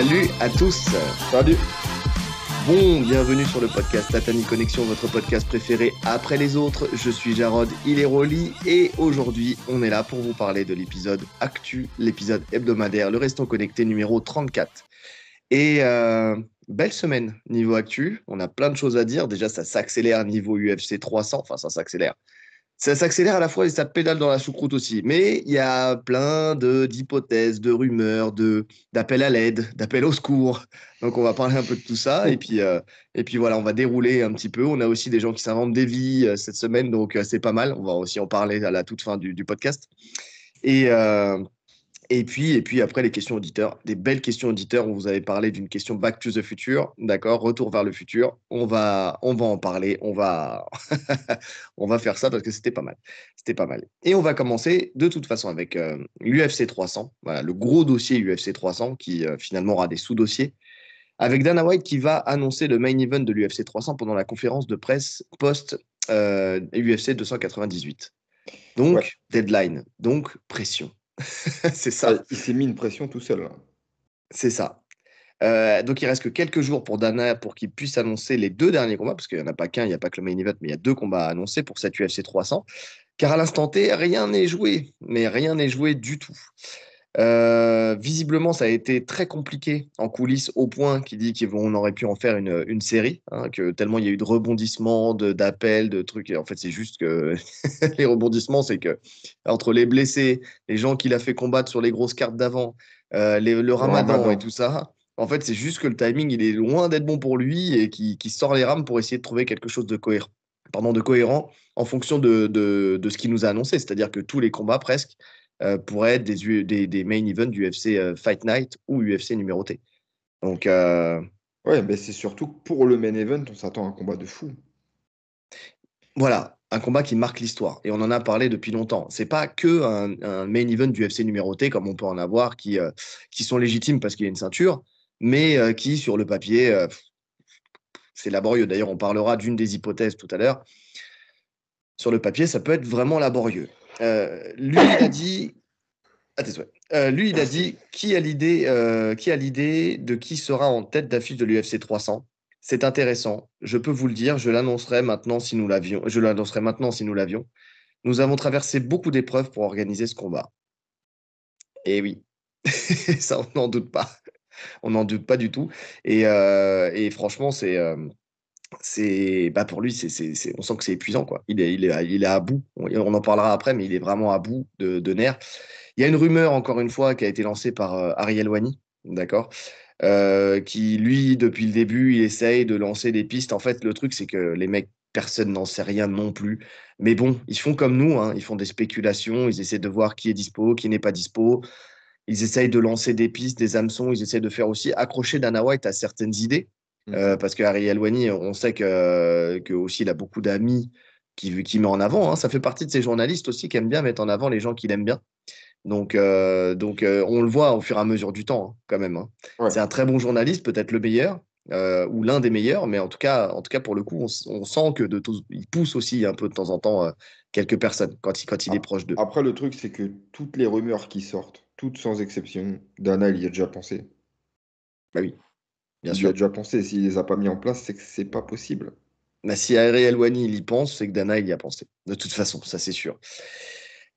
Salut à tous. Salut. Bon, bienvenue sur le podcast Tatani Connexion, votre podcast préféré après les autres. Je suis Jarod, il est et aujourd'hui, on est là pour vous parler de l'épisode Actu, l'épisode hebdomadaire, le Restons Connecté numéro 34. Et euh, belle semaine niveau Actu, on a plein de choses à dire. Déjà, ça s'accélère niveau UFC 300, enfin, ça s'accélère ça s'accélère à la fois et ça pédale dans la soucroute aussi. Mais il y a plein d'hypothèses, de, rumeurs, de d'appels à l'aide, d'appels au secours. Donc on va parler un peu de tout ça et puis euh, et puis voilà, on va dérouler un petit peu. On a aussi des gens qui s'inventent des vies euh, cette semaine, donc euh, c'est pas mal. On va aussi en parler à la toute fin du, du podcast. Et et puis, et puis après, les questions auditeurs. Des belles questions auditeurs. On vous avait parlé d'une question Back to the Future, d'accord Retour vers le futur. On va, on va en parler. On va, on va faire ça parce que c'était pas mal. C'était pas mal. Et on va commencer de toute façon avec euh, l'UFC 300. le gros dossier UFC 300 qui euh, finalement aura des sous-dossiers. Avec Dana White qui va annoncer le main event de l'UFC 300 pendant la conférence de presse post UFC euh, 298. Donc, deadline. Donc, pression. c'est ça. Euh, il s'est mis une pression tout seul. C'est ça. Euh, donc il reste que quelques jours pour Dana pour qu'il puisse annoncer les deux derniers combats, parce qu'il n'y en a pas qu'un, il n'y a pas que le main event, mais il y a deux combats à annoncer pour cette UFC 300. Car à l'instant T, rien n'est joué, mais rien n'est joué du tout. Euh, visiblement, ça a été très compliqué en coulisses au point qu'il dit qu'on aurait pu en faire une, série, hein, que tellement il y a eu de rebondissements, d'appels, de, trucs. Et en fait, c'est juste que les rebondissements, c'est que entre les blessés, les gens qu'il a fait combattre sur les grosses cartes d'avant, euh, le ramadan et tout ça, en fait, c'est juste que le timing, il est loin d'être bon pour lui et qui sort les rames pour essayer de trouver quelque chose de cohérent, pardon, de cohérent en fonction de, de ce qu'il nous a annoncé. C'est-à-dire que tous les combats, presque, euh, pourraient être des, des, main events du UFC euh, Fight Night ou UFC numéroté. Donc. Euh, ouais, mais c'est surtout pour le main event, on s'attend à un combat de fou. Voilà, un combat qui marque l'histoire. Et on en a parlé depuis longtemps. C'est pas que un, main event du UFC numéroté, comme on peut en avoir, qui, qui sont légitimes parce qu'il y a une ceinture, mais qui, sur le papier, c'est laborieux. D'ailleurs, on parlera d'une des hypothèses tout à l'heure. Sur le papier, ça peut être vraiment laborieux. Euh, lui, il a dit. Euh, lui, il a dit qui a l'idée, euh, qui a l'idée de qui sera en tête d'affiche de l'UFC 300. C'est intéressant. Je peux vous le dire. Je l'annoncerai maintenant si nous l'avions. Je l'annoncerai maintenant si nous l'avions. Nous avons traversé beaucoup d'épreuves pour organiser ce combat. Et eh oui, ça, on n'en doute pas. On n'en doute pas du tout. et franchement, c'est c'est bah pour lui c'est on sent que c'est épuisant quoi il est il est il est à bout on, en parlera après mais il est vraiment à bout de, nerfs il y a une rumeur encore une fois qui a été lancée par euh, Ariel Wani d'accord euh, qui lui depuis le début il essaye de lancer des pistes en fait le truc c'est que les mecs personne n'en sait rien non plus mais bon ils font comme nous hein. ils font des spéculations ils essaient de voir qui est dispo qui n'est pas dispo ils essayent de lancer des pistes des hameçons ils essayent de faire aussi accrocher Dana White à certaines idées Mmh. Euh, parce que Harry Elwani, on sait euh, que, aussi il a beaucoup d'amis qui, met en avant. Hein. Ça fait partie de ces journalistes aussi qui aiment bien mettre en avant les gens qu'il aime bien. Donc, euh, donc on le voit au fur et à mesure du temps, hein, quand même. Hein. C'est un très bon journaliste, peut-être le meilleur ou l'un des meilleurs, mais en tout cas, en tout cas pour le coup, on, sent que de il pousse aussi un peu de temps en temps quelques personnes quand il, quand il ah, est proche d'eux. Après, le truc, c'est que toutes les rumeurs qui sortent, toutes sans exception, Dana, il y a déjà pensé. Bah oui. Bien il sûr. a déjà pensé. S'il ne les a pas mis en place, c'est que c'est pas possible. Mais bah, si Ariel Wani il y pense, c'est que Dana il y a pensé. De toute façon, ça c'est sûr.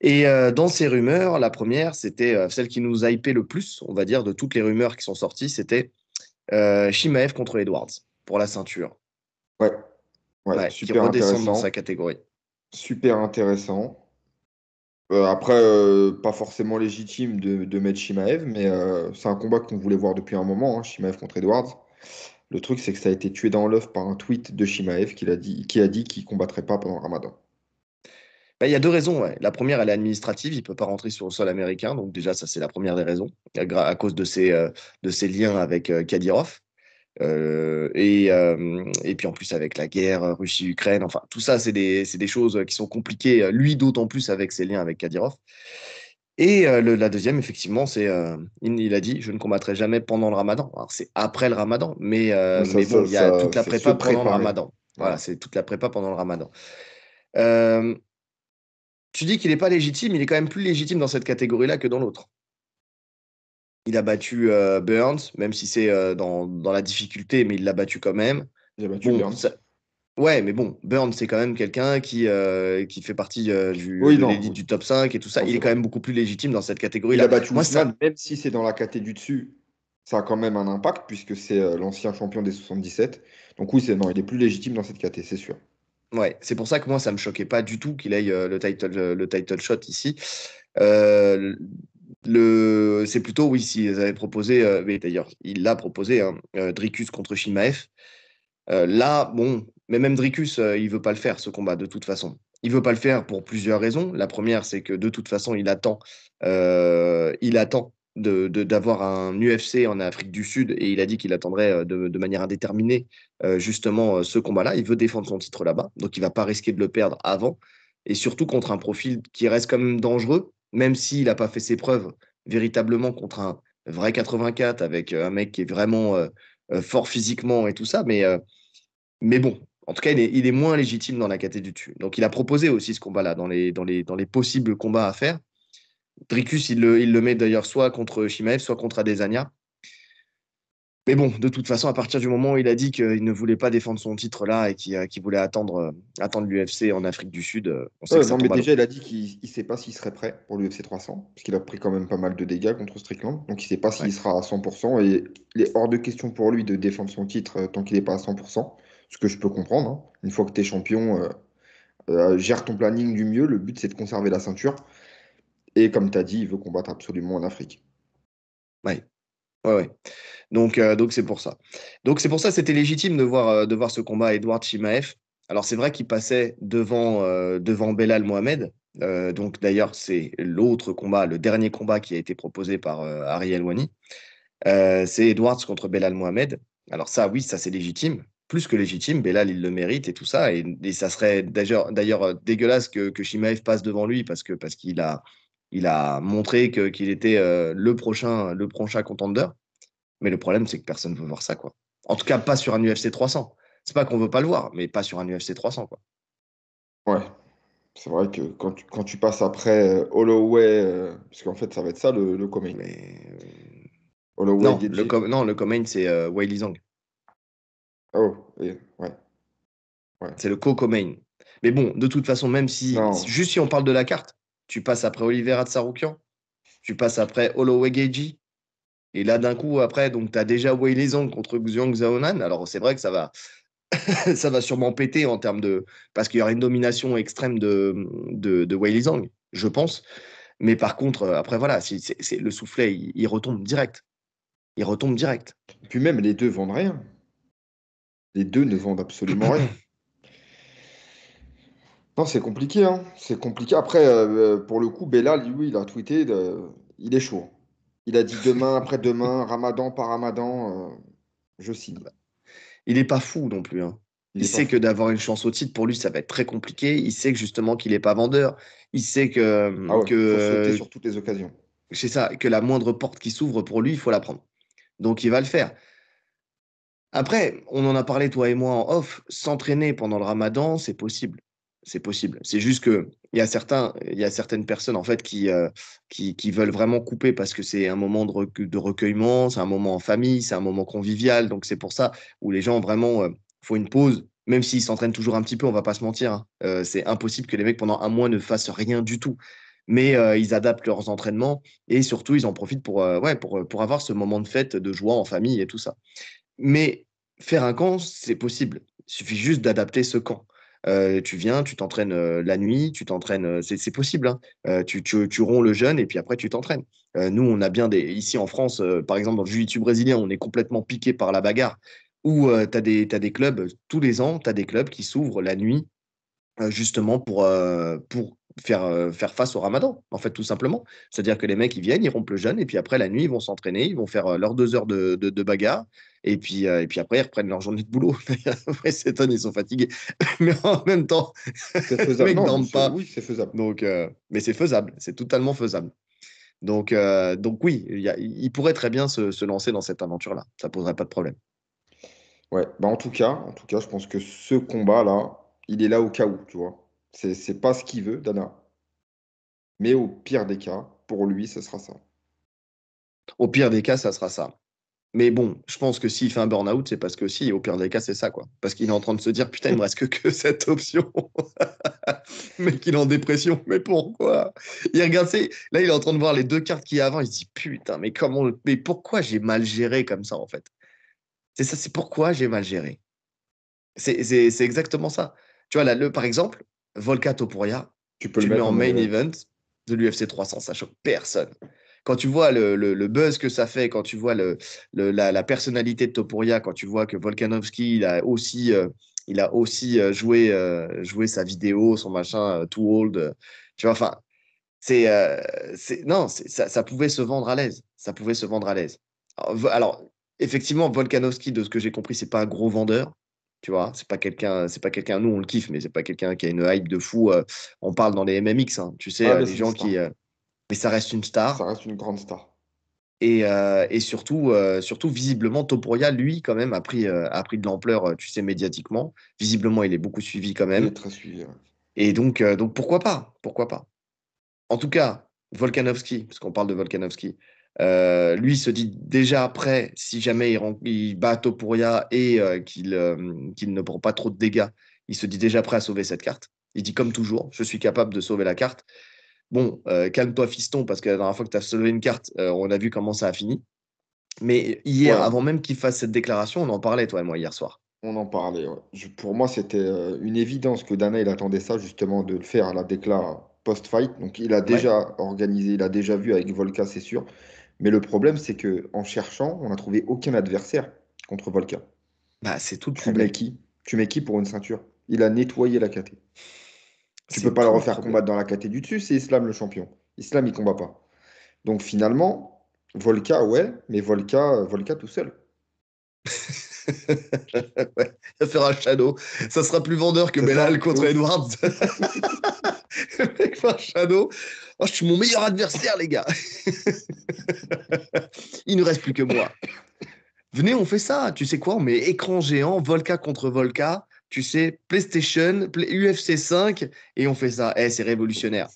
Et euh, dans ces rumeurs, la première, c'était euh, celle qui nous a hypé le plus, on va dire, de toutes les rumeurs qui sont sorties, c'était euh, Shimaev contre Edwards pour la ceinture. Ouais. ouais, super qui redescend dans sa catégorie. Super intéressant. Euh, après, euh, pas forcément légitime de, mettre Shimaev, mais euh, c'est un combat qu'on voulait voir depuis un moment, Shimaev hein, contre Edwards. Le truc, c'est que ça a été tué dans l'œuf par un tweet de Shimaev qui a dit qu'il ne combattrait pas pendant le ramadan. Bah, il y a deux raisons. La première, elle est administrative. Il ne peut pas rentrer sur le sol américain. Donc, déjà, ça, c'est la première des raisons, à, cause de ses, de ses liens avec Kadirov. Euh, et, euh, et puis en plus avec la guerre euh, Russie-Ukraine, enfin tout ça, c'est des, des, choses qui sont compliquées, lui d'autant plus avec ses liens avec Kadyrov. Et la deuxième, effectivement, c'est il, a dit je ne combattrai jamais pendant le Ramadan. Alors c'est après le Ramadan, mais, mais bon, il y a toute la prépa pendant le Ramadan. Voilà, c'est toute la prépa pendant le Ramadan. tu dis qu'il n'est pas légitime, il est quand même plus légitime dans cette catégorie-là que dans l'autre. Il a battu euh, Burns, même si c'est euh, dans, dans, la difficulté, mais il l'a battu quand même. Il a battu Burns. Ouais, mais bon, Burns, c'est quand même quelqu'un qui, euh, qui fait partie du, du top 5 et tout ça. il est quand même beaucoup plus légitime dans cette catégorie. -là. Il a battu Moi, ça... même si c'est dans la catégorie du dessus. Ça a quand même un impact puisque c'est l'ancien champion des 77. Donc oui, non, il est plus légitime dans cette catégorie, c'est sûr. Ouais, c'est pour ça que moi, ça me choquait pas du tout qu'il ait le, title, le, title shot ici. Euh, le, c'est plutôt, oui, s'ils avaient proposé, euh, mais d'ailleurs, il l'a proposé, hein, euh, Dricus contre Shimaev. Euh, là, bon, mais même Dricus, il veut pas le faire, ce combat, de toute façon. Il veut pas le faire pour plusieurs raisons. La première, c'est que de toute façon, il attend, il attend de, d'avoir un UFC en Afrique du Sud et il a dit qu'il attendrait de, manière indéterminée justement ce combat-là. Il veut défendre son titre là-bas, donc il va pas risquer de le perdre avant et surtout contre un profil qui reste quand même dangereux même s'il n'a pas fait ses preuves véritablement contre un vrai 84 avec euh, un mec qui est vraiment euh, euh, fort physiquement et tout ça, mais, mais bon, en tout cas, il est, moins légitime dans la catégorie du tu Donc, il a proposé aussi ce combat-là dans les, dans, les, dans les possibles combats à faire. Dricus, il le, il le met d'ailleurs soit contre Shimaev, soit contre Adesanya. Mais bon, de toute façon, à partir du moment où il a dit qu'il ne voulait pas défendre son titre là et qu'il euh, voulait attendre, euh, l'UFC en Afrique du Sud, euh, on sait que déjà, il a dit qu'il ne sait pas s'il serait prêt pour l'UFC 300, puisqu'il a pris quand même pas mal de dégâts contre Strickland. Donc, il ne sait pas s'il sera à 100%. Et il est hors de question pour lui de défendre son titre tant qu'il n'est pas à 100%, ce que je peux comprendre. Hein. Une fois que tu es champion, gère ton planning du mieux. Le but, c'est de conserver la ceinture. Et comme tu as dit, il veut combattre absolument en Afrique. Ouais. Ouais, ouais. Donc, euh, donc c'est pour ça. Donc, c'est pour ça c'était légitime de voir, euh, de voir ce combat edward Chimaev. Alors, c'est vrai qu'il passait devant, euh, devant Belal Mohamed. donc, d'ailleurs, c'est l'autre combat, le dernier combat qui a été proposé par Ariel Wani. c'est Edwards contre Belal Mohamed. Alors, ça, oui, ça, c'est légitime. Plus que légitime, Belal, il le mérite et tout ça. Et, ça serait d'ailleurs dégueulasse que, que passe devant lui parce que parce qu'il a, il a montré qu'il était euh, le prochain le prochain contender. Mais le problème, c'est que personne ne veut voir ça. quoi. En tout cas, pas sur un UFC 300. C'est pas qu'on veut pas le voir, mais pas sur un UFC 300. Quoi. Ouais. C'est vrai que quand tu, quand tu passes après euh, Holloway, euh, parce qu'en fait, ça va être ça le, le comain. Holloway, non, le com c'est Wiley Oh, ouais. C'est le co-comain. Mais bon, de toute façon, même si, juste si on parle de la carte, tu passes après Olivera Tsaroukian. Tu passes après Holloway Et là, d'un coup, après, donc, tu as déjà Wei Lizong contre Xiong Zhaonan, Alors, c'est vrai que ça va, ça va sûrement péter en termes de. Parce qu'il y aura une domination extrême de, de, de Wei je pense. Mais par contre, euh, après, voilà, le soufflet, il, retombe direct. Il retombe direct. Et puis même, les deux vendent rien. Les deux ne vendent absolument rien c'est compliqué, hein. C'est compliqué. Après, euh, euh, pour le coup, Bella, lui, il a tweeté, euh, il est chaud. Il a dit demain, après-demain, ramadan par ramadan, je signe. Il est pas fou non plus. Hein. Il, sait que d'avoir une chance au titre, pour lui, ça va être très compliqué. Il sait que justement qu'il n'est pas vendeur. Il sait ah que, sauter sur toutes les occasions. c'est ça, que la moindre porte qui s'ouvre pour lui, il faut la prendre. Donc il va le faire. Après, on en a parlé toi et moi en off, s'entraîner pendant le ramadan, c'est possible c'est possible. C'est juste que il y a certains, il a certaines personnes en fait euh, qui, qui, veulent vraiment couper parce que c'est un moment de, de recueillement, c'est un moment en famille, c'est un moment convivial. Donc c'est pour ça où les gens vraiment euh, font une pause, même s'ils s'entraînent toujours un petit peu, on va pas se mentir. Hein. Euh, c'est impossible que les mecs pendant un mois ne fassent rien du tout. Mais ils adaptent leurs entraînements et surtout ils en profitent pour, ouais, pour, pour avoir ce moment de fête, de joie en famille et tout ça. Mais faire un camp, c'est possible. Il suffit juste d'adapter ce camp. Euh, tu viens, tu t'entraînes euh, la nuit, tu t'entraînes, euh, c'est possible. Hein. tu, ronds le jeûne et puis après tu t'entraînes. nous, on a bien des. Ici en France, par exemple, dans le jiu brésilien, on est complètement piqué par la bagarre où tu as, des, t'as des clubs, tous les ans, tu as des clubs qui s'ouvrent la nuit justement pour, pour faire, euh, faire face au ramadan, en fait, tout simplement. C'est-à-dire que les mecs, ils viennent, ils rompent le jeûne, et puis après, la nuit, ils vont s'entraîner, ils vont faire euh, leurs deux heures de, bagarre, et puis, euh, et puis après, ils reprennent leur journée de boulot. après, cette ils sont fatigués. mais en même temps, les mecs pas. Oui, c'est faisable. Donc, mais c'est faisable, c'est totalement faisable. Donc, donc oui, il pourrait très bien se, se lancer dans cette aventure-là. Ça ne poserait pas de problème. Ouais, bah en tout cas, en tout cas, je pense que ce combat-là, il est là au cas où, tu vois. C'est pas ce qu'il veut, Dana. Mais au pire des cas, pour lui, ce sera ça. Au pire des cas, ça sera ça. Mais bon, je pense que s'il fait un burn-out, c'est parce que si, au pire des cas, c'est ça, quoi. Parce qu'il est en train de se dire, putain, il me reste que, cette option. mais qu'il est en dépression, mais pourquoi Il regarde, là, il est en train de voir les deux cartes qu'il y a avant, il se dit, putain, mais comment, mais pourquoi j'ai mal géré comme ça, en fait C'est ça, c'est pourquoi j'ai mal géré. C'est exactement ça. Tu vois, là, le, par exemple, Volka Topuria, tu, peux le mets en main euh, event de l'UFC 300, ça choque personne. Quand tu vois le, buzz que ça fait, quand tu vois la, la, personnalité de Topuria, quand tu vois que Volkanovski, il a aussi, euh, il a aussi euh, joué, joué sa vidéo, son machin, tout old, tu vois, enfin, c'est non ça, ça, pouvait se vendre à l'aise ça pouvait se vendre à l'aise alors, alors, effectivement Volkanovski de ce que j'ai compris c'est pas un gros vendeur tu vois, c'est pas quelqu'un, c'est pas quelqu'un. Nous, on le kiffe, mais c'est pas quelqu'un qui a une hype de fou. Euh, on parle dans les MMX, hein. tu sais, euh, les gens qui. Euh, mais ça reste une star. Ça reste une grande star. Et, surtout, surtout visiblement, Toporia lui, quand même, a pris, a pris de l'ampleur, tu sais, médiatiquement. Visiblement, il est beaucoup suivi quand même. très suivi. Et donc, donc pourquoi pas Pourquoi pas En tout cas, Volkanovski, parce qu'on parle de Volkanovski. Euh, lui se dit déjà après, si jamais il, bat Topuria et euh, euh, qu'il ne prend pas trop de dégâts, il se dit déjà prêt à sauver cette carte. Il dit comme toujours, je suis capable de sauver la carte. Bon, calme-toi fiston, parce que la dernière fois que tu as sauvé une carte, on a vu comment ça a fini. Mais hier, avant même qu'il fasse cette déclaration, on en parlait, toi et moi, hier soir. On en parlait, pour moi, c'était une évidence que Dana, il attendait ça, justement, de le faire à la déclaration post-fight. Donc il a déjà organisé, il a déjà vu avec Volca, c'est sûr. Mais le problème, c'est que en cherchant, on n'a trouvé aucun adversaire contre Volka. Bah, c'est tout le tu Mets qui tu mets qui pour une ceinture Il a nettoyé la KT. Tu peux pas le refaire combattre dans la KT du dessus, c'est Islam le champion. Islam, il combat pas. Donc finalement, Volka, ouais, mais Volka tout seul. ouais, faire un shadow. Ça sera plus vendeur que Bellal contre Edwards. faire un shadow. Oh, je suis mon meilleur adversaire, les gars. Il ne reste plus que moi. Venez, on fait ça. Tu sais quoi On met écran géant, Volca contre Volca. Tu sais, PlayStation, UFC 5, et on fait ça. Eh, c'est révolutionnaire.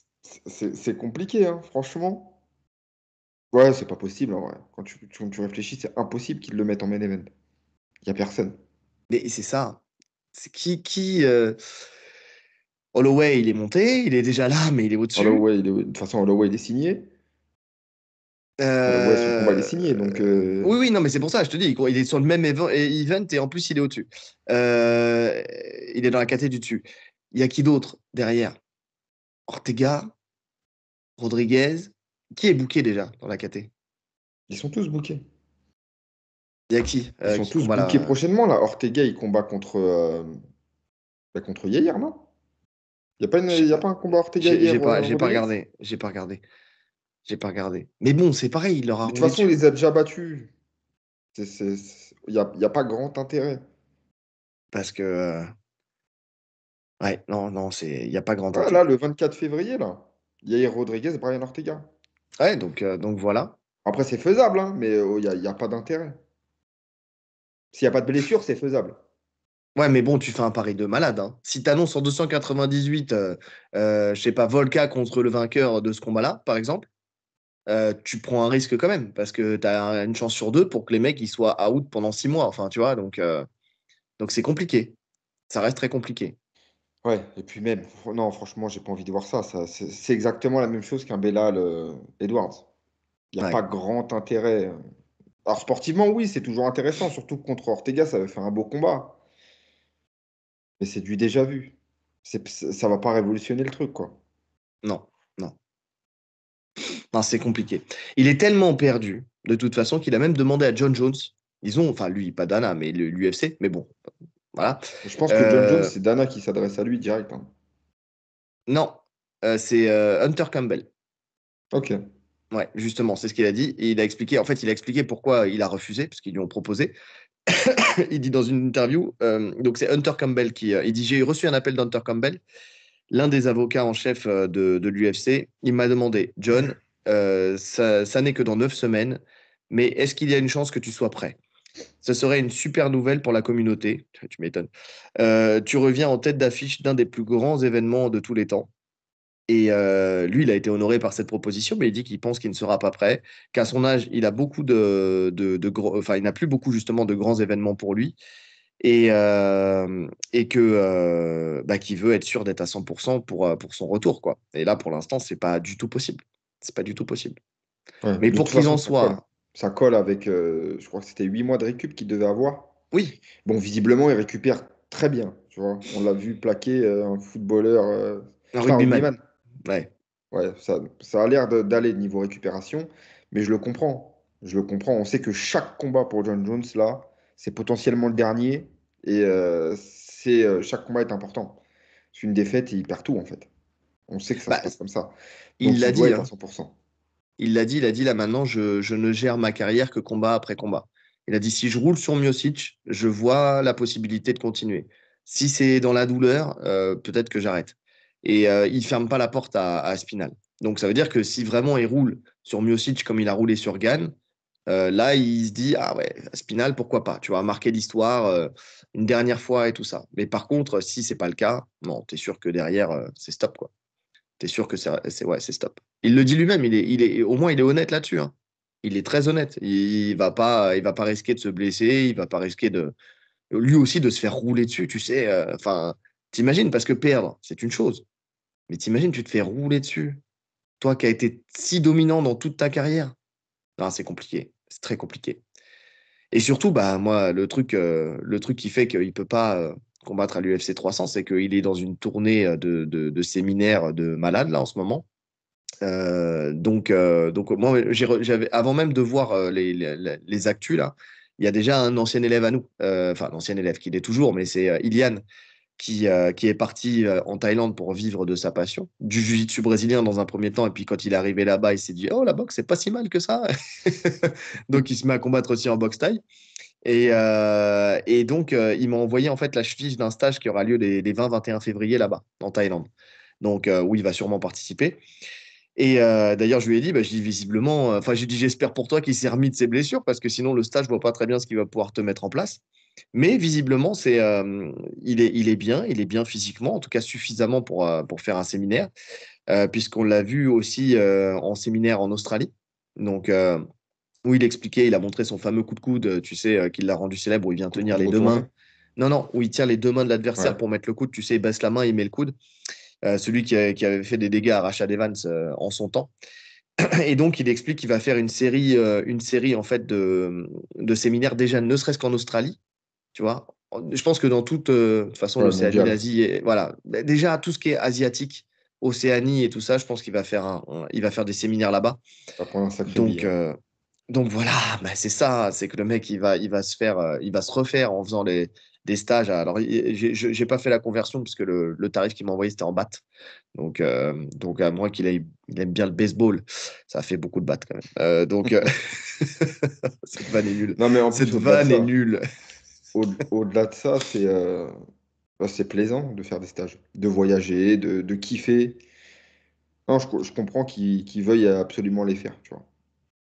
C'est compliqué, hein, franchement. Ouais, c'est pas possible Quand tu, réfléchis, c'est impossible qu'ils le mettent en main event. Il n'y a personne. Mais c'est ça. C'est qui. qui euh, Holloway, il est monté, il est déjà là, mais il est au-dessus. Holloway, de toute façon, Holloway, il est signé. Euh... Ouais, combat, signé, donc. Euh, oui, oui, non, mais c'est pour ça, je te dis, il est sur le même event et en plus il est au-dessus. Euh, il est dans la caté du dessus. Il y a qui d'autre derrière Ortega, Rodriguez. Qui est bouqué déjà dans la caté Ils sont tous bouqués. Il y a qui euh, Ils sont tous bouqués prochainement là. Ortega, il combat contre bah, contre Yair, non il n'y a, pas un combat Ortega J'ai pas, j'ai pas regardé. J'ai pas regardé. J'ai pas regardé. Mais bon, c'est pareil, il leur De toute façon, il les a déjà battus. Il n'y a, y a pas grand intérêt. Parce que. Euh, ouais, non, non, il n'y a pas grand intérêt. Là, le 24 février, là, Yair Rodriguez, Brian Ortega. Ouais, donc, euh, donc voilà. Après, c'est faisable, hein, mais oh, il n'y y a pas d'intérêt. S'il n'y a pas de blessure, c'est faisable. Ouais, mais bon, tu fais un pari de malade. Hein. Si tu annonces en 298, euh, euh, je sais pas, Volca contre le vainqueur de ce combat-là, par exemple, euh, tu prends un risque quand même, parce que tu as une chance sur deux pour que les mecs ils soient out pendant six mois. Enfin, tu vois, donc donc c'est compliqué. Ça reste très compliqué. Ouais, et puis même, non, franchement, j'ai pas envie de voir ça. c'est exactement la même chose qu'un Bellal Edwards. Il n'y a pas grand intérêt. Alors sportivement, oui, c'est toujours intéressant, surtout contre Ortega, ça avait fait un beau combat. Mais c'est du déjà vu. Ça va pas révolutionner le truc, quoi. Non, non. Non, c'est compliqué. Il est tellement perdu, de toute façon, qu'il a même demandé à John Jones. Ils ont, enfin lui, pas Dana, mais l'UFC, mais bon, voilà. Je pense que John Jones, euh, c'est Dana qui s'adresse à lui direct. Hein. Non, euh, c'est euh, Hunter Campbell. Ok. Ouais, justement, c'est ce qu'il a dit. il a expliqué, en fait, il a expliqué pourquoi il a refusé, parce qu'ils lui ont proposé. il dit dans une interview, euh, donc c'est Hunter Campbell qui euh, il dit J'ai reçu un appel d'Hunter Campbell, l'un des avocats en chef euh, de, l'UFC. Il m'a demandé John, ça, n'est que dans neuf semaines, mais est-ce qu'il y a une chance que tu sois prêt ce serait une super nouvelle pour la communauté. Tu m'étonnes. tu reviens en tête d'affiche d'un des plus grands événements de tous les temps. Et euh, lui, il a été honoré par cette proposition, mais il dit qu'il pense qu'il ne sera pas prêt, qu'à son âge, il a beaucoup de, de, gros, enfin, il n'a plus beaucoup justement de grands événements pour lui, et, euh, et que euh, bah, qu'il veut être sûr d'être à 100% pour pour son retour, quoi. Et là, pour l'instant, c'est pas du tout possible. C'est pas du tout possible. mais pour qu'il en soit, ça colle, avec, je crois que c'était 8 mois de récup qu'il devait avoir. Oui. Bon, visiblement, il récupère très bien. Tu vois, on l'a vu plaquer un footballeur, un rugbyman. Ouais. Ouais, ça, ça a l'air d'aller niveau récupération, mais je le comprends. Je le comprends. On sait que chaque combat pour John Jones, là, c'est potentiellement le dernier. Et euh, c'est euh, chaque combat est important. C'est une défaite et il perd tout, en fait. On sait que ça se bah, passe comme ça. il l'a dit. 100%. Hein. Il l'a dit, il a dit là maintenant, je, ne gère ma carrière que combat après combat. Il a dit si je roule sur Miosic, je vois la possibilité de continuer. Si c'est dans la douleur, euh, peut-être que j'arrête et euh, il ne ferme pas la porte à, Spinal. Donc ça veut dire que si vraiment il roule sur Miocic comme il a roulé sur Gann, euh, là il se dit ah ouais Spinal pourquoi pas tu vois marquer l'histoire euh, une dernière fois et tout ça. Mais par contre si c'est pas le cas, non es sûr que derrière c'est stop quoi. es sûr que c'est ouais c'est stop. Il le dit lui-même, il est, au moins il est honnête là-dessus. Hein. Il est très honnête. Il, ne va pas va pas risquer de se blesser, il va pas risquer de lui aussi de se faire rouler dessus. Tu sais enfin T'imagines, parce que perdre, c'est une chose. Mais t'imagines, tu te fais rouler dessus. Toi qui as été si dominant dans toute ta carrière. c'est compliqué. C'est très compliqué. Et surtout, bah, moi, le truc, euh, le truc qui fait qu'il ne peut pas euh, combattre à l'UFC 300, c'est qu'il est dans une tournée euh, de, séminaires de malades, là, en ce moment. donc, donc, moi, j'avais, avant même de voir les, les, actus, là, il y a déjà un ancien élève à nous, enfin, l'ancien élève qu'il est toujours, mais c'est Iliane euh, qui, est parti euh, en Thaïlande pour vivre de sa passion, du jiu brésilien dans un premier temps, et puis quand il est arrivé là-bas, il s'est dit Oh, la boxe, c'est pas si mal que ça Donc il se met à combattre aussi en boxe thaï. Et, euh, donc, il m'a envoyé en fait la fiche d'un stage qui aura lieu les, 20-21 février là-bas, en Thaïlande, donc où il va sûrement participer. Et d'ailleurs, je lui ai dit, bah, j'ai visiblement, enfin, j'ai dit, j'espère pour toi qu'il s'est remis de ses blessures parce que sinon, le stage, ne voit pas très bien ce qu'il va pouvoir te mettre en place. Mais visiblement, c'est, euh, il, est, il est bien, il est bien physiquement, en tout cas suffisamment pour, euh, pour faire un séminaire, euh, puisqu'on l'a vu aussi en séminaire en Australie. Donc, où il expliquait, il a montré son fameux coup de coude, tu sais, qu'il l'a rendu célèbre, où il vient tenir les deux mains. Non, non, où il tient les deux mains de l'adversaire pour mettre le coude, tu sais, il baisse la main, il met le coude. celui qui, avait fait des dégâts à Rachad Evans en son temps. Et donc, il explique qu'il va faire une série, une série en fait de, de séminaires déjà, ne serait-ce qu'en Australie, tu vois Je pense que dans toute euh, façon, l'Océanie, l'Asie, voilà. Bah, déjà, tout ce qui est asiatique, Océanie et tout ça, je pense qu'il va faire, il va faire des séminaires là-bas. Donc, euh, donc voilà, bah, c'est ça, c'est que le mec, il va, il va se faire, euh, il va se refaire en faisant les, des stages. alors alors, j'ai pas fait la conversion parce que le, le tarif qu'il m'a envoyé, c'était en baht. Donc, donc à moins qu'il aime, bien le baseball, ça fait beaucoup de battes quand même. donc, cette vanne est nulle. Non, mais en cette vanne est nulle. Au-delà de ça, c'est euh, bah, c'est plaisant de faire des stages, de voyager, de, de kiffer. je, comprends qu'il veuille absolument les faire, tu vois.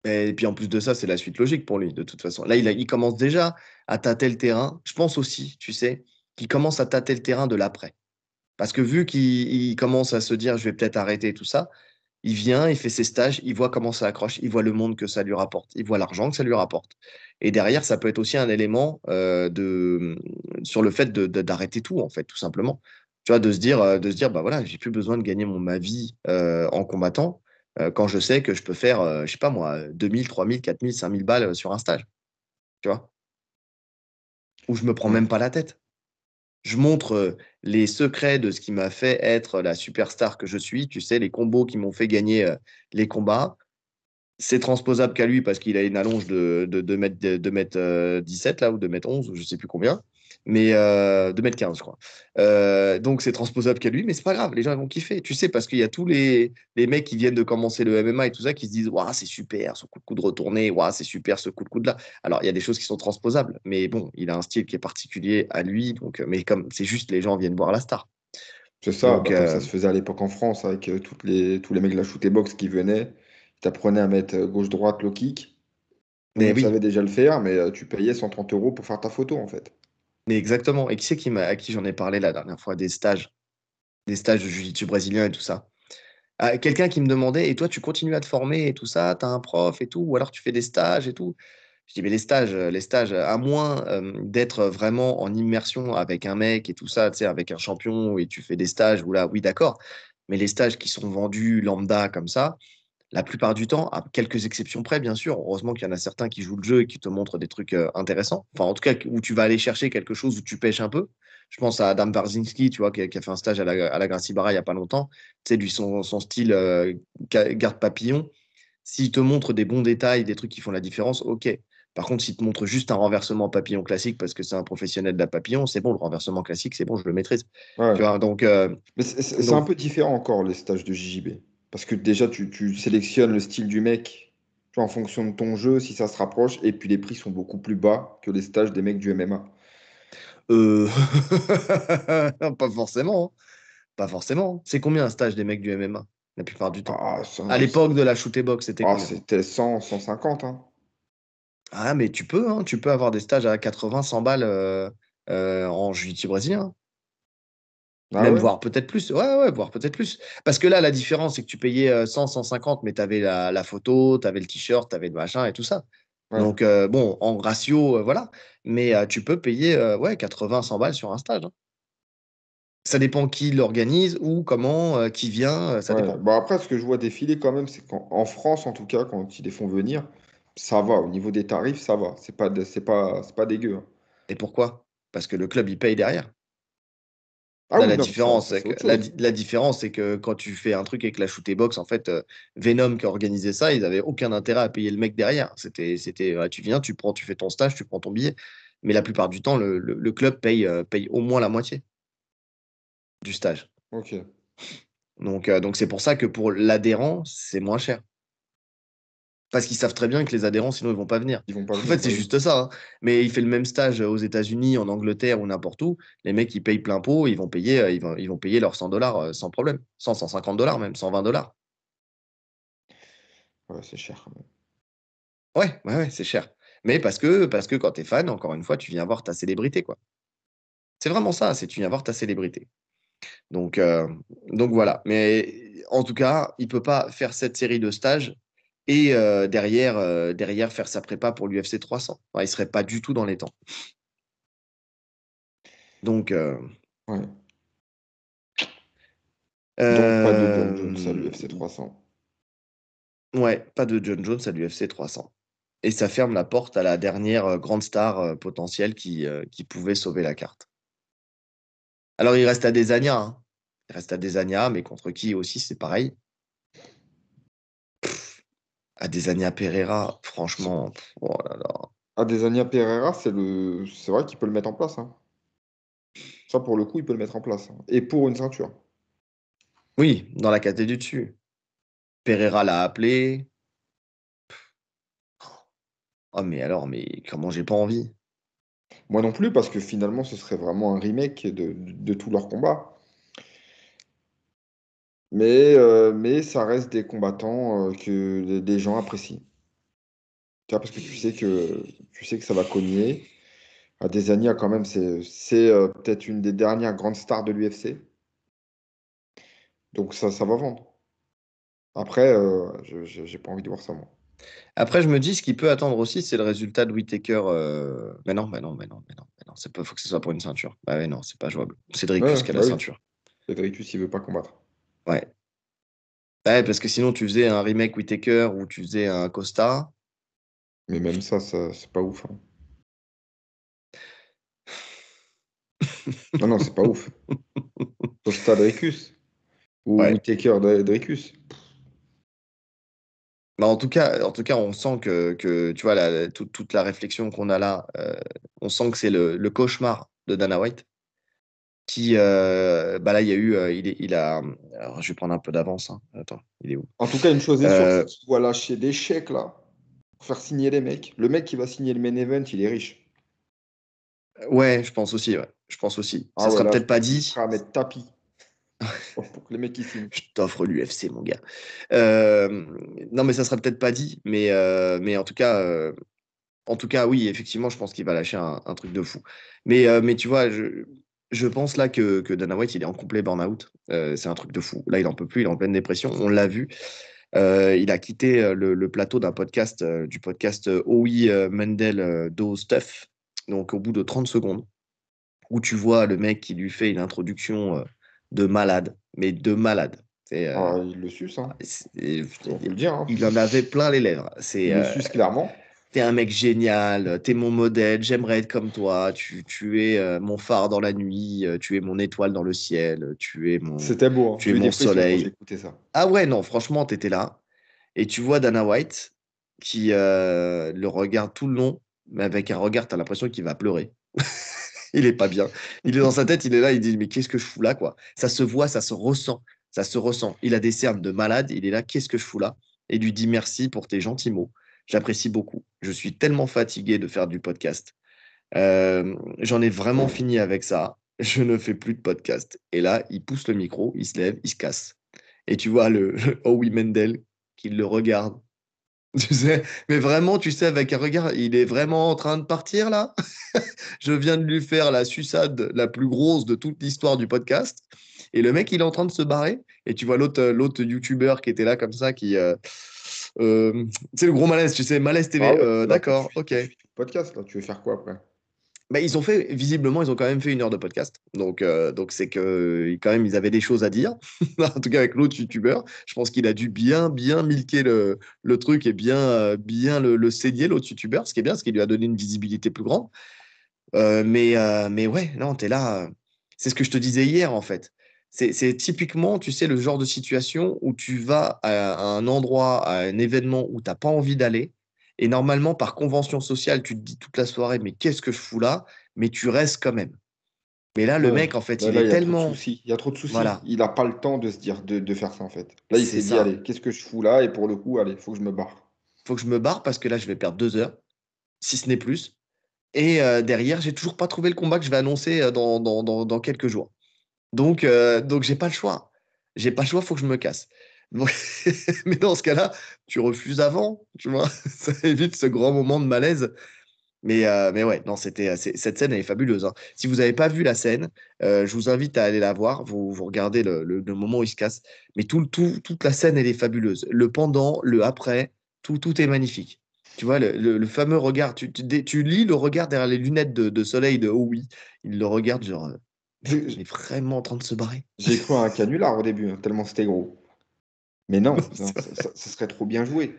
Et puis en plus de ça, c'est la suite logique pour lui, de toute façon. Là, il, il commence déjà à tâter le terrain. Je pense aussi, tu sais, qu'il commence à tâter le terrain de l'après. Parce que vu qu'il commence à se dire, je vais peut-être arrêter tout ça, il vient, il fait ses stages, il voit comment ça accroche, il voit le monde que ça lui rapporte, il voit l'argent que ça lui rapporte. Et derrière, ça peut être aussi un élément euh, de, mm, sur le fait d'arrêter tout, en fait, tout simplement. Tu vois, de se dire, euh, de se dire bah voilà, j'ai plus besoin de gagner mon, ma vie euh, en combattant quand je sais que je peux faire, je sais pas moi, 2000, 3000, 4000, 5000 balles sur un stage. Tu vois Ou je me prends même pas la tête je montre euh, les secrets de ce qui m'a fait être la superstar que je suis, tu sais, les combos qui m'ont fait gagner euh, les combats. C'est transposable qu'à lui parce qu'il a une allonge de, 2 de, mètre, 17 euh, là, ou de mètres 11, ou je sais plus combien mais euh, 2m15, je crois. Euh, donc c'est transposable qu'à lui, mais c'est pas grave, les gens vont kiffer, tu sais, parce qu'il y a tous les, les, mecs qui viennent de commencer le MMA et tout ça qui se disent Waouh, c'est super ce coup de coude retourné, waouh, c'est super ce coup de coude là. Alors il y a des choses qui sont transposables, mais bon, il a un style qui est particulier à lui, donc, euh, mais comme c'est juste les gens viennent voir la star. C'est ça, euh, ça se faisait à l'époque en France avec toutes les, tous les mecs de la shoot et box qui venaient, Tu apprenais à mettre gauche-droite, le kick. Mais on déjà le faire, mais tu payais 130 euros pour faire ta photo en fait. Mais exactement. Et qui c'est qui m'a, à qui j'en ai parlé la dernière fois des stages, des stages de jiu brésilien et tout ça. Ah, quelqu'un qui me demandait et toi tu continues à te former et tout ça, tu as un prof et tout, ou alors tu fais des stages et tout. Je dis mais les stages, les stages, à moins d'être vraiment en immersion avec un mec et tout ça, tu sais, avec un champion et tu fais des stages ou là, oui d'accord. Mais les stages qui sont vendus lambda comme ça, la plupart du temps, à quelques exceptions près, bien sûr. Heureusement qu'il y en a certains qui jouent le jeu et qui te montrent des trucs euh, intéressants. Enfin, en tout cas, où tu vas aller chercher quelque chose où tu pêches un peu. Je pense à Adam Barzinski, tu vois, qui a, fait un stage à la, à la il n'y a pas longtemps. Tu sais, lui, son, style euh, garde-papillon. S'il te montre des bons détails, des trucs qui font la différence, ok. Par contre, s'il te montre juste un renversement papillon classique parce que c'est un professionnel de la papillon, c'est bon, le renversement classique, c'est bon, je le maîtrise. Tu donc. Euh, c'est un peu différent encore, les stages de JJB. Parce que déjà, tu, sélectionnes le style du mec en fonction de ton jeu, si ça se rapproche. Et puis les prix sont beaucoup plus bas que les stages des mecs du MMA. Euh... pas forcément. Hein. Pas forcément. C'est combien un stage des mecs du MMA la plupart du temps ah, À l'époque de la shoot box, c'était ah, C'était 100, 150. Hein. Ah, mais tu peux. Hein. Tu peux avoir des stages à 80, 100 balles euh, euh, en juillet brésilien. Ah même voir voire peut-être plus. Ouais, ouais, peut-être plus. Parce que là, la différence, c'est que tu payais 100, euh, 150, mais tu avais la, photo, tu avais le t-shirt, tu avais le machin et tout ça. Donc, euh, bon, en ratio, euh, voilà. Mais tu peux payer ouais, 80, 100 balles sur un stage. Hein. Ça dépend qui l'organise ou comment, qui vient. ça dépend. Bah, après, ce que je vois défiler quand même, c'est qu'en France, en tout cas, quand ils les font venir, ça va. Au niveau des tarifs, ça va. C'est pas, pas, pas dégueu. Hein. Et pourquoi Parce que le club, il paye derrière. Ah bah, la, différence, la, différence, c'est que quand tu fais un truc avec la shoot box, en fait, euh, Venom qui a organisé ça, ils n'avaient aucun intérêt à payer le mec derrière. C'était, c'était, tu viens, tu prends, tu fais ton stage, tu prends ton billet. Mais la plupart du temps, le, club paye, euh, paye au moins la moitié du stage. Ok. Donc, euh, donc c'est pour ça que pour l'adhérent, c'est moins cher. Parce qu'ils savent très bien que les adhérents, sinon, ils vont pas venir. Ils vont pas en fait, c'est juste ça. Hein. Mais il fait le même stage aux États-Unis, en Angleterre ou n'importe où. Les mecs, ils payent plein pot, ils vont payer, euh, ils vont, payer leurs 100 dollars euh, sans problème. 100, 150 dollars même, 120 dollars. Ouais, c'est cher Ouais, ouais, c'est cher. Mais parce que, parce que quand tu es fan, encore une fois, tu viens voir ta célébrité. quoi. C'est vraiment ça, c'est tu viens voir ta célébrité. Donc, euh, donc voilà. Mais en tout cas, il ne peut pas faire cette série de stages et euh, derrière, euh, derrière faire sa prépa pour l'UFC 300. il ne serait pas du tout dans les temps. Donc. Euh, pas de John Jones à l'UFC 300. Ouais, pas de John Jones à l'UFC 300. Et ça ferme la porte à la dernière grande star potentielle qui, pouvait sauver la carte. Alors il reste à Desania. Hein. Il reste à Desania, mais contre qui aussi, c'est pareil. Adesanya Pereira, franchement, oh là là. Adesanya Pereira, c'est le, c'est vrai qu'il peut le mettre en place. Hein. Ça, pour le coup, il peut le mettre en place. Hein. Et pour une ceinture. Oui, dans la caté du dessus. Pereira l'a appelé. Oh mais alors, mais comment j'ai pas envie Moi non plus, parce que finalement, ce serait vraiment un remake de tous leurs combats. Mais, euh, mais ça reste des combattants euh, que des gens apprécient. parce que tu sais que, tu sais que ça va cogner. Adesanya, ah, quand même, c'est, euh, peut-être une des dernières grandes stars de l'UFC. Donc ça, va vendre. Après, je n'ai pas envie de voir ça, moi. Après, je me dis, ce qui peut attendre aussi, c'est le résultat de Whitaker. Mais non, mais non, mais non, mais non, C'est pas, faut que ce soit pour une ceinture. Bah mais non, c'est pas jouable. Cédric qui a bah la ceinture. Cédric il il veut pas combattre. Ouais. parce que sinon, tu faisais un remake Whitaker ou tu faisais un Costa. Mais même ça, c'est pas ouf. Hein. non, non, c'est pas ouf. Costa Dricus. Ou ouais. Whitaker Bah en, tout cas, en tout cas, on sent que, que tu vois, la, toute, la réflexion qu'on a là, euh, on sent que c'est le, cauchemar de Dana White qui, euh, bah là, il y a eu, euh, il, a, je vais prendre un peu d'avance. Hein. Attends, il est où En tout cas, une chose est sûre, euh, c'est qu'il lâcher des chèques là pour faire signer les mecs. Le mec qui va signer le main event, il est riche. Ouais, je pense aussi. Je pense aussi. Ah ça ne sera peut-être pas dit. Ça mettre tapis. pour que les mecs ils Je t'offre l'UFC, mon gars. non, mais ça sera peut-être pas dit, mais, mais en tout cas. en tout cas, oui, effectivement, je pense qu'il va lâcher un, truc de fou. Mais, mais tu vois, je, je pense là que, Dana White, il est en complet burn-out. Euh, c'est un truc de fou. Là, il n'en peut plus, il est en pleine dépression. On l'a vu. Euh, il a quitté euh, le, plateau d'un podcast, du podcast OI Mendel Do Stuff. Donc, au bout de 30 secondes, où tu vois le mec qui lui fait une introduction de malade, mais de malade. Ah, il le suce, hein. le hein. Il en avait plein les lèvres. Il le suce clairement t'es un mec génial, t'es mon modèle, j'aimerais être comme toi, tu, es euh, mon phare dans la nuit, euh, tu es mon étoile dans le ciel, tu es mon, C'était beau, hein. tu es mon soleil. Ça. Ah ouais, non, franchement, t'étais là. Et tu vois Dana White qui euh, le regarde tout le long, mais avec un regard, t'as l'impression qu'il va pleurer. il est pas bien. Il est dans sa tête, il est là, il dit mais qu'est-ce que je fous là quoi Ça se voit, ça se ressent, ça se ressent. Il a des cernes de malade, il est là, qu'est-ce que je fous là Et lui dit merci pour tes gentils mots j'apprécie beaucoup. Je suis tellement fatigué de faire du podcast. Euh, j'en ai vraiment fini avec ça. Je ne fais plus de podcast. Et là, il pousse le micro, il se lève, il se casse. Et tu vois le, Howie Mendel qui le regarde. Tu sais, mais vraiment, tu sais, avec un regard, il est vraiment en train de partir là. je viens de lui faire la suçade la plus grosse de toute l'histoire du podcast. Et le mec, il est en train de se barrer. Et tu vois l'autre, YouTuber qui était là comme ça, qui, euh, c'est euh, le gros malaise, tu sais, malaise TV. Ah euh, d'accord, ok. Podcast, là, tu veux faire quoi après bah, ils ont fait, visiblement, ils ont quand même fait une heure de podcast. Donc, euh, donc c'est que quand même, ils avaient des choses à dire. en tout cas, avec l'autre youtubeur, je pense qu'il a dû bien, bien milquer le, truc et bien, bien le, le saigner, l'autre youtubeur, ce qui est bien, ce qui lui a donné une visibilité plus grande. mais, mais ouais, non, t'es là. C'est ce que je te disais hier, en fait c'est typiquement, tu sais, le genre de situation où tu vas à un endroit, à un événement où tu n'as pas envie d'aller. Et normalement, par convention sociale, tu te dis toute la soirée, mais qu'est-ce que je fous là Mais tu restes quand même. Mais là, le mec, en fait, il est tellement. Il y a trop de soucis. Il n'a pas le temps de se dire, de, faire ça, en fait. Là, il s'est dit, allez, qu'est-ce que je fous là Et pour le coup, allez, il faut que je me barre. Faut que je me barre parce que là, je vais perdre deux heures, si ce n'est plus. Et euh, derrière, j'ai toujours pas trouvé le combat que je vais annoncer euh, dans quelques jours. Donc, euh, donc j'ai pas le choix. J'ai pas le choix, faut que je me casse. mais dans ce cas-là, tu refuses avant, tu vois. Ça évite ce grand moment de malaise. Mais, euh, mais ouais, non, c'était euh, cette scène, elle est fabuleuse. Hein. Si vous n'avez pas vu la scène, je vous invite à aller la voir. Vous, regardez le, moment où il se casse. Mais tout, tout, toute la scène, elle est fabuleuse. Le pendant, le après, tout, tout est magnifique. Tu vois, le, fameux regard, tu, tu, lis le regard derrière les lunettes de, de soleil de Oh oui, il le regarde genre il est vraiment en train de se barrer. J'ai cru à un canular au début, hein, tellement c'était gros. Mais non, ce ça, serait trop bien joué.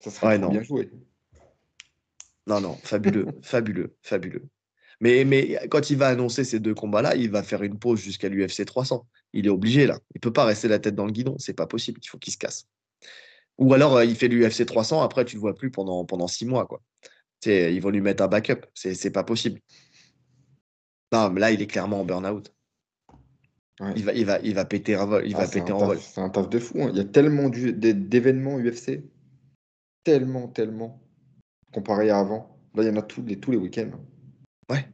Ça serait trop bien joué. Non, non, fabuleux, fabuleux, fabuleux. Mais, mais quand il va annoncer ces deux combats-là, il va faire une pause jusqu'à l'UFC 300. Il est obligé, là. Il ne peut pas rester la tête dans le guidon. C'est pas possible. Il faut qu'il se casse. Ou alors, euh, il fait l'UFC 300. Après, tu ne le vois plus pendant, pendant six mois, quoi. ils vont lui mettre un backup. C'est pas possible là, il est clairement en burn-out. Il, va, il, va, il va péter ah, en vol. C'est un taf de fou. Hein. Il y a tellement d'événements UFC. Tellement, tellement. Comparé à avant. Là, il y en a tous les, tous les week-ends. Ouais.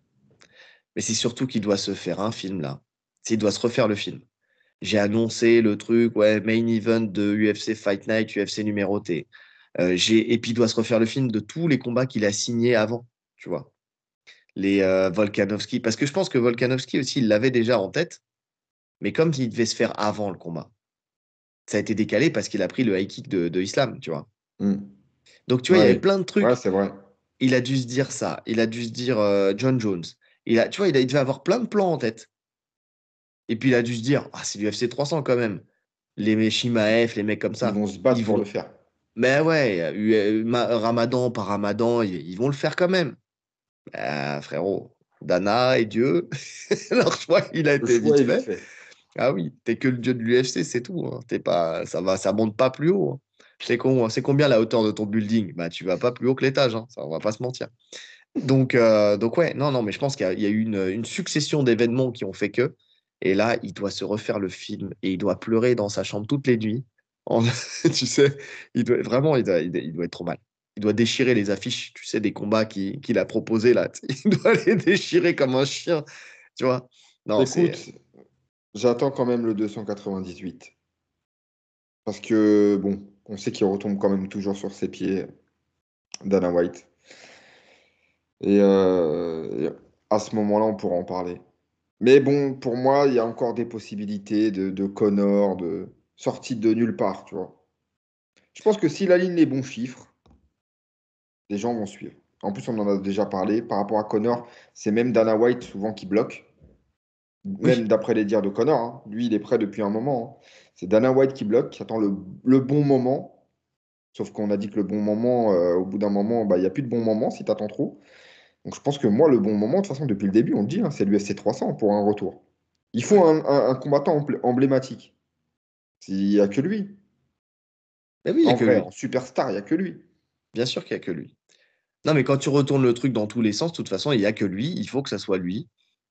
Mais c'est surtout qu'il doit se faire un film, là. Il doit se refaire le film. J'ai annoncé le truc, ouais, main event de UFC Fight Night, UFC numéroté. Euh, et puis, il doit se refaire le film de tous les combats qu'il a signés avant. Tu vois les euh, Volkanovski, parce que je pense que Volkanovski aussi, il l'avait déjà en tête, mais comme il devait se faire avant le combat, ça a été décalé parce qu'il a pris le high kick de, de Islam, tu vois. Hmm. Donc tu vois, il y avait plein de trucs. c'est Il a dû se dire ça, il a dû se dire euh, John Jones. Il a, tu vois, il, a, devait avoir plein de plans en tête. Et puis il a dû se dire, ah, c'est l'UFC 300 quand même. Les Shimaev, les mecs comme ça. Ils vont se battre, pour le faire. Mais ben ouais, euh, Ramadan par Ramadan, ils, vont le faire quand même. Ben, frérot, Dana et Dieu, leur choix, il a été vite fait. Ah oui, t'es que le dieu de l'UFC, c'est tout. Hein. T'es pas, ça va, ça monte pas plus haut. Hein. Hein. C'est combien la hauteur de ton building Bah, tu vas pas plus haut que l'étage. Ça, on va pas se mentir. Donc, euh, donc ouais, non, non, mais je pense qu'il y, a, eu une, succession d'événements qui ont fait que. Et là, il doit se refaire le film et il doit pleurer dans sa chambre toutes les nuits. tu sais, il doit vraiment, il doit être trop mal il doit déchirer les affiches, tu sais, des combats qu'il a proposés là. Il doit les déchirer comme un chien, tu vois. Non, Écoute, j'attends quand même le 298. Parce que, bon, on sait qu'il retombe quand même toujours sur ses pieds, Dana White. Euh, et, à ce moment-là, on pourra en parler. Mais bon, pour moi, il y a encore des possibilités de, de Connor, de sortie de nulle part, tu vois. Je pense que s'il aligne les bons chiffres, les gens vont suivre. En plus, on en a déjà parlé. Par rapport à Connor, c'est même Dana White souvent qui bloque. Même d'après les dires de Connor. Hein. Lui, il est prêt depuis un moment. Hein. C'est Dana White qui bloque, qui attend le, bon moment. Sauf qu'on a dit que le bon moment, euh, au bout d'un moment, bah, il n'y a plus de bon moment si tu attends trop. Donc je pense que moi, le bon moment, de toute façon, depuis le début, on le dit, hein, c'est l'UFC 300 pour un retour. Il faut un, combattant emblématique. Il n'y a que lui. Mais eh oui, il y a en que en superstar, il n'y a que lui. Bien sûr qu'il n'y a que lui. Non, mais quand tu retournes le truc dans tous les sens, de toute façon, il n'y a que lui, il faut que ça soit lui.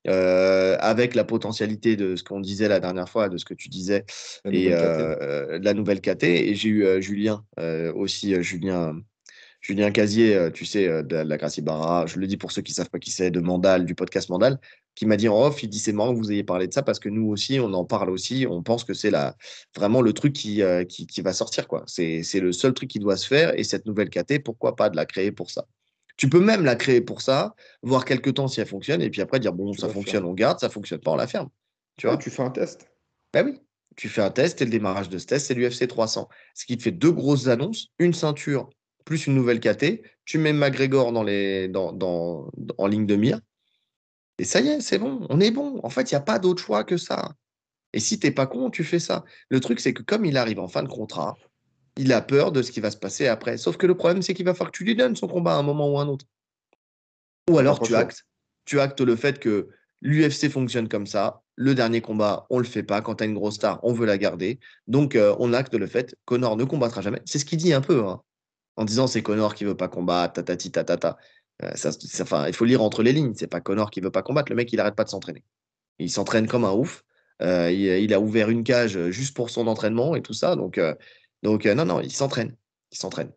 Euh, avec la potentialité de ce qu'on disait la dernière fois, de ce que tu disais, et euh, la nouvelle KT. Et j'ai eu euh, Julien aussi, Julien, Julien Casier, tu sais, de la Gracie Barra, je le dis pour ceux qui ne savent pas qui c'est, de Mandal, du podcast Mandal, qui m'a dit en off, il dit c'est marrant que vous ayez parlé de ça parce que nous aussi, on en parle aussi, on pense que c'est vraiment le truc qui, qui, va sortir. quoi. C'est le seul truc qui doit se faire et cette nouvelle KT, pourquoi pas de la créer pour ça tu peux même la créer pour ça, voir quelques temps si elle fonctionne, et puis après dire bon, ça fonctionne, on garde, ça fonctionne pas, on la ferme. Tu vois, tu fais un test. Ben oui, tu fais un test et le démarrage de ce test, c'est l'UFC 300. Ce qui te fait deux grosses annonces, une ceinture plus une nouvelle KT. Tu mets McGregor dans les, dans, dans, en ligne de mire. Et ça y est, c'est bon, on est bon. En fait, il n'y a pas d'autre choix que ça. Et si t'es pas con, tu fais ça. Le truc, c'est que comme il arrive en fin de contrat, il a peur de ce qui va se passer après. Sauf que le problème, c'est qu'il va falloir que tu lui donnes son combat à un moment ou à un autre. Ou alors tu actes, tu actes le fait que l'UFC fonctionne comme ça. Le dernier combat, on le fait pas. Quand tu as une grosse star, on veut la garder. Donc euh, on acte le fait Connor ne combattra jamais. C'est ce qu'il dit un peu, hein, en disant c'est Connor qui veut pas combattre, euh, ça, enfin, il faut lire entre les lignes. C'est pas Connor qui veut pas combattre. Le mec, il arrête pas de s'entraîner. Il s'entraîne comme un ouf. Euh, il, il, a ouvert une cage juste pour son entraînement et tout ça. Donc donc, euh, non, non, il s'entraîne. Ils s'entraînent.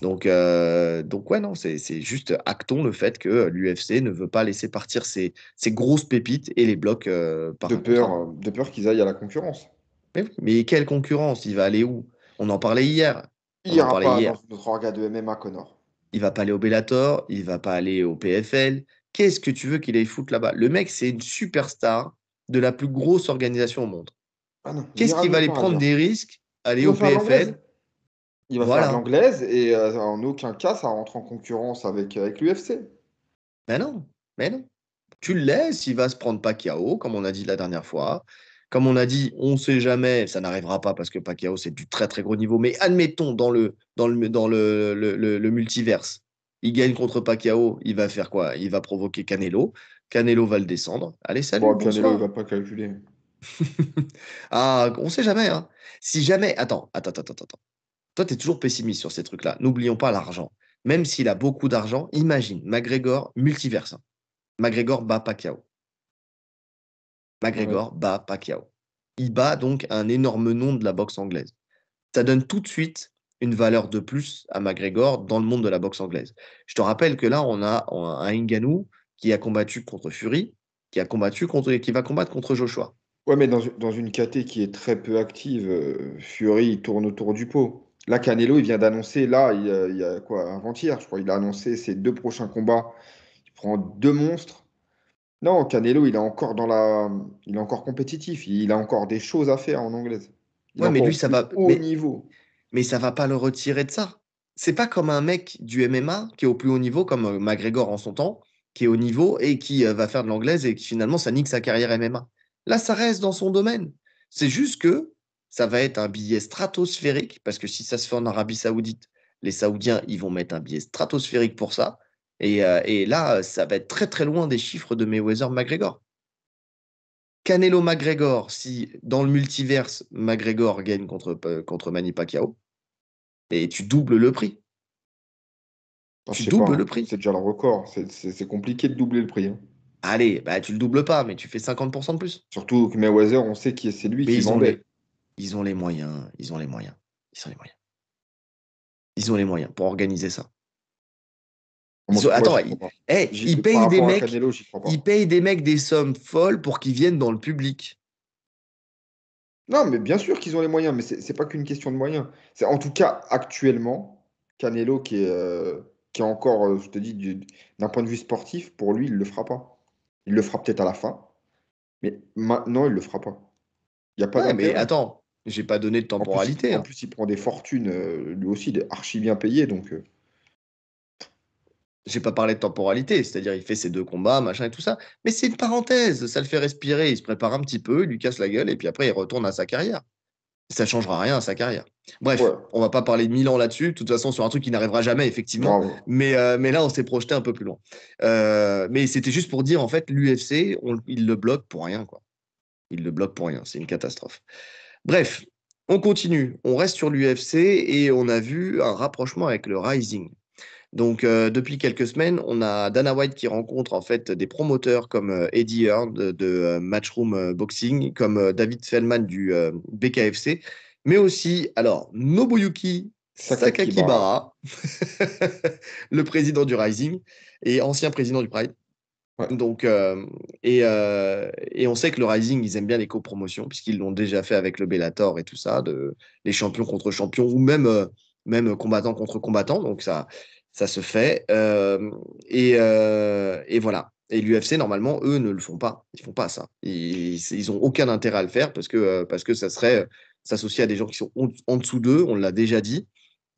Donc, euh, donc ouais, non, c'est juste actons le fait que euh, l'UFC ne veut pas laisser partir ses, grosses pépites et les blocs par de peur, de peur qu'ils aillent à la concurrence. Mais, quelle concurrence Il va aller où On en parlait hier. Il pas hier. notre de MMA, Connor. Il va pas aller au Bellator, il va pas aller au PFL. Qu'est-ce que tu veux qu'il aille foutre là-bas Le mec, c'est une superstar de la plus grosse organisation au monde. Ah Qu'est-ce qu'il va aller prendre des risques aller au PFL. Il va faire l'anglaise et euh, en aucun cas ça rentre en concurrence avec, euh, avec l'UFC. Mais non, mais non. Tu le laisses, il va se prendre Pacquiao, comme on a dit la dernière fois. Comme on a dit, on ne sait jamais, ça n'arrivera pas parce que Pacquiao c'est du très très gros niveau. Mais admettons dans le dans le dans le, le, multiverse, il gagne contre Pacquiao, il va faire quoi Il va provoquer Canelo. Canelo va le descendre. Allez salut. Bon, Canelo il va pas calculer. ah, on sait jamais. Hein. Si jamais. Attends, attends, attends, attends. Toi, tu es toujours pessimiste sur ces trucs-là. N'oublions pas l'argent. Même s'il a beaucoup d'argent, imagine McGregor multiverse. Hein. McGregor bat Pacquiao. McGregor bat Pacquiao. Il bat donc un énorme nom de la boxe anglaise. Ça donne tout de suite une valeur de plus à McGregor dans le monde de la boxe anglaise. Je te rappelle que là, on a, un Inganu qui a combattu contre Fury, qui a combattu contre, qui va combattre contre Joshua. Ouais, mais dans, une KT qui est très peu active, euh, Fury il tourne autour du pot. Là, Canelo, il vient d'annoncer, là, il, y a quoi, avant-hier, je crois, il a annoncé ses deux prochains combats. Il prend deux monstres. Non, Canelo, il est encore dans la, il est encore compétitif. Il a encore des choses à faire en anglaise. Il mais lui, ça va au niveau. Mais ça va pas le retirer de ça. C'est pas comme un mec du MMA qui est au plus haut niveau, comme euh, McGregor en son temps, qui est au niveau et qui euh, va faire de l'anglaise et qui finalement ça nique sa carrière MMA. Là, ça reste dans son domaine. C'est juste que ça va être un billet stratosphérique, parce que si ça se fait en Arabie Saoudite, les Saoudiens, ils vont mettre un billet stratosphérique pour ça. Et, euh, là, ça va être très très loin des chiffres de Mayweather-McGregor. Canelo McGregor, si dans le multiverse, McGregor gagne contre, euh, contre Manny Pacquiao, et tu doubles le prix. Tu doubles le prix. C'est déjà le record. C'est compliqué de doubler le prix. Hein. Allez, bah, tu le doubles pas, mais tu fais 50% de plus. Surtout que Mayweather, on sait qui c'est lui qui ils ils ont les moyens, ils ont les moyens, ils ont les moyens. Ils ont les moyens pour organiser ça. Attends, ils, payent des mecs, des sommes folles pour qu'ils viennent dans le public. Non, mais bien sûr qu'ils ont les moyens, mais c'est pas qu'une question de moyens. C'est en tout cas actuellement Canelo qui est, euh, qui est encore, euh, je te dis, d'un point de vue sportif, pour lui, il le fera pas. Il le fera peut-être à la fin, mais maintenant, il le fera pas. Il y a pas mais attends, j'ai pas donné de temporalité. Hein. En plus, il prend des fortunes, euh, lui aussi, des archi bien payé. donc. Euh. J'ai pas parlé de temporalité, c'est-à-dire il fait ses deux combats, machin et tout ça. Mais c'est une parenthèse, ça le fait respirer, il se prépare un petit peu, il lui casse la gueule et puis après il retourne à sa carrière. Ça changera rien à sa carrière. Bref, on va pas parler de Milan là-dessus, de toute façon sur un truc qui n'arrivera jamais effectivement. Euh, mais, là, on s'est projeté un peu plus loin. Euh, mais c'était juste pour dire, en fait, l'UFC, il le bloque pour rien. quoi. Il le bloque pour rien, c'est une catastrophe. Bref, on continue, on reste sur l'UFC et on a vu un rapprochement avec le Rising. Donc euh, depuis quelques semaines, on a Dana White qui rencontre en fait des promoteurs comme Eddie Hearn de, Matchroom Boxing, comme David Feldman du BKFC mais aussi, alors, Nobuyuki Sakakibara, le président du Rising et ancien président du Pride. Donc, euh, et, euh, et, on sait que le Rising, ils aiment bien les copromotions, puisqu'ils l'ont déjà fait avec le Bellator et tout ça, de, les champions contre champions, ou même, euh, combattants même combattant contre combattants. Donc, ça, ça se fait. Et, et, voilà. Et l'UFC, normalement, eux ne le font pas. Ils font pas ça. Ils n'ont aucun intérêt à le faire parce que, parce que ça serait s'associer à des gens qui sont en, dessous d'eux, on l'a déjà dit.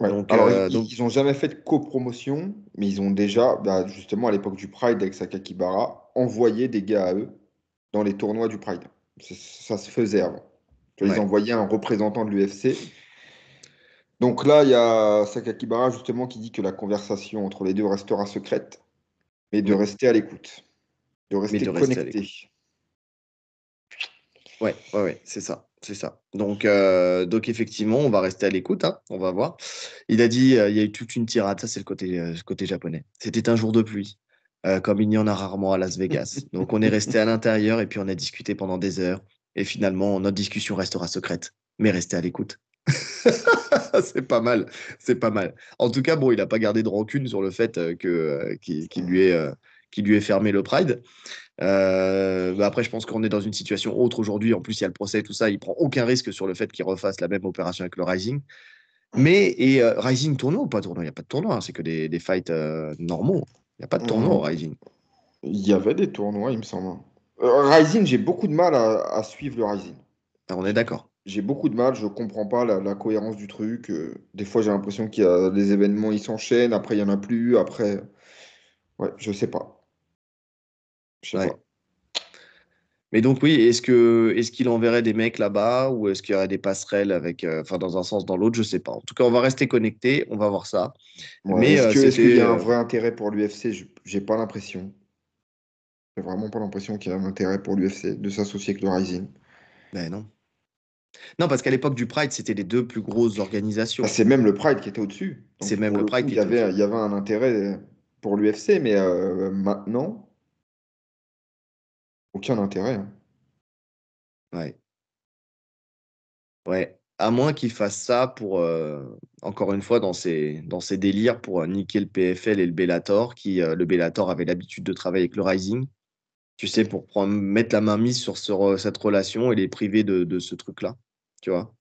Euh, donc, ils, n'ont jamais fait de copromotion, mais ils ont déjà, bah, justement, à l'époque du Pride avec Sakakibara, envoyé des gars à eux dans les tournois du Pride. Ça, se faisait avant. Ils envoyaient un représentant de l'UFC. Donc là, il y a Sakakibara, justement, qui dit que la conversation entre les deux restera secrète, mais de rester à l'écoute, de rester connecté. ouais, ouais c'est ça. C'est ça. Donc, euh, donc effectivement, on va rester à l'écoute. Hein, on va voir. Il a dit, euh, il y a eu toute une tirade. Ça, c'est le côté, euh, côté japonais. C'était un jour de pluie, comme il y en a rarement à Las Vegas. donc, on est resté à l'intérieur et puis on a discuté pendant des heures. Et finalement, notre discussion restera secrète. Mais rester à l'écoute. c'est pas mal. C'est pas mal. En tout cas, bon, il n'a pas gardé de rancune sur le fait que qu'il lui ait qui lui fermé le Pride. Euh, bah, après, je pense qu'on est dans une situation autre aujourd'hui. En plus, il y a le procès tout ça. Il prend aucun risque sur le fait qu'il refasse la même opération avec le Rising. Mais, et euh, Rising tournoi ou pas tournoi Il n'y a pas de tournoi. Hein. c'est que des, fights euh, normaux. Il n'y a pas de mmh. tournoi au Rising. Il y avait des tournois, il me semble. Rising, j'ai beaucoup de mal à, suivre le Rising. Ah, on est d'accord. J'ai beaucoup de mal, je ne comprends pas la, cohérence du truc. des fois, j'ai l'impression qu'il y a des événements, ils s'enchaînent, après, il n'y en a plus, après. Ouais, je sais pas. Mais donc oui, est-ce que est-ce qu'il enverrait des mecs là-bas ou est-ce qu'il y aurait des passerelles avec, euh, enfin dans un sens dans l'autre, je sais pas. En tout cas, on va rester connecté, on va voir ça. Mais euh, est-ce qu'il y a un euh, vrai intérêt pour l'UFC J'ai pas l'impression. n'ai vraiment pas l'impression qu'il y a un intérêt pour l'UFC de s'associer avec le Rising. Ben non. Non, parce qu'à l'époque du Pride, c'était les deux plus grosses organisations. Ah, c'est même le Pride qui était au-dessus. C'est même le, Pride qui était Il y avait un intérêt pour l'UFC, mais maintenant, aucun intérêt. Hein. Ouais. Ouais. À moins qu'ils fassent ça pour, euh, encore une fois, dans ces dans délires, pour euh, niquer le PFL et le Bellator, qui, euh, le Bellator avait l'habitude de travailler avec le Rising, tu sais, pour mettre la main mise sur cette relation et les priver de, ce truc-là, tu vois.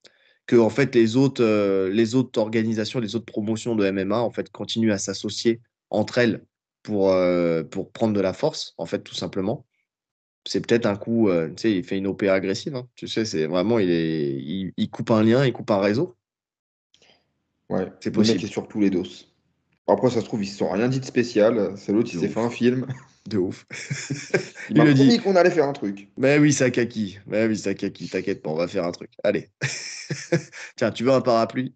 Que, en fait, les autres, les autres organisations, les autres promotions de MMA, en fait, continuent à s'associer entre elles pour, pour prendre de la force, en fait, tout simplement c'est peut-être un coup, euh, tu sais, il fait une OPA agressive. Hein. Tu sais, c'est vraiment, il, est, il, coupe un lien, il coupe un réseau. Ouais, c'est possible. Le sur tous les dos. Après, ça se trouve, ils se sont rien dit de spécial. C'est l'autre, il s'est fait un film. De ouf. il, dit qu'on allait faire un truc. Mais oui, ça kaki. Mais oui, ça kaki. t'inquiète pas, on va faire un truc. Allez. Tiens, tu veux un parapluie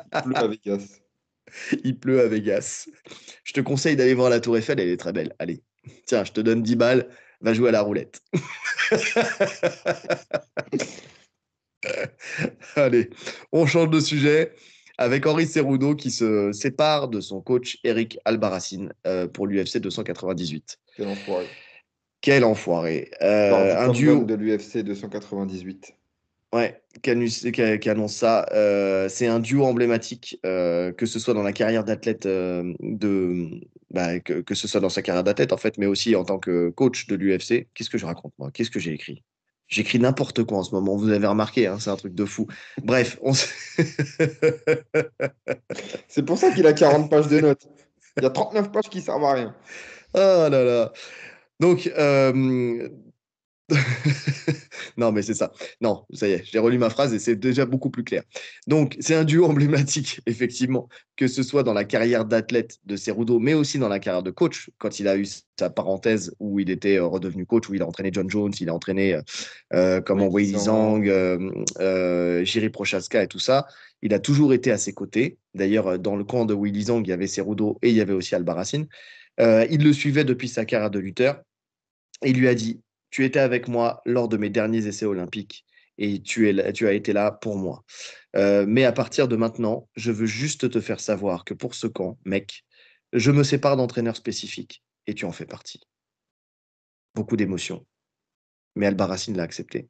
Il pleut à Vegas. Il pleut à Vegas. Je te conseille d'aller voir la Tour Eiffel, elle est très belle. Allez tiens, je te donne 10 balles, va jouer à la roulette. Allez, on change de sujet avec Henri Serrudo qui se sépare de son coach Eric Albarracin euh, pour l'UFC 298. Quel enfoiré. Quel enfoiré. Euh, un duo de l'UFC 298. Ouais, qui annonce, ça. Euh, c'est un duo emblématique, que ce soit dans la carrière d'athlète de bah, que, ce soit dans sa carrière d'athlète, en fait, mais aussi en tant que coach de l'UFC. Qu'est-ce que je raconte, moi Qu'est-ce que j'ai écrit J'écris n'importe quoi en ce moment, vous avez remarqué, hein, c'est un truc de fou. Bref, on C'est pour ça qu'il a 40 pages de notes. Il y a 39 pages qui servent à rien. Ah là là. Donc, euh, non, mais c'est ça. Non, ça y est, j'ai relu ma phrase et c'est déjà beaucoup plus clair. Donc, c'est un duo emblématique, effectivement, que ce soit dans la carrière d'athlète de Cerudo, mais aussi dans la carrière de coach, quand il a eu sa parenthèse où il était euh, redevenu coach, où il a entraîné John Jones, il a entraîné euh, euh comment oui, Zhang, euh, Jiri Prochaska et tout ça. Il a toujours été à ses côtés. D'ailleurs, dans le camp de Willy Zhang, il y avait Cerudo et il y avait aussi Euh, il le suivait depuis sa carrière de lutteur. Et il lui a dit tu étais avec moi lors de mes derniers essais olympiques et tu, es tu as été là pour moi. Euh, mais à partir de maintenant, je veux juste te faire savoir que pour ce camp, mec, je me sépare d'entraîneurs spécifiques et tu en fais partie. Beaucoup d'émotions. Mais Albaracine l'a accepté.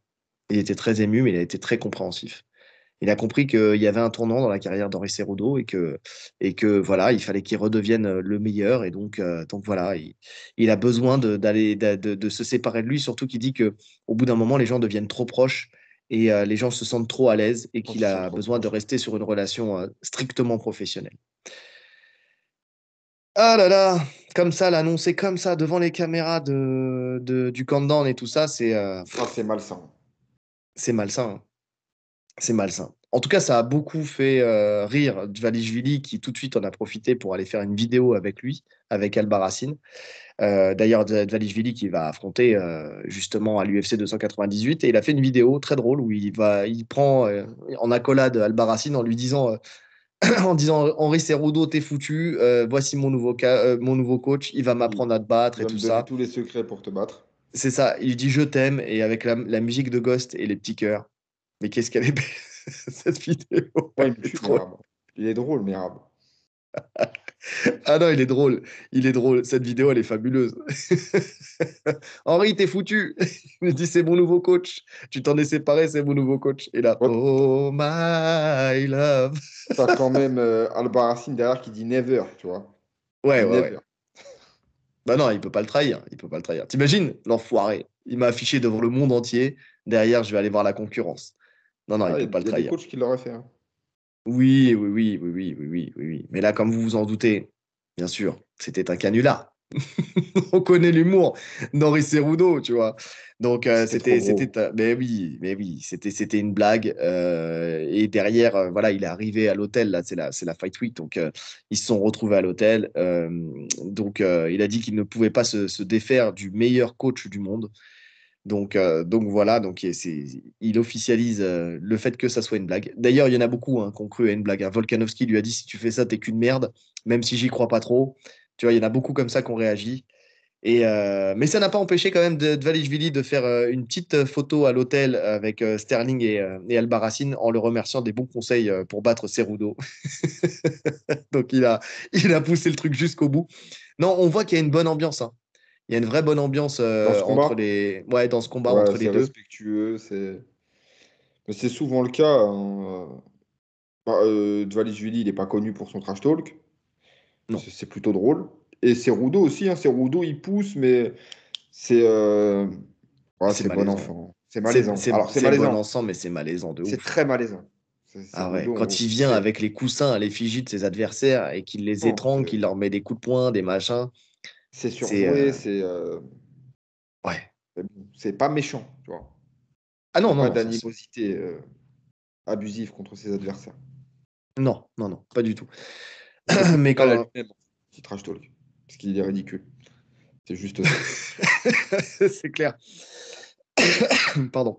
Il était très ému, mais il a été très compréhensif il a compris qu'il y avait un tournant dans la carrière d'Henri Serrudo et que, et que voilà, il fallait qu'il redevienne euh, le meilleur. Et donc, euh, donc voilà, il, a besoin d'aller de, se séparer de lui, surtout qu'il dit que au bout d'un moment, les gens deviennent trop proches et euh, les gens se sentent trop à l'aise et qu'il a besoin de rester sur une relation strictement professionnelle. Ah là là, comme ça, l'annoncer comme ça devant les caméras de, de du countdown et tout ça, c'est. Ah, c'est malsain. C'est malsain. Hein c'est malsain. En tout cas, ça a beaucoup fait euh, rire Dvalishvili, qui tout de suite en a profité pour aller faire une vidéo avec lui, avec Albarracine. Euh, D'ailleurs, Dvalishvili qui va affronter euh, justement à l'UFC 298, et il a fait une vidéo très drôle où il va, il prend euh, en accolade Albarracine en lui disant, en disant Henri Serrudo, t'es foutu, voici mon nouveau, mon nouveau coach, il va m'apprendre à te battre et tout ça. Tous les secrets pour te battre. C'est ça, il dit je t'aime et avec la, la, musique de Ghost et les petits cœurs, mais qu'est-ce qu'elle est belle, cette vidéo il, est il, est drôle, mais ah non, il est drôle. Il est drôle. Cette vidéo, elle est fabuleuse. Henri, t'es foutu. Il me dit c'est mon nouveau coach. Tu t'en es séparé, c'est mon nouveau coach. Et là, oh my love. T'as quand même euh, derrière qui dit never, tu vois. Ouais, ouais, ouais. Bah non, il peut pas le trahir. Il peut pas le trahir. T'imagines, l'enfoiré. Il m'a affiché devant le monde entier. Derrière, je vais aller voir la concurrence. Non, non, il ne ah, peut pas le trahir. Il y a des coachs qui l'auraient fait. Hein. Oui, oui, oui, oui, oui, oui, oui, Mais là, comme vous vous en doutez, bien sûr, c'était un canular. on connaît l'humour d'Henri Serrudo, tu vois. Donc euh, c'était, c'était, mais oui, mais oui, c'était, c'était une blague. Euh, et derrière, euh, voilà, il est arrivé à l'hôtel. Là, c'est la, c'est la Fight Week, donc ils se sont retrouvés à l'hôtel. donc il a dit qu'il ne pouvait pas se, se, défaire du meilleur coach du monde. Euh, donc, voilà, donc il officialise euh, le fait que ça soit une blague. D'ailleurs, il y en a beaucoup hein, qui ont cru à une blague. Hein. Volkanovski lui a dit si tu fais ça, t'es qu'une merde, même si j'y crois pas trop. Tu vois, il y en a beaucoup comme ça qu'on réagit. Et, euh, mais ça n'a pas empêché quand même de, de de faire une petite photo à l'hôtel avec Sterling et, et Albarracine en le remerciant des bons conseils pour battre Cerudo. donc il a, il a poussé le truc jusqu'au bout. Non, on voit qu'il y a une bonne ambiance. Hein. Il y a une vraie bonne ambiance euh, dans ce combat entre les deux. C'est respectueux, c'est. Mais c'est souvent le cas. Hein. Bah, euh, julie il n'est pas connu pour son trash talk. C'est plutôt drôle. Et c'est Rudo aussi. Hein. C'est Rudo, il pousse, mais c'est. Euh... Ouais, c'est bon enfant. C'est malaisant. C'est bon ensemble, mais c'est malaisant de ouf. C'est très malaisant. Ah quand il vient avec les coussins à l'effigie de ses adversaires et qu'il les oh, étrangle, qu'il leur met des coups de poing, des machins. C'est surjoué, c'est. Euh, euh, ouais. C'est pas méchant, tu vois. Ah non, non. Pas d'animosité euh, abusive contre ses adversaires. Non, non, non, pas du tout. Mais quand. même petit trash talk, parce qu'il est ridicule. C'est juste c'est clair. Pardon.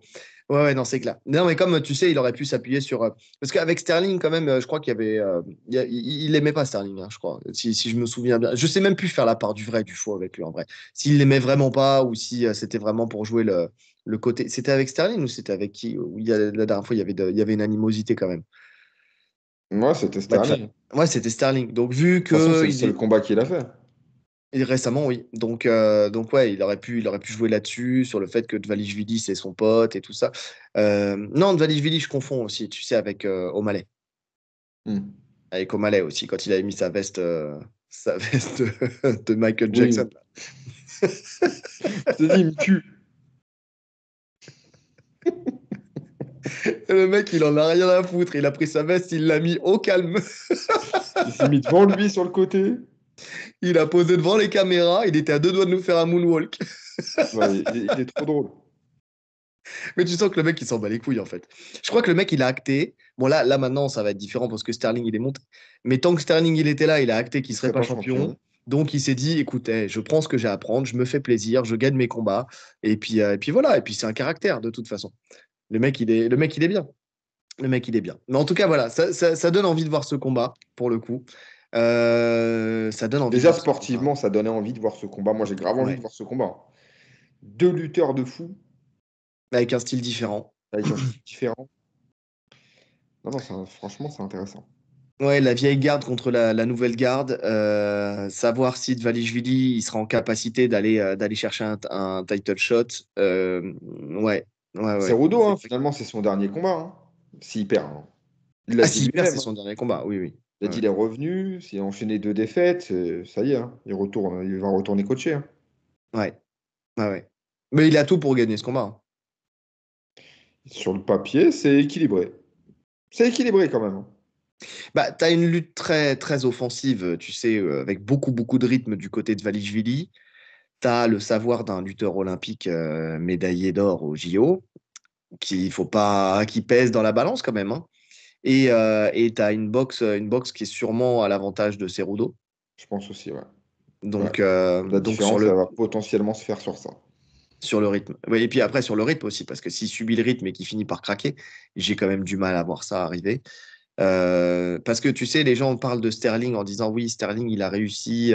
Ouais, ouais, non, c'est clair. Non, mais comme tu sais, il aurait pu s'appuyer sur. Euh, parce qu'avec Sterling, quand même, euh, je crois qu'il y avait. Euh, il n'aimait pas Sterling, hein, je crois, si, je me souviens bien. Je sais même plus faire la part du vrai du faux avec lui, en vrai. S'il l'aimait vraiment pas ou si c'était vraiment pour jouer le, côté. C'était avec Sterling ou c'était avec qui La dernière fois, il y, avait il y avait une animosité quand même. Moi, c'était bah, Sterling. Ouais, c'était Sterling. Donc, vu que. C'est le combat qu'il a fait récemment, oui. Donc, euh, donc ouais, il aurait pu, il aurait pu jouer là-dessus, sur le fait que Dvalishvili, c'est son pote et tout ça. Euh, non, Dvalishvili, je confonds aussi, tu sais, avec euh, O'Malley. Hmm. Avec O'Malley aussi, quand il avait mis sa veste, euh, sa veste de Michael Jackson. dis, il me tue. Le mec, il en a rien à foutre. Il a pris sa veste, il l'a mis au calme. il s'est mis devant lui sur le côté. Il a posé devant les caméras, il était à deux doigts de nous faire un moonwalk. il, est trop drôle. Mais tu sens que le mec, il s'en bat les couilles, en fait. Je crois que le mec, il a acté. Bon, là, là maintenant, ça va être différent parce que Sterling, il est monté. Mais tant que Sterling, il était là, il a acté qu'il serait pas, champion. Donc, il s'est dit, écoutez, eh, je prends ce que j'ai à prendre je me fais plaisir, je gagne mes combats. Et puis, euh, et puis voilà, et puis c'est un caractère, de toute façon. Le mec, il est, le mec, il est bien le mec, il est bien. Mais en tout cas, voilà, ça, donne envie de voir ce combat, pour le coup. Euh, ça donne envie Déjà sportivement, ça donnait envie de voir ce combat. Moi, j'ai grave envie de voir ce combat. Deux lutteurs de fou. Avec un style différent. Avec différent. Non, non, franchement, c'est intéressant. Ouais, la vieille garde contre la, nouvelle garde. Euh, savoir si Dvalishvili il sera en capacité d'aller euh, chercher un, title shot. ouais. C'est Rodo, hein, finalement, c'est son dernier combat. Hein. S'il perd. Hein. Ah, c'est son hein. dernier combat, oui, oui a dit il est revenu, s'il a enchaîné deux défaites, ça y est, hein, il, retourne, il va retourner coacher. Hein. Ouais. ouais. Mais il a tout pour gagner ce combat. Hein. Sur le papier, c'est équilibré. C'est équilibré quand même. Bah, tu as une lutte très, très offensive, tu sais, euh, avec beaucoup, beaucoup de rythme du côté de Valishvili. Tu as le savoir d'un lutteur olympique euh, médaillé d'or au JO, qui, faut pas, qui pèse dans la balance quand même. Et euh, tu as une box, euh, une box qui est sûrement à l'avantage de Cerudo. Je pense aussi, ouais. Donc, euh, donc va potentiellement se faire sur ça. Sur le rythme. et puis après, sur le rythme aussi, parce que s'il subit le rythme et qu'il finit par craquer, j'ai quand même du mal à voir ça arriver. parce que tu sais, les gens parlent de Sterling en disant oui, Sterling, il a réussi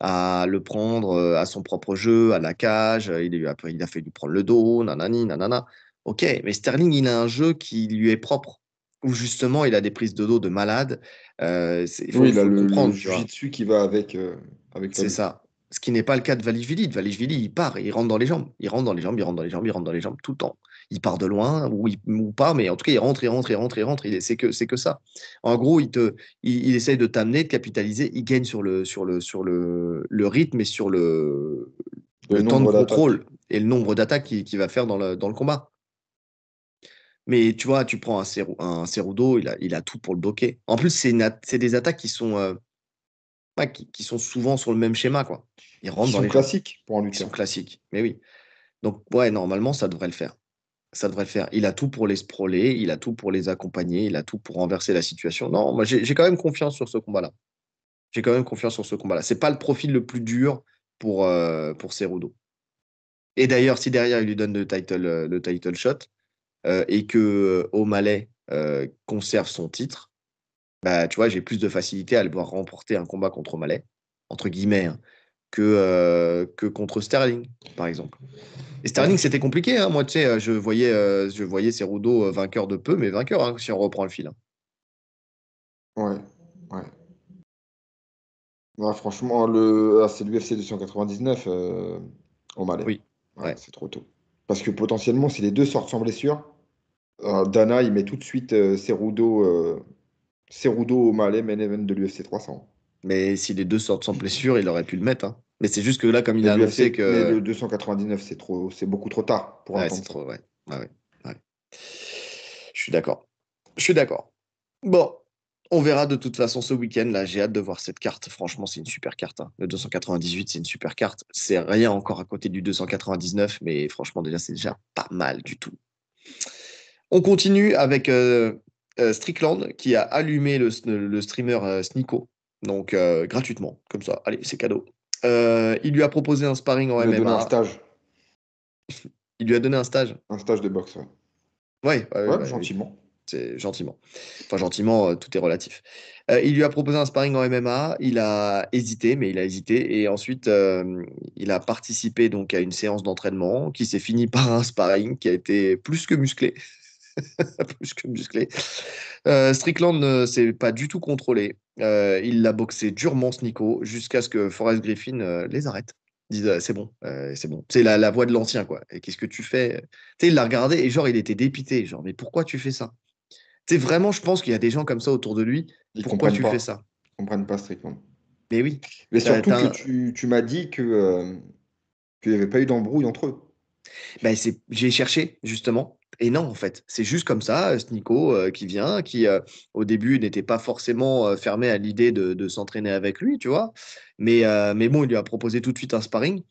à le prendre à son propre jeu, à la cage, il, a, il a fait lui prendre le dos, nanani, nanana. Ok, mais Sterling, il a un jeu qui lui est propre où justement il a des prises de dos de malade. Euh, il faut, oui, il a le, comprendre, le dessus qui va avec. Euh, avec c'est ça. Ce qui n'est pas le cas de Valishvili. De il part, il rentre dans les jambes. Il rentre dans les jambes, il rentre dans les jambes, il rentre dans les jambes tout le temps. Il part de loin ou, il, ou pas, mais en tout cas, il rentre, il rentre, il rentre, il rentre. Il, c'est, que, c'est que ça. En gros, il, te, il, essaye de t'amener, de capitaliser. Il gagne sur le, sur le, sur le, rythme et sur le, temps de contrôle et le nombre d'attaques qu'il, va faire dans le combat. Mais tu vois, tu prends un, Cerudo, un Cerudo, il a, il a tout pour le bloquer. En plus, c'est des attaques qui sont, euh, qui, sont souvent sur le même schéma. Quoi. Ils rentrent dans sont les classiques pour un lutteur. Ils sont classiques, mais oui. Donc, ouais, normalement, ça devrait le faire. Ça devrait le faire. Il a tout pour les sprawler, il a tout pour les accompagner, il a tout pour renverser la situation. Non, moi, j'ai quand même confiance sur ce combat-là. J'ai quand même confiance sur ce combat-là. C'est pas le profil le plus dur pour, euh, pour Cerudo. Et d'ailleurs, si derrière, il lui donne le title, euh, le title shot, euh, et que euh, O'Malley euh, conserve son titre, bah, tu vois, j'ai plus de facilité à le voir remporter un combat contre O'Malley, entre guillemets, hein, que, que contre Sterling, par exemple. Et Sterling, c'était compliqué. Hein, moi, tu sais, je voyais, je voyais Cerudo vainqueur de peu, mais vainqueur, hein, si on reprend le fil. Hein. Ouais, ouais. Bah, franchement, le... Ah, c'est l'UFC 299 euh, Oui. C'est trop tôt. Parce que potentiellement, si les deux sortent sans blessure, euh, Dana, il met tout de suite euh, Cerudo, euh, au malais, de l'UFC 300. Mais si les deux sortent sans blessure, il aurait pu le mettre. Hein. Mais c'est juste que là, comme il a annoncé que. le 299, c'est trop, c'est beaucoup trop tard pour ouais, Trop, ouais. Je suis d'accord. Je suis d'accord. Bon, on verra de toute façon ce week-end. Là, j'ai hâte de voir cette carte. Franchement, c'est une super carte. Hein. Le 298, c'est une super carte. C'est rien encore à côté du 299, mais franchement, déjà, c'est déjà pas mal du tout. On continue avec euh, euh, Strickland qui a allumé le, streamer euh, Snico, donc gratuitement, comme ça. Allez, c'est cadeau. il lui a proposé un sparring en MMA. Un stage. il lui a donné un stage. Un stage de boxe, ouais. gentiment. C'est gentiment. Enfin, gentiment, tout est relatif. il lui a proposé un sparring en MMA. Il a hésité, mais il a hésité. Et ensuite, il a participé donc à une séance d'entraînement qui s'est finie par un sparring qui a été plus que musclé. plus que musclé. Euh, Strickland ne euh, s'est pas du tout contrôlé. Euh, il l'a boxé durement, ce Nico, jusqu'à ce que Forrest Griffin les arrête. c'est bon, c'est bon. C'est la, voix de l'ancien, quoi. Et qu'est-ce que tu fais Tu il l'a regardé et genre, il était dépité. Genre, mais pourquoi tu fais ça Tu vraiment, je pense qu'il y a des gens comme ça autour de lui. pourquoi tu fais ça Ils comprennent pas Strickland. Mais oui. Mais surtout que tu, m'as dit que qu'il n'y avait pas eu d'embrouille entre eux. Ben, c'est, j'ai cherché, justement. Et non, en fait, c'est juste comme ça, euh, ce Nico euh, qui vient, qui euh, au début n'était pas forcément fermé à l'idée de, s'entraîner avec lui, tu vois. Mais, mais bon, il lui a proposé tout de suite un sparring.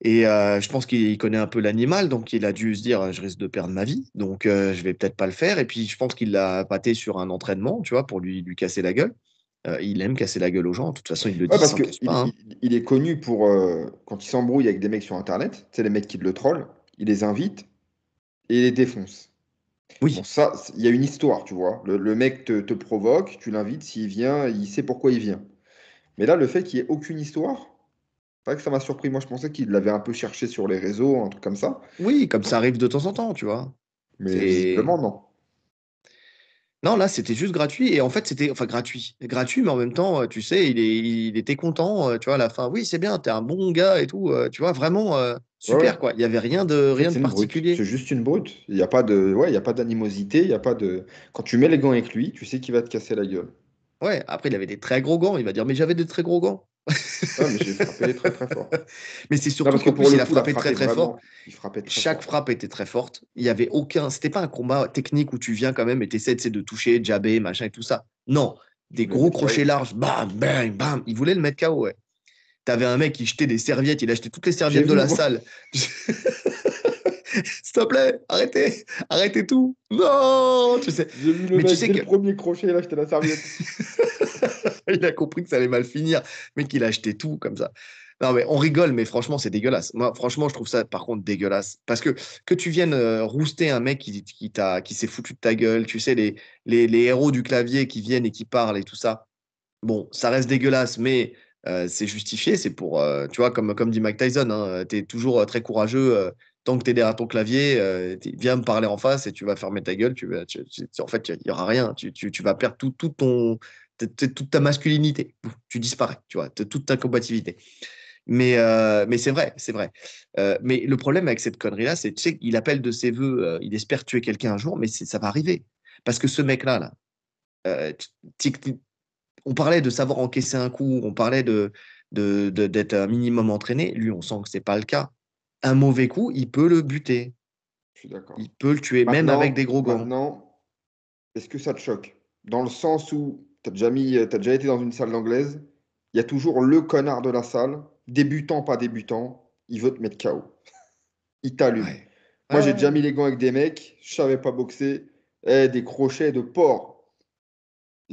Et je pense qu'il connaît un peu l'animal, donc il a dû se dire je risque de perdre ma vie, donc je vais peut-être pas le faire. Et puis je pense qu'il l'a pâté sur un entraînement, tu vois, pour lui, lui casser la gueule. il aime casser la gueule aux gens. De toute façon, il le dit. Parce hein. il est connu pour quand il s'embrouille avec des mecs sur Internet. C'est les mecs qui le trollent. Il les invite et les défonce. Oui. ça, il y a une histoire, tu vois. Le, mec te, provoque, tu l'invites, s'il vient, il sait pourquoi il vient. Mais là, le fait qu'il n'y ait aucune histoire, c'est vrai que ça m'a surpris. Moi, je pensais qu'il l'avait un peu cherché sur les réseaux, un truc comme ça. Oui, comme ça arrive de temps en temps, tu vois. Mais visiblement, non. Non, là, c'était juste gratuit. Et en fait, c'était enfin gratuit. Gratuit, mais en même temps, tu sais, il, il était content, euh, tu vois, à la fin. Oui, c'est bien, t'es un bon gars et tout. Euh, tu vois, vraiment, euh, super quoi. Il y avait rien de rien de particulier. C'est juste une brute. Il n'y a pas de ouais, il y a pas d'animosité, il y a pas de quand tu mets les gants avec lui, tu sais qu'il va te casser la gueule. Ouais, après il avait des très gros gants, il va dire mais j'avais des très gros gants. ouais, ah, mais j'ai frappé très très fort. Mais c'est surtout parce pour il, a frappé, très très fort. Chaque frappe était très forte. Il y avait aucun, c'était pas un combat technique où tu viens quand même et essaies de toucher, jabber, machin et tout ça. Non, des gros crochets larges, bam, bam, bam. Il voulait le mettre KO. Ouais. T'avais un mec qui jetait des serviettes, il achetait toutes les serviettes de la salle. S'il te plaît, arrêtez, arrêtez tout. Non, tu sais. J'ai vu le, mais tu sais que... le premier crochet, il a acheté la serviette. il a compris que ça allait mal finir, mais qu'il achetait tout comme ça. Non, mais on rigole, mais franchement, c'est dégueulasse. Moi, franchement, je trouve ça, par contre, dégueulasse. Parce que que tu viennes euh, rouster un mec qui, qui, t'a, qui s'est foutu de ta gueule, tu sais, les, les, les héros du clavier qui viennent et qui parlent et tout ça. Bon, ça reste dégueulasse, mais euh, c'est justifié. C'est pour, euh, tu vois, comme, comme dit Mike Tyson, hein, euh, tu es toujours très courageux. tant que tu es derrière ton clavier, viens me parler en face et tu vas fermer ta gueule. Tu vas, en fait, il n'y aura rien. Tu, vas perdre tout, tout ton, toute ta masculinité. Tu disparais, tu vois, toute ta combativité. Mais, mais c'est vrai, c'est vrai. mais le problème avec cette connerie-là, c'est tu sais, qu'il appelle de ses voeux, il espère tuer quelqu'un un jour, mais ça va arriver. Parce que ce mec-là, là, là on parlait de savoir encaisser un coup, on parlait de d'être un minimum entraîné. Lui, on sent que c'est pas le cas. Un mauvais coup, il peut le buter. Je suis d'accord. Il peut le tuer, même avec des gros gants. Maintenant, est-ce que ça te choque Dans le sens où tu as, déjà as déjà été dans une salle d'anglaise, il y a toujours le connard de la salle, débutant, pas débutant, il veut te mettre KO. il t'allume. Moi, j'ai déjà mis les gants avec des mecs, je savais pas boxer, et eh, des crochets de porc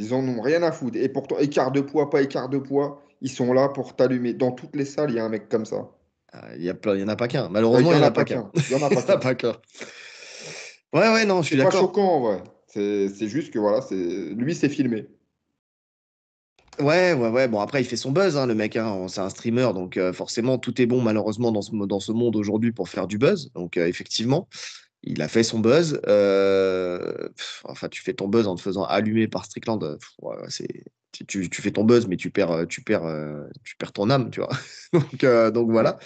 ils en ont rien à foutre. Et pourtant, écart de poids, pas écart de poids, ils sont là pour t'allumer. Dans toutes les salles, il y a un mec comme ça. Euh, il n'y en a pas qu'un. Malheureusement, euh, il n'y en, a pas qu'un. Il n'y en a pas qu'un. Ouais, ouais, non, je suis d'accord. C'est pas choquant, ouais. C'est juste que voilà, lui, c'est filmé. Ouais, ouais, ouais. Bon, après, il fait son buzz, hein, le mec. Hein. C'est un streamer, donc euh, forcément, tout est bon, malheureusement, dans ce, dans ce monde aujourd'hui pour faire du buzz. Donc, effectivement il a fait son buzz. Euh, enfin, tu fais ton buzz en te faisant allumer par Strickland. Euh, c'est, tu, fais ton buzz, mais tu perds, euh, tu perds, tu perds ton âme, tu vois. donc, donc voilà.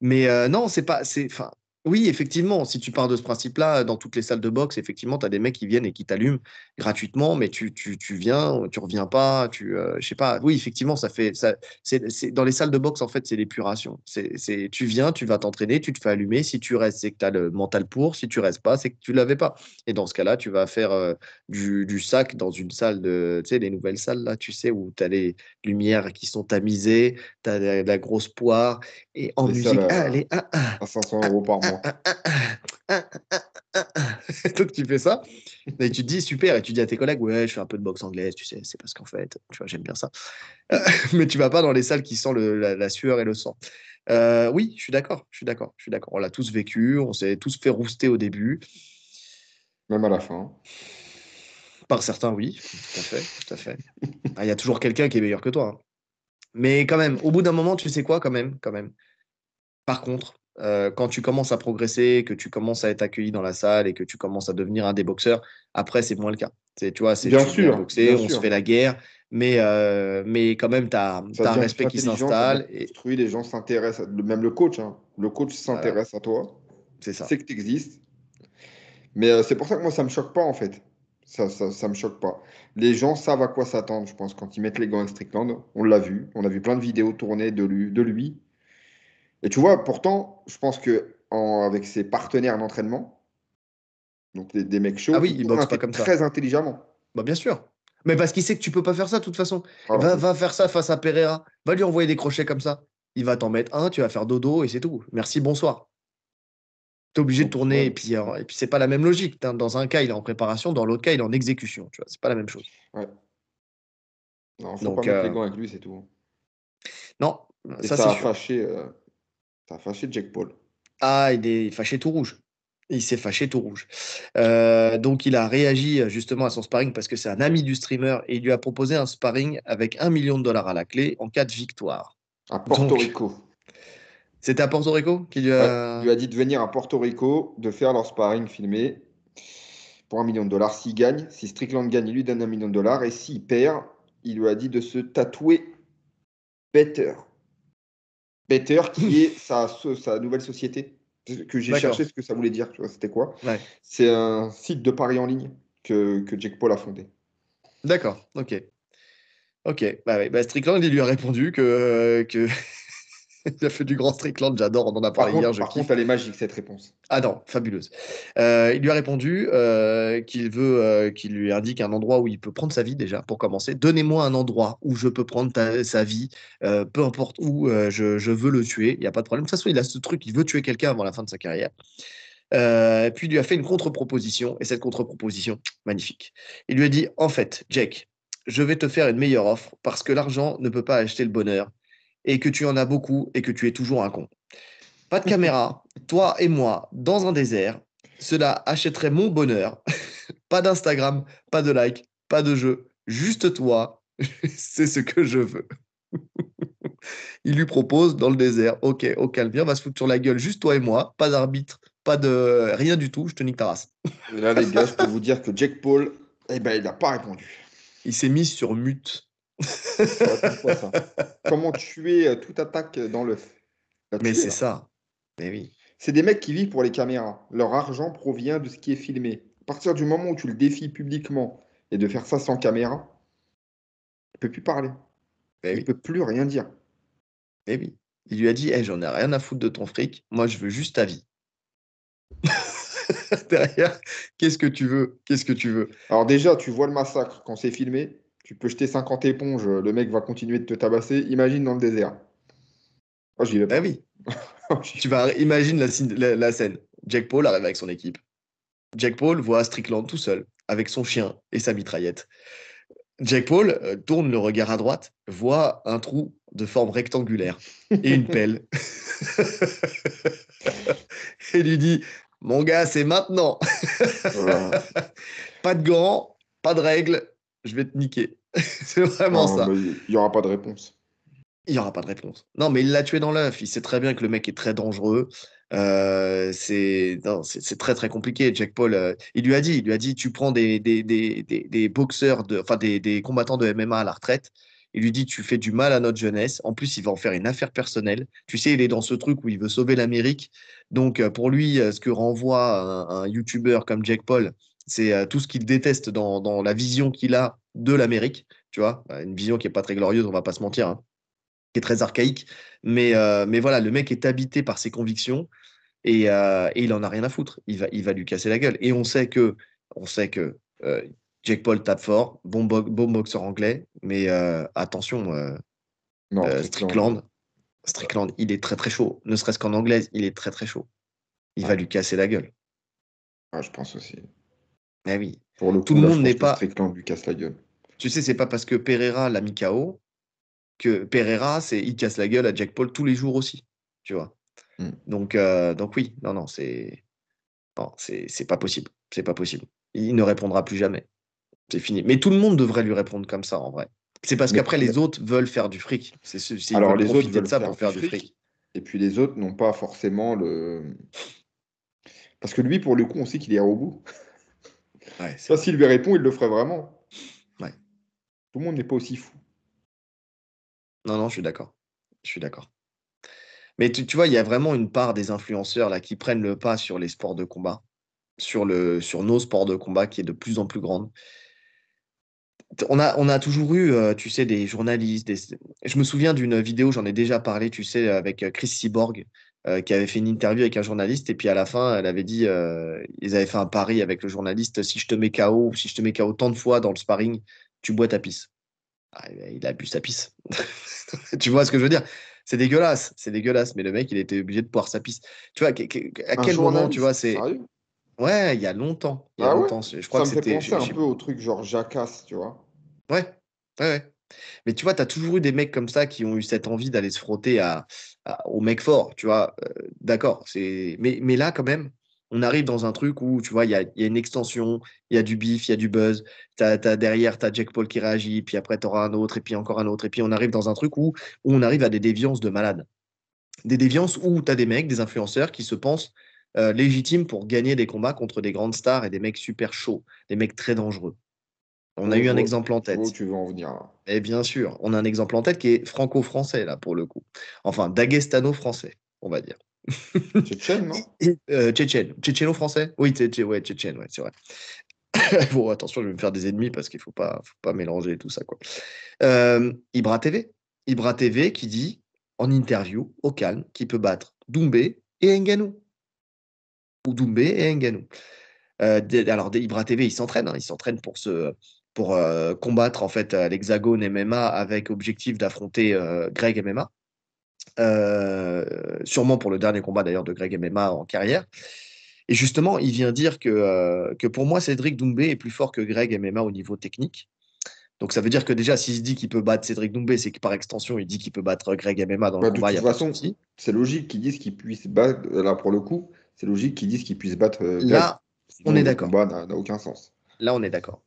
Mais non, c'est pas, c'est, enfin, oui, effectivement, si tu pars de ce principe-là, euh, dans toutes les salles de boxe, effectivement, tu as des mecs qui viennent et qui t'allument gratuitement, mais tu, tu, tu, viens, tu reviens pas, tu, euh, sais pas. Oui, effectivement, ça fait, ça, c'est, dans les salles de boxe, en fait, c'est l'épuration. C'est, tu viens, tu vas t'entraîner, tu te fais allumer. Si tu restes, c'est que tu as le mental pour. Si tu restes pas, c'est que tu l'avais pas. Et dans ce cas-là, tu vas faire euh, du, du, sac dans une salle de, tu sais, les nouvelles salles, là, tu sais, où tu as les lumières qui sont tamisées, tu as la, grosse poire, et en musique, allez, à ah, 500 ah, ah, euros par mois. Toi, ah, ah, ah, tu fais ça, et tu te dis super, et tu dis à tes collègues, ouais, je fais un peu de boxe anglaise, tu sais, c'est parce qu'en fait, tu vois, j'aime bien ça. Euh, mais tu vas pas dans les salles qui sentent la, sueur et le sang. Euh, oui, je suis d'accord, je suis d'accord, je suis d'accord. On l'a tous vécu, on s'est tous fait rouster au début. Même à la fin. Par certains, oui, tout à fait, tout à fait. Il y a toujours quelqu'un qui est meilleur que toi. Hein. Mais quand même, au bout d'un moment, tu sais quoi, quand même, quand même. Par contre, euh, quand tu commences à progresser, que tu commences à être accueilli dans la salle et que tu commences à devenir un des boxeurs, après, c'est moins le cas. Tu vois, c'est bien sûr, on se fait la guerre, mais, euh, mais quand même, tu as, un respect qui s'installe. Et... Les gens s'intéressent, même le coach, hein. le coach bah s'intéresse à toi. C'est ça. C'est que tu existes. Mais euh, c'est pour ça que moi, ça ne me choque pas, en fait. Ça ça, ça, me choque pas. Les gens savent à quoi s'attendre, je pense, quand ils mettent les gants à Strickland. On l'a vu. On a vu plein de vidéos tournées de lui. De lui. Et tu vois, pourtant, je pense que avec ses partenaires d'entraînement, donc des, mecs chauds, ah il très intelligemment. Bah, bien sûr. Mais parce qu'il sait que tu peux pas faire ça de toute façon. Ah, va, faire ça face à Pereira. Va lui envoyer des crochets comme ça. Il va t'en mettre un, tu vas faire dodo et c'est tout. Merci, bonsoir. Tu es obligé de tourner et puis, euh, et puis c'est pas la même logique. Dans un cas, il est en préparation, dans l'autre cas, il est en exécution. Tu vois, c'est pas la même chose. Ouais. Non, faut pas mettre euh, avec lui, c'est tout. Hein. Non, ça, fâché euh, fâché Jack Paul. Ah, il est fâché tout rouge. Il s'est fâché tout rouge. Euh, donc, il a réagi euh, justement à son sparring parce que c'est un ami du streamer et il lui a proposé un sparring avec un million de dollars à la clé en cas de victoire. À Porto Rico. C'est à Porto Rico qu'il lui a. lui a dit de venir à Porto Rico, de faire leur sparring filmé pour un million de dollars. S'il gagne, si Strickland gagne, il lui donne un million de dollars. Et s'il perd, il lui a dit de se tatouer Better qui est sa, sa nouvelle société, que j'ai cherché ce que ça voulait dire, tu vois, c'était quoi. C'est un site de paris en ligne que, que Paul a fondé. D'accord, ok. Ok, bah, bah, Strickland, il lui a répondu que, que il a fait du grand Strickland, j'adore, on en a parlé hier. je par contre, elle est magique cette réponse. Ah non, fabuleuse. Euh, il lui a répondu euh, qu'il veut euh, qu'il lui indique un endroit où il peut prendre sa vie déjà, pour commencer. Donnez-moi un endroit où je peux prendre sa vie, peu importe où, je, veux le tuer, il n'y a pas de problème. De toute façon, il a ce truc, il veut tuer quelqu'un avant la fin de sa carrière. puis il lui a fait une contre-proposition, et cette contre-proposition, magnifique. Il lui a dit, en fait, Jack, je vais te faire une meilleure offre parce que l'argent ne peut pas acheter le bonheur et que tu en as beaucoup et que tu es toujours un con. Pas de caméra, toi et moi, dans un désert, cela achèterait mon bonheur. pas d'Instagram, pas de like, pas de jeu, juste toi, c'est ce que je veux. Il lui propose dans le désert, ok, au calme, viens, on va se foutre sur la gueule, juste toi et moi, pas d'arbitre, pas de rien du tout, je te nique ta race. là, les gars, je peux vous dire que Jack Paul, eh ben, il n'a pas répondu. Il s'est mis sur mute Comment tuer euh, toute attaque dans l'œuf Mais c'est hein. ça. Mais oui. C'est des mecs qui vivent pour les caméras. Leur argent provient de ce qui est filmé. À partir du moment où tu le défies publiquement et de faire ça sans caméra, il peut plus parler. Eh il peut plus rien dire. Mais eh oui. Il lui a dit hey, eh, J'en ai rien à foutre de ton fric, moi je veux juste ta vie. Derrière, qu'est-ce que tu veux Qu'est-ce que tu veux Alors, déjà, tu vois le massacre quand c'est filmé, tu peux jeter 50 éponges, le mec va continuer de te tabasser. Imagine dans le désert. Oh, vais eh oui. tu vas, imagine la, scène. Jack Paul arrive avec son équipe. Jack Paul voit Strickland tout seul, avec son chien et sa mitraillette. Jack Paul euh, tourne le regard à droite, voit un trou de forme rectangulaire et une pelle. et lui dit Mon gars, c'est maintenant. Pas de gants, pas de règles, je vais te niquer. c'est vraiment ça. Il n'y aura pas de réponse. Il n'y aura pas de réponse. Non, mais il l'a tué dans l'œuf. Il sait très bien que le mec est très dangereux. Euh, c'est très très compliqué. Jack Paul, euh, il lui a dit, il lui a dit, tu prends des, boxeurs, enfin des, combattants de MMA à la retraite. Il lui dit, tu fais du mal à notre jeunesse. En plus, il va en faire une affaire personnelle. Tu sais, il est dans ce truc où il veut sauver l'Amérique. Donc, euh, pour lui, ce que renvoie un, un YouTuber comme Jack Paul, c'est euh, tout ce qu'il déteste dans, la vision qu'il a de l'Amérique, tu vois, bah, une vision qui est pas très glorieuse, on va pas se mentir, hein. qui est très archaïque, mais, euh, mais voilà, le mec est habité par ses convictions euh, et, il en a rien à foutre, il va, il va lui casser la gueule. Et on sait que, on sait que Jack Jake Paul tape fort, bon, boxeur anglais, mais attention, Strickland, Strickland, il est très très chaud, ne serait-ce qu'en anglaise, il est très très chaud. Il va lui casser la gueule. Ah, je pense aussi. Mais ah oui. tout le monde n'est pas. Tu sais, c'est pas parce que Pereira l'a mis KO que Pereira, c'est il casse la gueule à Jack Paul tous les jours aussi. Tu vois. Hmm. Donc, euh, donc oui, non, non, c'est. Non, c'est pas possible. C'est pas possible. Il ne répondra plus jamais. C'est fini. Mais tout le monde devrait lui répondre comme ça, en vrai. C'est parce qu'après, les autres veulent faire du fric. C'est c'est. Alors, les autres veulent de ça pour faire du fric. Et puis, les autres n'ont pas forcément le. Parce que lui, pour le coup, on sait qu'il est au bout ça, s'il lui répond, il le ferait vraiment. Ouais. Tout le monde n'est pas aussi fou. Non, non, je suis d'accord. Je suis d'accord. Mais tu, vois, il y a vraiment une part des influenceurs là qui prennent le pas sur les sports de combat, sur, le, sur nos sports de combat qui est de plus en plus grande. On a, on a toujours eu, euh, tu sais, des journalistes. Je me souviens d'une vidéo, j'en ai déjà parlé, tu sais, avec euh, Chris Cyborg, euh, qui avait fait une interview avec un journaliste et puis à la fin, elle avait dit, euh, ils avaient fait un pari avec le journaliste, si je te mets KO si je te mets KO tant de fois dans le sparring, tu bois ta pisse. Ah, il a bu sa pisse. tu vois ce que je veux dire C'est dégueulasse, c'est dégueulasse, mais le mec, il était obligé de boire sa pisse. Tu vois, à quel moment, tu vois, c'est... Ouais, il y a longtemps. Il y a ah longtemps. Je crois que c'était. un peu au truc genre jacasse, tu vois. Ouais, ouais, ouais. Mais tu vois, tu as toujours eu des mecs comme ça qui ont eu cette envie d'aller se frotter à, au mec fort, tu vois. Euh, d'accord, c'est. Mais, là, quand même, on arrive dans un truc où, tu vois, il y a, une extension, il y a du bif, il y a du buzz. derrière, tu as Jack Paul qui réagit, puis après, tu auras un autre, et puis encore un autre. Et puis, on arrive dans un truc où, on arrive à des déviances de malades. Des déviances où tu as des mecs, des influenceurs qui se pensent euh, légitimes pour gagner des combats contre des grandes stars et des mecs super chauds, des mecs très dangereux. On a eu un exemple en tête. tu veux en venir Et eh bien sûr, on a un exemple en tête qui est franco-français, là, pour le coup. Enfin, d'Aguestano-français, on va dire. Tchétchène, non euh, Tchétchène. français Oui, tchétchène, ouais, c'est vrai. bon, attention, je vais me faire des ennemis parce qu'il ne faut pas, pas mélanger tout ça. Quoi. Euh, Ibra TV. Ibra TV qui dit en interview, au calme, qu'il peut battre Doumbé et Enganou Ou Doumbé et Enganou euh, alors, Ibra TV, ils s'entraînent. Hein. ils s'entraînent pour se, pour euh, combattre en fait euh, l'Hexagone MMA avec objectif d'affronter euh, Greg MMA. sûrement pour le dernier combat d'ailleurs de Greg MMA en carrière. Et justement, il vient dire que, que pour moi, Cédric Doumbé est plus fort que Greg MMA au niveau technique. Donc ça veut dire que déjà, s'il se dit qu'il peut battre Cédric Doumbé, c'est que par extension, il dit qu'il peut battre Greg MMA dans le bah, combat. De toute façon, c'est logique qu'ils disent qu'il puisse battre, là pour le coup, c'est logique qu'ils disent qu'il puisse battre Là, on est d'accord. aucun sens. Là, on est d'accord.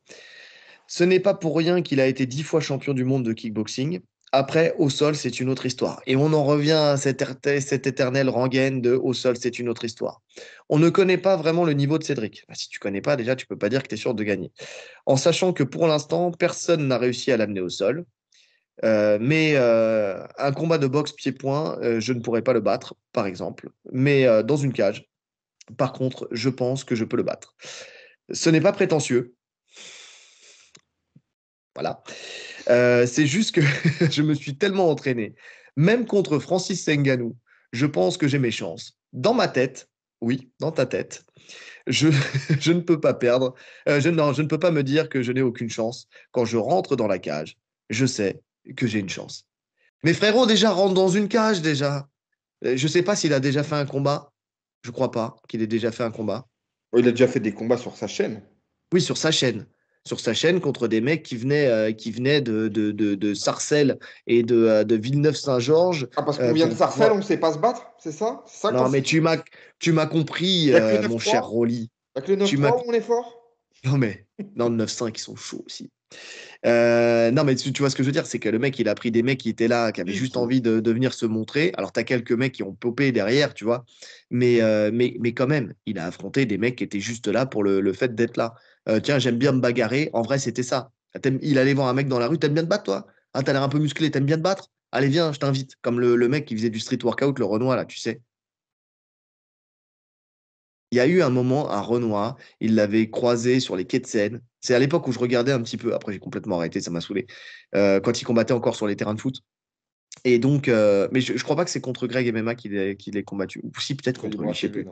Ce n'est pas pour rien qu'il a été dix fois champion du monde de kickboxing. Après, au sol, c'est une autre histoire. Et on en revient à cette, éternelle rengaine de au sol, c'est une autre histoire. On ne connaît pas vraiment le niveau de Cédric. Si tu connais pas, déjà, tu peux pas dire que tu es sûr de gagner. En sachant que pour l'instant, personne n'a réussi à l'amener au sol. Euh, mais euh, un combat de boxe pied-point, euh, je ne pourrais pas le battre, par exemple. Mais dans une cage, par contre, je pense que je peux le battre. Ce n'est pas prétentieux, voilà. Euh, c'est juste que je me suis tellement entraîné. Même contre Francis Ngannou, je pense que j'ai mes chances. Dans ma tête, oui, dans ta tête, je, je ne peux pas perdre. Euh, je, je ne peux pas me dire que je n'ai aucune chance. Quand je rentre dans la cage, je sais que j'ai une chance. frères frérot, déjà, rentre dans une cage, déjà. Euh, je ne sais pas s'il a déjà fait un combat. Je crois pas qu'il ait déjà fait un combat. Oh, il a déjà fait des combats sur sa chaîne. Oui, sur sa chaîne sur sa chaîne contre des mecs qui venaient, euh, qui venaient de, de, de, Sarcelles et de, euh, de Villeneuve-Saint-Georges. Ah, parce qu'on euh, vient de Sarcelles, on ne sait pas se battre, c'est ça, Non, mais tu m'as, tu m'as compris, mon cher Rolly. Avec le 9-3, on Non, mais dans le 9-5, ils sont chauds aussi. non, mais tu, tu, vois ce que je veux dire, c'est que le mec, il a pris des mecs qui étaient là, qui avaient juste envie de, de venir se montrer. Alors, tu as quelques mecs qui ont popé derrière, tu vois, mais, mais, mais quand même, il a affronté des mecs qui étaient juste là pour le, le fait d'être là. Euh, tiens, j'aime bien me bagarrer. En vrai, c'était ça. Ah, il allait voir un mec dans la rue, t'aimes bien te battre, toi Ah, t'as l'air un peu musclé, t'aimes bien te battre Allez, viens, je t'invite. Comme le, mec qui faisait du street workout, le Renoir, là, tu sais. Il y a eu un moment, un Renoir, il l'avait croisé sur les quais de Seine. C'est à l'époque où je regardais un petit peu, après j'ai complètement arrêté, ça m'a saoulé, euh, quand il combattait encore sur les terrains de foot. Et donc, euh, mais je, ne crois pas que c'est contre Greg MMA qu'il ait combattu. Ou si, peut-être contre lui, je sais plus.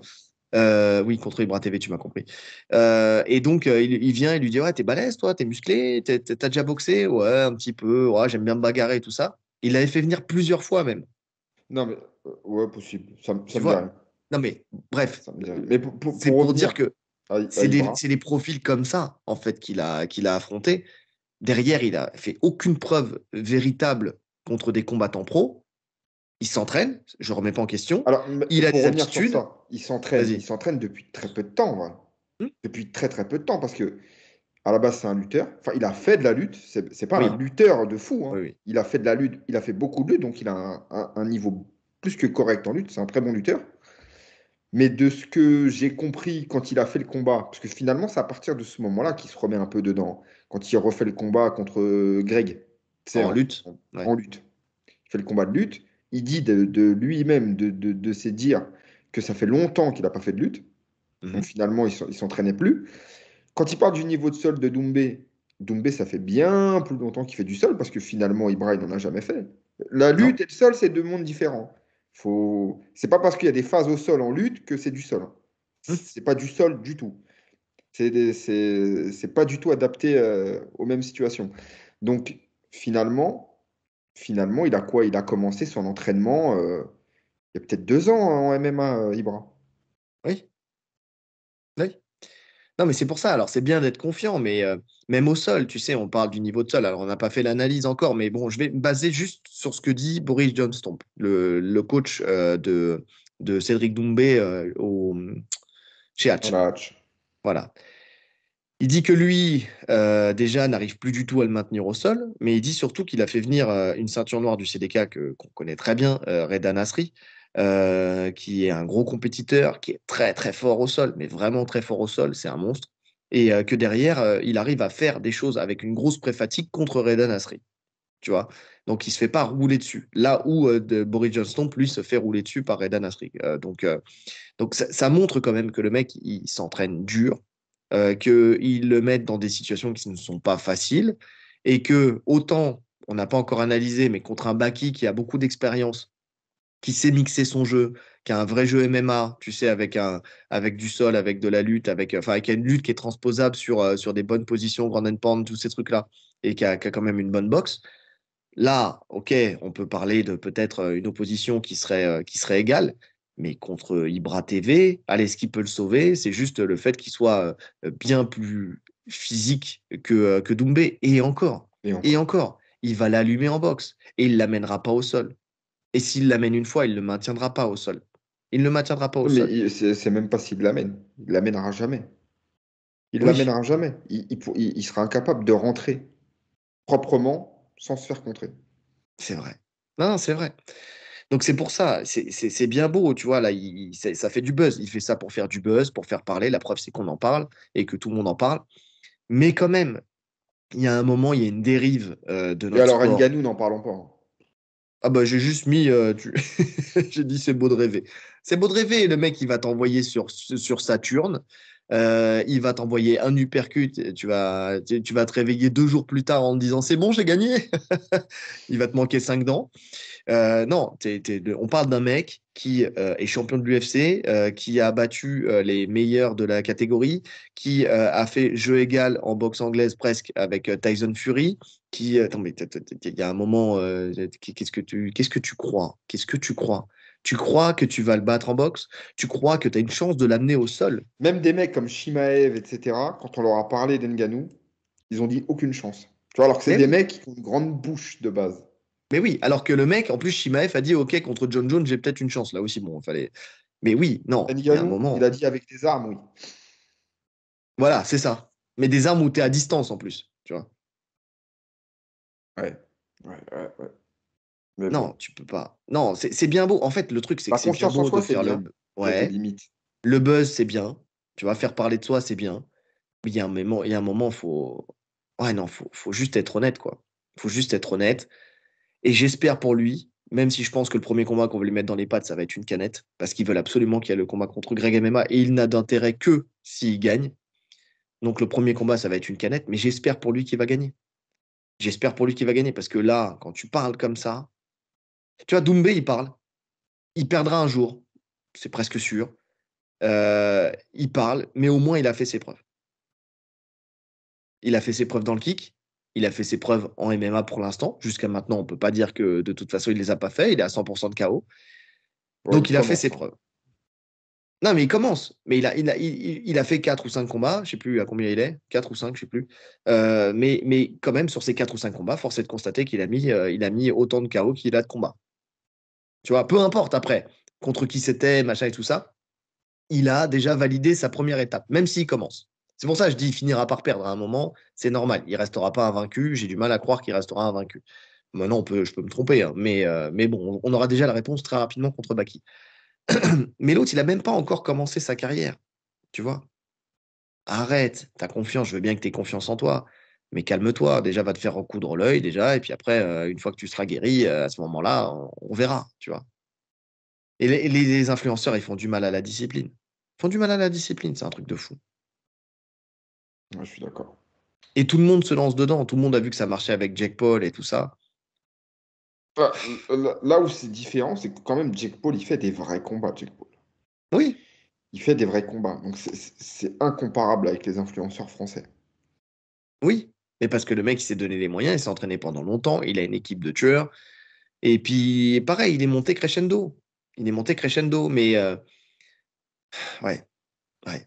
Euh, oui, contre Ibra TV, tu m'as compris. Euh, et donc, euh, il, vient et lui dit Ouais, t'es balèze, toi, t'es musclé, t'as déjà boxé Ouais, un petit peu, ouais, j'aime bien me bagarrer et tout ça. Il l'avait fait venir plusieurs fois même. Non, mais ouais, possible. Ça, ça me Non, mais bref. pour, c'est pour, dire que c'est des, profils comme ça, en fait, qu'il a, qu'il a affronté. Derrière, il a fait aucune preuve véritable contre des combattants pros il s'entraîne, je ne remets pas en question. Alors, il a des aptitudes. il s'entraîne, il s'entraîne depuis très peu de temps, hein. hmm. depuis très très peu de temps, parce que à la base c'est un lutteur. Enfin, il a fait de la lutte. C'est, n'est pas un lutteur de fou. Hein. Il a fait de la lutte, il a fait beaucoup de lutte, donc il a un, niveau plus que correct en lutte. C'est un très bon lutteur. Mais de ce que j'ai compris quand il a fait le combat, parce que finalement c'est à partir de ce moment-là qu'il se remet un peu dedans. Quand il refait le combat contre euh, Greg, c'est en lutte, en lutte. Il fait le combat de lutte il dit de, lui-même, de, de, de, ses dires, que ça fait longtemps qu'il n'a pas fait de lutte. Mhm. finalement, il ne s'entraînait plus. Quand il parle du niveau de sol de Doumbé, Doumbé, ça fait bien plus longtemps qu'il fait du sol parce que finalement, Ibrahim n'en a jamais fait. La lutte et le sol, c'est deux mondes différents. Faut... C'est pas parce qu'il y a des phases au sol en lutte que c'est du sol. Hein. Mhm. C'est pas du sol du tout. C'est des... pas du tout adapté euh, aux mêmes situations. Donc finalement, finalement, il a quoi Il a commencé son entraînement euh, il y a peut-être deux ans hein, en MMA, euh, Ibra. Oui. Oui. Non, mais c'est pour ça. Alors, c'est bien d'être confiant, mais euh, même au sol, tu sais, on parle du niveau de sol. Alors, on n'a pas fait l'analyse encore, mais bon, je vais me baser juste sur ce que dit Boris Johnston, le, coach de, Cédric Doumbé au, chez Hatch. Hatch. voilà. Il dit que lui, euh, déjà, n'arrive plus du tout à le maintenir au sol, mais il dit surtout qu'il a fait venir euh, une ceinture noire du CDK que, qu'on connaît très bien, euh, Reda Nasri, qui est un gros compétiteur, qui est très très fort au sol, mais vraiment très fort au sol, c'est un monstre, et que derrière, il arrive à faire des choses avec une grosse préfatique contre Reda Nasri. Tu vois donc il se fait pas rouler dessus. Là où Boris Johnston, lui, se fait rouler dessus par Reda Nasri. donc donc ça, ça, montre quand même que le mec, il s'entraîne dur, euh, qu'ils le mettent dans des situations qui ne sont pas faciles et que autant on n'a pas encore analysé, mais contre un Baki qui a beaucoup d'expérience, qui sait mixer son jeu, qui a un vrai jeu MMA, tu sais, avec, un, avec du sol, avec de la lutte, avec, euh, enfin, avec une lutte qui est transposable sur, euh, sur des bonnes positions, grand and pound, tous ces trucs-là, et qui a, quand même une bonne boxe. Là, ok, on peut parler de peut-être une opposition qui serait, qui serait égale, mais contre euh, Ibra TV, allez, ce qui peut le sauver, c'est juste le fait qu'il soit euh, bien plus physique que, euh, que Doumbé. Et encore, et encore, il va l'allumer en boxe et il l'amènera pas au sol. Et s'il l'amène une fois, il ne le maintiendra pas au sol. Il ne le maintiendra pas au sol. Mais c'est même pas s'il l'amène. Il l'amènera jamais. Il l'amènera jamais. Il, il, sera incapable de rentrer proprement sans se faire contrer. C'est vrai. Non, non c'est vrai. Donc c'est pour ça, c'est bien beau, tu vois, là, ça, fait du buzz. Il fait ça pour faire du buzz, pour faire parler. La preuve, c'est qu'on en parle et que tout le monde en parle. Mais quand même, il y a un moment, il y a une dérive euh, de notre. Et alors, nous n'en parlons pas. Hein. Ah bah j'ai juste mis, euh, j'ai dit c'est beau de rêver. C'est beau de rêver, le mec il va t'envoyer sur, sur Saturne, euh, il va t'envoyer un uppercut, tu vas, tu, vas te réveiller deux jours plus tard en te disant c'est bon, j'ai gagné. il va te manquer cinq dents. Euh, non, on parle d'un mec qui euh, est champion de l'UFC, qui a battu les meilleurs de la catégorie, qui a fait jeu égal en boxe anglaise presque avec Tyson Fury. Qui, attends, mais il y a un moment, qu'est-ce qu'est-ce que tu crois, qu'est-ce que tu crois? Tu crois que tu vas le battre en boxe Tu crois que tu as une chance de l'amener au sol Même des mecs comme Shimaev, etc., quand on leur a parlé d'Enganou, ils ont dit aucune chance. Tu vois, alors que c'est des mecs qui ont une grande bouche de base. Mais oui, alors que le mec, en plus, Shimaev a dit Ok, contre John Jones, j'ai peut-être une chance. Là aussi, bon, fallait. Mais oui, non. il, a un moment... il a dit avec des armes, oui. Voilà, c'est ça. Mais des armes où tu es à distance en plus, tu vois. Ouais, ouais, ouais. ouais non, tu peux pas. Non, c'est bien beau. En fait, le truc, c'est que c'est bien beau de faire le. Le buzz, c'est bien. Tu vas faire parler de toi, c'est bien. Mais il y a un moment, il y a un moment, faut. Ouais, non, faut, faut juste être honnête, quoi. Faut juste être honnête. Et j'espère pour lui, même si je pense que le premier combat qu'on veut lui mettre dans les pattes, ça va être une canette, parce qu'ils veulent absolument qu'il y ait le combat contre Greg MMA, et il n'a d'intérêt que s'il gagne. Donc le premier combat, ça va être une canette, mais j'espère pour lui qu'il va gagner. J'espère pour lui qu'il va gagner, parce que là, quand tu parles comme ça, tu vois, Doumbé, il parle. Il perdra un jour, c'est presque sûr. Euh, il parle, mais au moins, il a fait ses preuves. Il a fait ses preuves dans le kick. Il a fait ses preuves en MMA pour l'instant. Jusqu'à maintenant, on ne peut pas dire que de toute façon, il ne les a pas fait. Il est à 100% de KO. Donc, il a fait ses hein. preuves. Non, mais il commence. Mais il a, il a, fait 4 ou 5 combats. Je ne sais plus à combien il est. 4 ou 5, je ne sais plus. Euh, mais, mais quand même, sur ces 4 ou 5 combats, force est de constater qu'il a, mis, euh, il a mis autant de KO qu'il a de combats. Tu vois, peu importe après contre qui c'était, machin et tout ça, il a déjà validé sa première étape, même s'il commence. C'est pour ça que je dis il finira par perdre à un moment, c'est normal. Il ne restera pas invaincu. J'ai du mal à croire qu'il restera invaincu. Maintenant, on peut, je peux me tromper, hein, mais, euh, mais bon, on aura déjà la réponse très rapidement contre Baki. mais l'autre, il n'a même pas encore commencé sa carrière. Tu vois Arrête, ta confiance, je veux bien que tu aies confiance en toi mais calme-toi, déjà va te faire recoudre l'œil déjà, et puis après, euh, une fois que tu seras guéri, euh, à ce moment-là, on, verra, tu vois. Et les, influenceurs, ils font du mal à la discipline. Ils font du mal à la discipline, c'est un truc de fou. je suis d'accord. Et tout le monde se lance dedans, tout le monde a vu que ça marchait avec Jack Paul et tout ça. là où c'est différent, c'est que quand même Jack Paul, il fait des vrais combats, Jack Paul. Oui. Il fait des vrais combats. Donc c'est incomparable avec les influenceurs français. Oui, mais parce que le mec, il s'est donné les moyens, il s'est entraîné pendant longtemps, il a une équipe de tueurs. Et puis, pareil, il est monté crescendo. Il est monté crescendo, mais euh, ouais, ouais,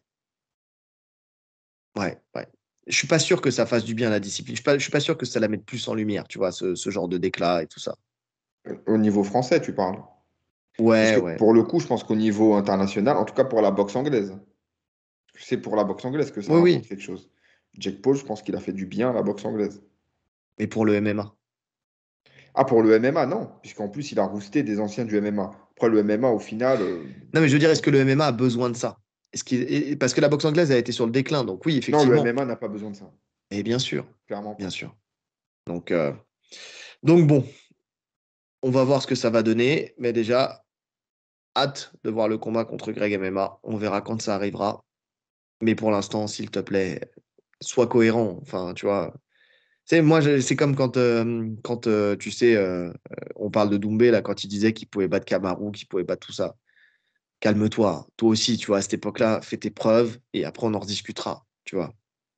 ouais, ouais. Je suis pas sûr que ça fasse du bien à la discipline. Je suis pas, suis pas sûr que ça la mette plus en lumière, tu vois, ce, genre de déclat et tout ça. Au niveau français, tu parles. Ouais, ouais. Pour le coup, je pense qu'au niveau international, en tout cas pour la boxe anglaise, c'est pour la boxe anglaise que ça oui, oui. quelque chose. Jack Paul, je pense qu'il a fait du bien à la boxe anglaise. Mais pour le MMA Ah, pour le MMA, non, puisqu'en plus, il a rousté des anciens du MMA. Après, le MMA, au final. Euh, non, mais je veux dire, est-ce que le MMA a besoin de ça Parce que la boxe anglaise a été sur le déclin, donc oui, effectivement. Non, le MMA n'a pas besoin de ça. Et eh bien sûr. Clairement. Bien sûr. Donc, euh, donc bon, on va voir ce que ça va donner, mais déjà, hâte de voir le combat contre Greg MMA. On verra quand ça arrivera. Mais pour l'instant, s'il te plaît, sois cohérent. Enfin, tu vois. c'est moi, c'est comme quand, euh, quand euh, tu sais, euh, on parle de Doumbé, là, quand il disait qu'il pouvait battre Camarou, qu'il pouvait battre tout ça. Calme-toi. Toi aussi, tu vois, à cette époque-là, fais tes preuves et après, on en rediscutera, tu vois.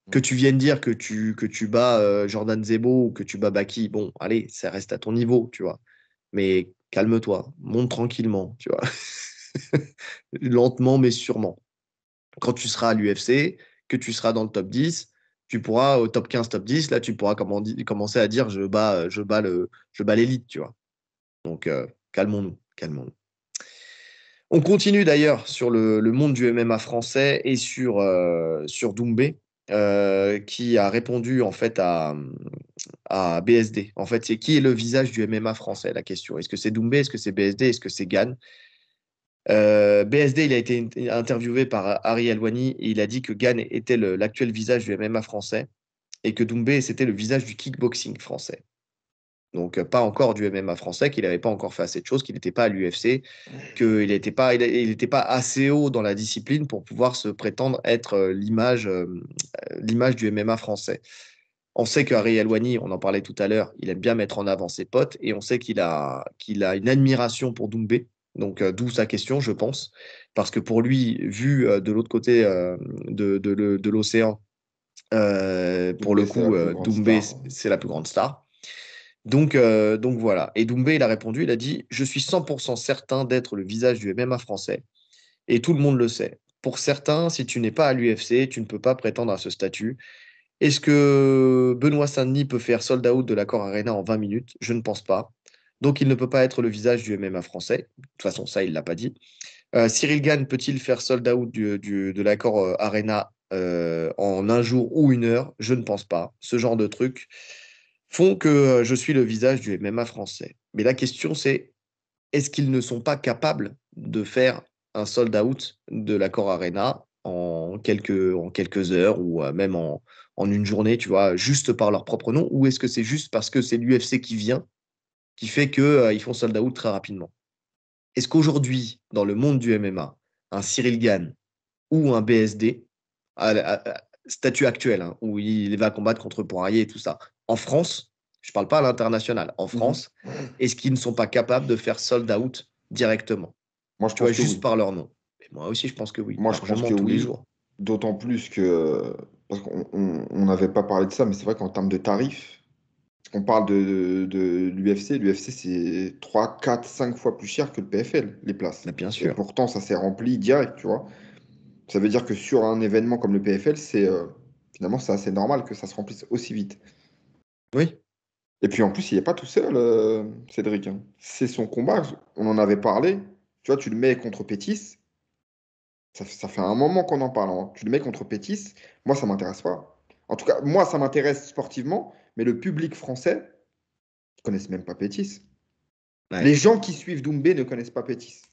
Mmh. Que tu viennes dire que tu, que tu bats Jordan Zebo ou que tu bats Baki, bon, allez, ça reste à ton niveau, tu vois. Mais calme-toi, monte tranquillement, tu vois. Lentement, mais sûrement. Quand tu seras à l'UFC, que tu seras dans le top 10. Tu pourras au top 15, top 10, là, tu pourras commencer à dire euh, je bats, l'élite, tu vois. Donc, euh, calmons-nous, calmons On continue d'ailleurs sur le, monde du MMA français et sur, euh, Doumbé, qui a répondu en fait à, BSD. En fait, c'est qui est le visage du MMA français, la question. Est-ce que c'est Doumbé, est-ce que c'est BSD, est-ce que c'est Gann euh, BSD, il a été interviewé par Ari Alwani et il a dit que Gann était l'actuel visage du MMA français et que Doumbé, c'était le visage du kickboxing français. Donc, euh, pas encore du MMA français, qu'il n'avait pas encore fait assez de choses, qu'il n'était pas à l'UFC, qu'il n'était pas, il, pas assez haut dans la discipline pour pouvoir se prétendre être euh, l'image du MMA français. On sait qu'Ari Alwani, on en parlait tout à l'heure, il aime bien mettre en avant ses potes et on sait qu'il a, qu'il a une admiration pour Doumbé, donc d'où sa question, je pense, parce que pour lui, vu de l'autre côté de, l'océan, pour le coup, Doumbé, c'est la plus grande star. Donc, donc voilà. Et Doumbé, il a répondu, il a dit, je suis 100% certain d'être le visage du MMA français, et tout le monde le sait. Pour certains, si tu n'es pas à l'UFC, tu ne peux pas prétendre à ce statut. Est-ce que Benoît Saint-Denis peut faire sold out de l'accord Arena en 20 minutes Je ne pense pas. Donc, il ne peut pas être le visage du MMA français. De toute façon, ça, il ne l'a pas dit. Euh, Cyril Gann peut-il faire sold out de l'accord euh, Arena euh, en un jour ou une heure Je ne pense pas. Ce genre de trucs font que je suis le visage du MMA français. Mais la question, c'est est-ce qu'ils ne sont pas capables de faire un sold out de l'accord Arena en quelques, en quelques heures ou même en, en une journée, tu vois, juste par leur propre nom Ou est-ce que c'est juste parce que c'est l'UFC qui vient qui fait qu'ils euh, ils font sold out très rapidement. Est-ce qu'aujourd'hui, dans le monde du MMA, un Cyril Gann ou un BSD, à, statut actuel, hein, où il va combattre contre Poirier et tout ça, en France, je ne parle pas à l'international, en mhm. France, est-ce qu'ils ne sont pas capables de faire sold out directement Moi, je te vois, juste par leur nom. moi aussi, je pense que oui. Moi, je pense que oui. D'autant plus que, euh, parce qu'on n'avait pas parlé de ça, mais c'est vrai qu'en termes de tarifs, on parle de, de, l'UFC. L'UFC, c'est 3, 4, 5 fois plus cher que le PFL, les places. bien sûr. Et pourtant, ça s'est rempli direct, tu vois. Ça veut dire que sur un événement comme le PFL, c'est euh, finalement c'est assez normal que ça se remplisse aussi vite. Oui. Et puis en plus, il n'est pas tout seul, euh, Cédric. Hein. C'est son combat. On en avait parlé. Tu vois, tu le mets contre Pétis. Ça, fait un moment qu'on en parle. Hein. Tu le mets contre Pétis. Moi, ça m'intéresse pas. En tout cas, moi, ça m'intéresse sportivement, mais le public français ne connaissent même pas Pétis. Les gens qui suivent Doumbé ne connaissent pas Pétis.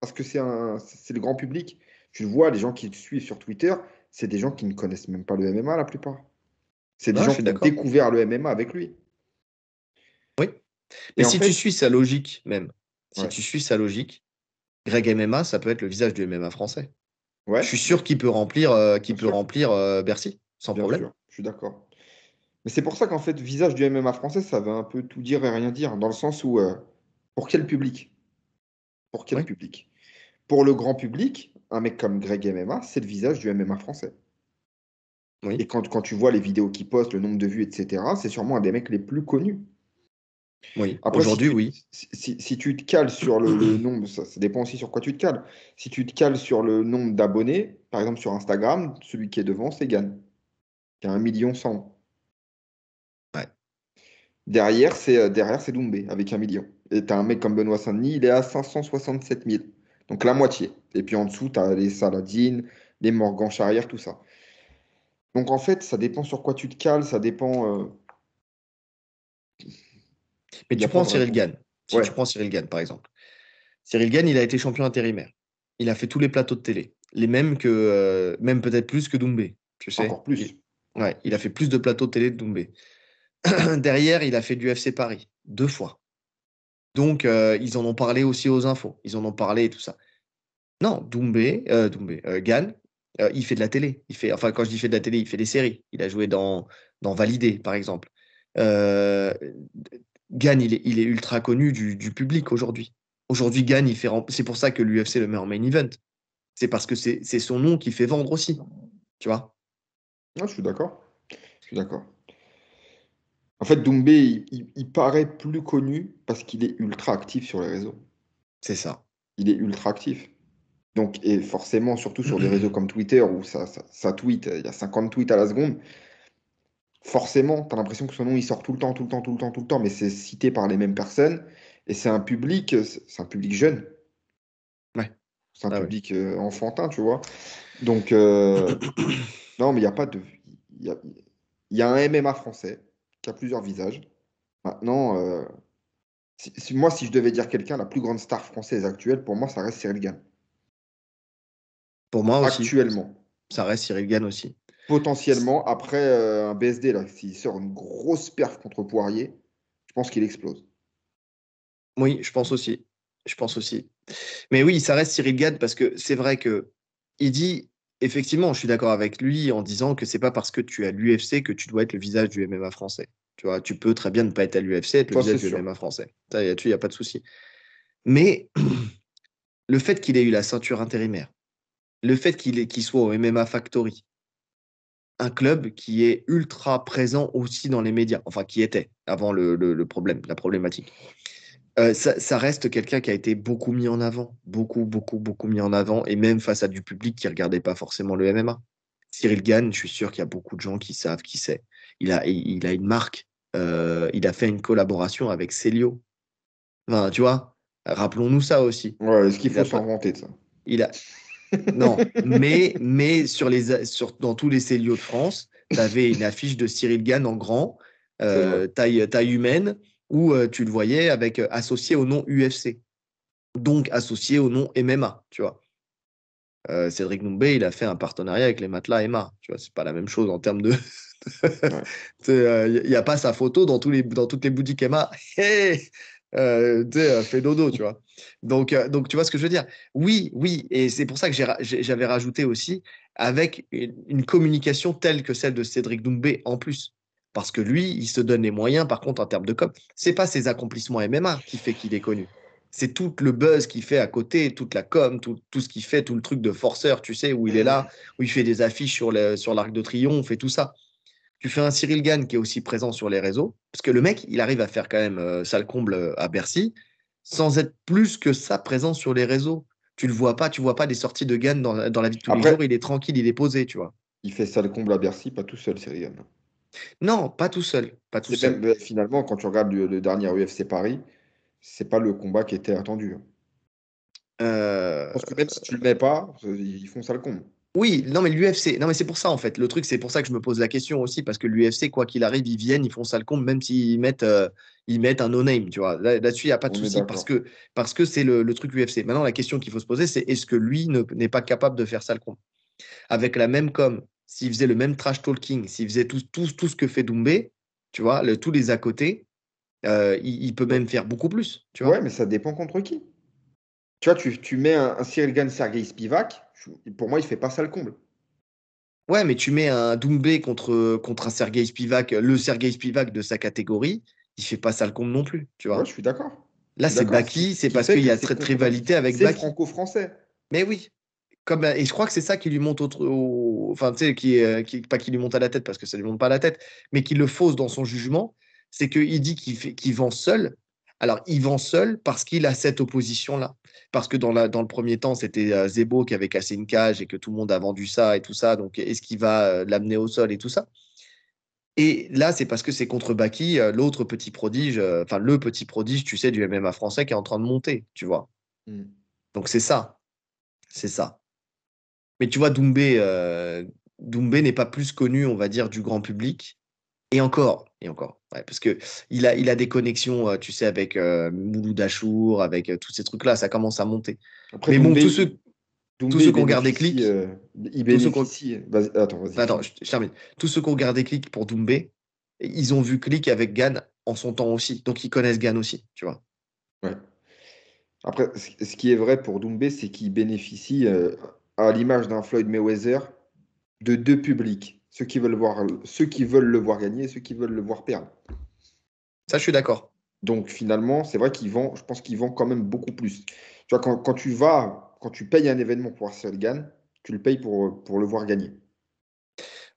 Parce que c'est le grand public. Tu le vois, les gens qui te suivent sur Twitter, c'est des gens qui ne connaissent même pas le MMA la plupart. C'est des gens qui ont découvert le MMA avec lui. Oui. Mais si tu suis sa logique même, si tu suis sa logique, Greg MMA, ça peut être le visage du MMA français. Ouais. Je suis sûr qu'il peut remplir, euh, peut remplir euh, Bercy, sans Bien problème. Je suis d'accord. Mais c'est pour ça qu'en fait, visage du MMA français, ça veut un peu tout dire et rien dire, dans le sens où euh, pour quel public Pour quel public Pour le grand public, un mec comme Greg MMA, c'est le visage du MMA français. Et quand, tu vois les vidéos qu'il poste, le nombre de vues, etc., c'est sûrement un des mecs les plus connus. Oui, aujourd'hui, oui. Si, tu te cales sur le, nombre, ça, dépend aussi sur quoi tu te cales. Si tu te cales sur le nombre d'abonnés, par exemple sur Instagram, celui qui est devant, c'est Gann, y a 1 million 100. Derrière, c'est euh, derrière, c'est Doumbé avec un million. Et tu as un mec comme Benoît Saint-Denis, il est à 567 000. Donc la moitié. Et puis en dessous, tu as les Saladin, les Morgan Charrière, tout ça. Donc en fait, ça dépend sur quoi tu te cales, ça dépend. Euh, Mais tu prends Cyril Gann. Si tu prends Cyril Gann, par exemple. Cyril Gann, il a été champion intérimaire. Il a fait tous les plateaux de télé. Les mêmes que. Euh, même peut-être plus que Doumbé. Tu sais. Encore plus. Il... a fait plus de plateaux de télé que Doumbé. derrière, il a fait du FC Paris deux fois. Donc, euh, ils en ont parlé aussi aux infos. Ils en ont parlé et tout ça. Non, Doumbé, euh, Doumbé euh, il fait de la télé. Il fait, enfin, quand je dis fait de la télé, il fait des séries. Il a joué dans, dans Validé, par exemple. Gann, il est, ultra connu du, public aujourd'hui. Aujourd'hui, Gann, il fait. C'est pour ça que l'UFC le met en main event. C'est parce que c'est son nom qui fait vendre aussi. Tu vois Non, ah, Je suis d'accord. Je suis d'accord. En fait, Doumbé, il, paraît plus connu parce qu'il est ultra actif sur les réseaux. C'est ça. Il est ultra actif. Donc, et forcément, surtout sur des réseaux comme Twitter où ça, tweet, il y a 50 tweets à la seconde, forcément, tu as l'impression que son nom, il sort tout le temps, tout le temps, tout le temps, tout le temps, mais c'est cité par les mêmes personnes et c'est un public, c'est un public jeune. Ouais. C'est un ah public euh, enfantin, tu vois. Donc, euh, non, mais il n'y a pas de. Il y a, un MMA français qui a plusieurs visages. Maintenant, euh, si, moi, si je devais dire quelqu'un, la plus grande star française actuelle, pour moi, ça reste Cyril Gann. Pour moi aussi. Actuellement. Ça reste Cyril Gann aussi. Potentiellement, après euh, un BSD, là, s'il sort une grosse perf contre Poirier, je pense qu'il explose. Oui, je pense aussi. Je pense aussi. Mais oui, ça reste Cyril Gann parce que c'est vrai que il dit effectivement, je suis d'accord avec lui en disant que c'est pas parce que tu as l'UFC que tu dois être le visage du MMA français. Tu vois, tu peux très bien ne pas être à l'UFC, et être le visage du MMA français. il n'y a pas de souci. Mais le fait qu'il ait eu la ceinture intérimaire, le fait qu'il soit au MMA Factory, un club qui est ultra présent aussi dans les médias, enfin qui était avant le problème, la problématique. Euh, ça, reste quelqu'un qui a été beaucoup mis en avant, beaucoup, beaucoup, beaucoup mis en avant, et même face à du public qui regardait pas forcément le MMA. Cyril Gann, je suis sûr qu'il y a beaucoup de gens qui savent qui c'est. Il a, il a une marque, euh, il a fait une collaboration avec Célio. tu vois, rappelons-nous ça aussi. Ouais, est-ce qu'il faut vanter de ça Il a. non, mais, mais sur les, dans tous les Célio de France, tu avais une affiche de Cyril Gann en grand, euh, taille, taille humaine où euh, tu le voyais avec euh, associé au nom UFC, donc associé au nom MMA, tu vois. Euh, Cédric Noumbé, il a fait un partenariat avec les matelas Emma. Tu vois, c'est pas la même chose en termes de. Il n'y a pas sa photo dans, tous les, dans toutes les boutiques Emma. Hey dodo, tu vois. Donc, donc, tu vois ce que je veux dire Oui, oui. Et c'est pour ça que j'avais rajouté aussi avec une, une communication telle que celle de Cédric Doumbé en plus. Parce que lui, il se donne les moyens, par contre, en termes de com. C'est pas ses accomplissements MMA qui fait qu'il est connu. C'est tout le buzz qu'il fait à côté, toute la com, tout, ce qu'il fait, tout le truc de forceur, tu sais, où il est là, où il fait des affiches sur, sur l'arc de triomphe et tout ça. Tu fais un Cyril Gann qui est aussi présent sur les réseaux, parce que le mec, il arrive à faire quand même euh, sale comble euh, à Bercy, sans être plus que ça présent sur les réseaux. Tu le vois pas, tu vois pas des sorties de Gann dans, la vie de tous les jours, il est tranquille, il est posé, tu vois. Il fait sale comble à Bercy, pas tout seul, Cyril Gann. Non, pas tout seul. Pas finalement, quand tu regardes le, dernier UFC Paris, c'est pas le combat qui était attendu. Parce hein. que euh, même si tu le mets pas, euh, ils font ça le Oui, non mais l'UFC, non mais c'est pour ça en fait. Le truc, c'est pour ça que je me pose la question aussi parce que l'UFC, quoi qu'il arrive, ils viennent, ils font ça le même s'ils mettent, euh, ils mettent un no-name, tu vois. Là-dessus, il n'y a pas de souci parce que parce que c'est le, truc UFC. Maintenant, la question qu'il faut se poser, c'est est-ce que lui n'est pas capable de faire ça le avec la même com, s'il faisait le même trash talking, s'il faisait tout, tout, tout, ce que fait Doumbé, tu vois, tous les à côté, euh, il, peut même faire beaucoup plus. Tu Ouais, mais ça dépend contre qui. Tu vois, tu, mets un, Cyril Sergei Spivak, pour moi, il fait pas ça le comble. Ouais, mais tu mets un Doumbé contre, contre un Sergei Spivak, le Sergei Spivak de sa catégorie, il fait pas ça le comble non plus. Tu vois. je suis d'accord. Là, c'est Baki, c'est parce qu'il y a cette rivalité avec Baki. franco-français. Mais oui, euh, et je crois que c'est ça qui lui monte au, enfin tu sais qui, euh, qui, pas qui lui monte à la tête parce que ça lui monte pas à la tête mais qui le fausse dans son jugement c'est qu'il dit qu'il qu'il vend seul alors il vend seul parce qu'il a cette opposition là parce que dans, la, dans le premier temps c'était euh, Zebo qui avait cassé une cage et que tout le monde a vendu ça et tout ça donc est-ce qu'il va euh, l'amener au sol et tout ça et là, c'est parce que c'est contre Baki, l'autre petit prodige, enfin le petit prodige, tu sais, du MMA français qui est en train de monter, tu vois. Hmm. Donc c'est ça, c'est ça. Mais tu vois, Doumbé, euh, Doumbé n'est pas plus connu, on va dire, du grand public. Et encore, et encore, parce que il a, il a des connexions, euh, tu sais, avec euh, Mouloud Achour, avec euh, tous ces trucs-là, ça commence à monter. mais bon, tous ceux, tous ceux qui ont gardé clics, Attends, bah, je, termine. Tous ceux qui ont gardé clics pour Doumbé, ils ont vu clic avec Gann en son temps aussi, donc ils connaissent Gann aussi, tu vois. Après, ce qui est vrai pour Doumbé, c'est qu'il bénéficie à l'image d'un Floyd Mayweather, de deux publics, ceux qui, veulent voir, ceux qui veulent le voir gagner et ceux qui veulent le voir perdre. Ça, je suis d'accord. Donc finalement, c'est vrai qu'ils vend, je pense qu'ils vend quand même beaucoup plus. Tu vois, quand, tu vas, quand tu payes un événement pour voir si tu le payes pour, pour le voir gagner.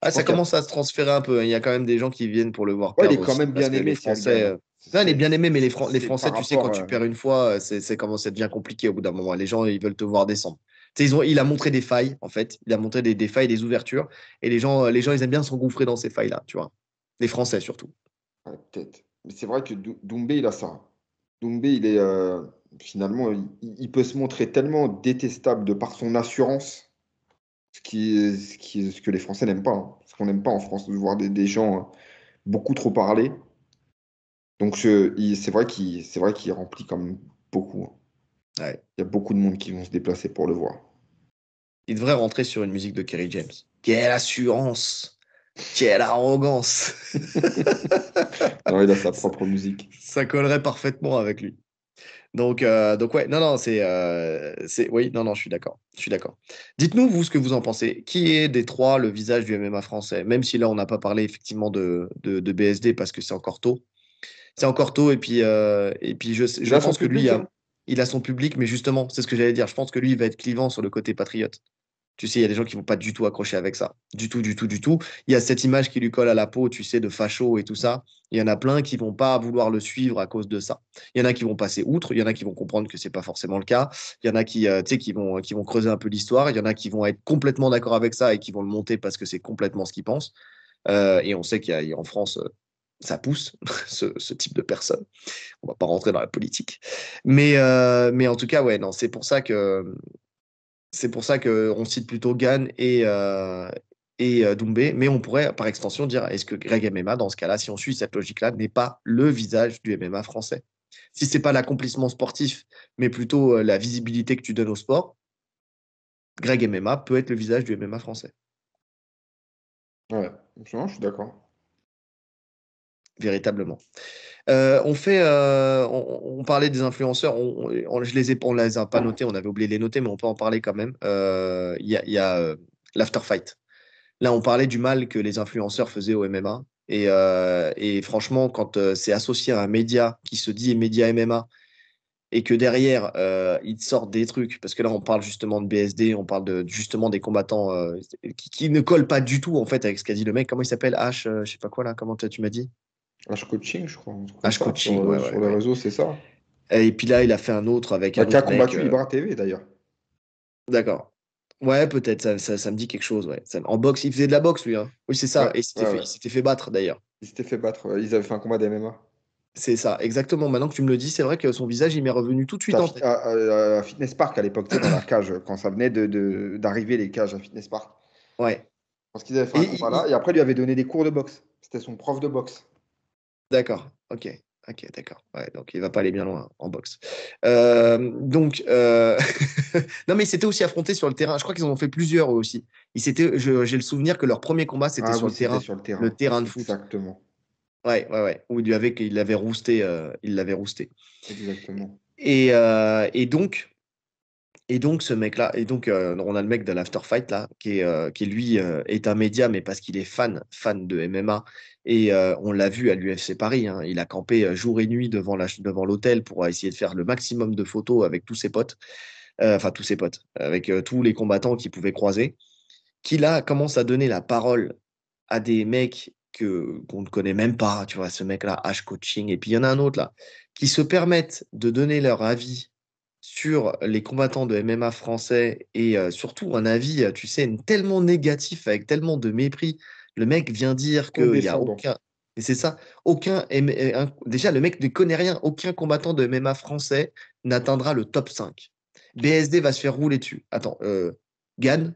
Ah, ça commence à se transférer un peu. Hein. Il y a quand même des gens qui viennent pour le voir. Ouais, il est quand même bien aimé. Français, euh, non, est bien aimé, mais les, Français, tu sais, quand tu perds une fois, euh, c'est, c'est comment ça devient compliqué au bout d'un moment. Les gens, ils veulent te voir descendre il a montré des failles, en fait. Il a montré des, failles, des ouvertures. Et les gens, les gens, ils aiment bien s'engouffrer dans ces failles-là, tu vois. Les Français, surtout. Ah, peut-être. Mais c'est vrai que Doumbé, il a ça. Doumbé, il est. Euh, finalement, il, peut se montrer tellement détestable de par son assurance, ce, qui, ce, que les Français n'aiment pas. Hein. Ce qu'on n'aime pas en France, de voir des, gens euh, beaucoup trop parler. Donc, c'est vrai qu'il remplit comme beaucoup. Hein. Il y a beaucoup de monde qui vont se déplacer pour le voir. Il devrait rentrer sur une musique de Kerry James. Quelle assurance Quelle arrogance non, Il a sa propre musique. Ça collerait parfaitement avec lui. Donc, euh, donc ouais, non, non, c'est, euh, c'est, oui, non, non, je suis d'accord, je suis d'accord. Dites-nous vous ce que vous en pensez. Qui est des trois le visage du MMA français Même si là on n'a pas parlé effectivement de, de, BSD parce que c'est encore tôt, c'est encore tôt et puis euh, et puis je, je pense que lui a, il a son public, mais justement, c'est ce que j'allais dire. Je pense que lui, il va être clivant sur le côté patriote. Tu sais, il y a des gens qui ne vont pas du tout accrocher avec ça. Du tout, du tout, du tout. Il y a cette image qui lui colle à la peau, tu sais, de facho et tout ça. Il y en a plein qui vont pas vouloir le suivre à cause de ça. Il y en a qui vont passer outre, il y en a qui vont comprendre que ce n'est pas forcément le cas. Il y en a euh, qui, vont, qui vont creuser un peu l'histoire. Il y en a qui vont être complètement d'accord avec ça et qui vont le monter parce que c'est complètement ce qu'ils pensent. Euh, et on sait qu'il y a en France, euh, ça pousse ce, type de personne. On va pas rentrer dans la politique, euh, mais en tout cas ouais non c'est pour ça que c'est pour ça que on cite plutôt Gann et euh, euh, Doumbé, mais on pourrait par extension dire est-ce que Greg MMA dans ce cas-là, si on suit cette logique-là, n'est pas le visage du MMA français Si c'est pas l'accomplissement sportif, mais plutôt la visibilité que tu donnes au sport, Greg MMA peut être le visage du MMA français. Ouais, je suis d'accord véritablement. Euh, on fait, euh, on, parlait des influenceurs. On, je les ai, a pas notés. On avait oublié de les noter, mais on peut en parler quand même. Euh, il y a, l'after fight. Là, on parlait du mal que les influenceurs faisaient au MMA. Et, franchement, quand c'est associé à un média qui se dit média MMA et que derrière ils sortent des trucs, parce que là on parle justement de BSD, on parle de, justement des combattants qui, ne collent pas du tout en fait avec ce qu'a dit le mec. Comment il s'appelle H, je sais pas quoi là. Comment tu m'as dit H-Coaching, je crois. H-Coaching, sur, le réseau, c'est ça. Et puis là, il a fait un autre avec bah, un. Qui a combattu Libra euh, TV d'ailleurs. D'accord. Ouais, peut-être, ça, ça, me dit quelque chose. Ouais. en boxe, il faisait de la boxe, lui. Hein. Oui, c'est ça. et il s'était fait, battre, d'ailleurs. Il s'était fait battre. ils avaient fait un combat d'MMA. C'est ça, exactement. Maintenant que tu me le dis, c'est vrai que son visage, il m'est revenu tout de suite. En à, Fitness Park, à l'époque, dans la cage, quand ça venait d'arriver, de, d'arriver les cages à Fitness Park. Ouais. Parce qu'ils avaient fait et Et après, il lui avait donné des cours de boxe. C'était son prof de boxe. D'accord, ok. Ok, d'accord. donc il va pas aller bien loin en boxe. donc, non, mais ils s'étaient aussi affrontés sur le terrain. Je crois qu'ils en ont fait plusieurs eux aussi. j'ai le souvenir que leur premier combat c'était ah sur, le terrain, le terrain de foot. Exactement. Ouais, ouais, ouais. Où il il l'avait rousté, il l'avait rousté. Exactement. Et, et donc, et donc, ce mec-là, et donc, euh, on a le mec de Fight là, qui, euh, qui lui euh, est un média, mais parce qu'il est fan, fan de MMA. Et on l'a vu à l'UFC Paris, hein. il a campé jour et nuit devant l'hôtel devant pour essayer de faire le maximum de photos avec tous ses potes, enfin, tous ses potes, avec tous les combattants qu'il pouvait croiser. Qui là commence à donner la parole à des mecs qu'on ne connaît même pas, tu vois, ce mec-là, H Coaching, et puis il y en a un autre là, qui se permettent de donner leur avis sur les combattants de MMA français et euh, surtout un avis, euh, tu sais, tellement négatif avec tellement de mépris. Le mec vient dire qu'il n'y a aucun. Et c'est ça, aucun. Euh, déjà, le mec ne connaît rien. Aucun combattant de MMA français n'atteindra le top 5. BSD va se faire rouler dessus. Attends, euh, Gann,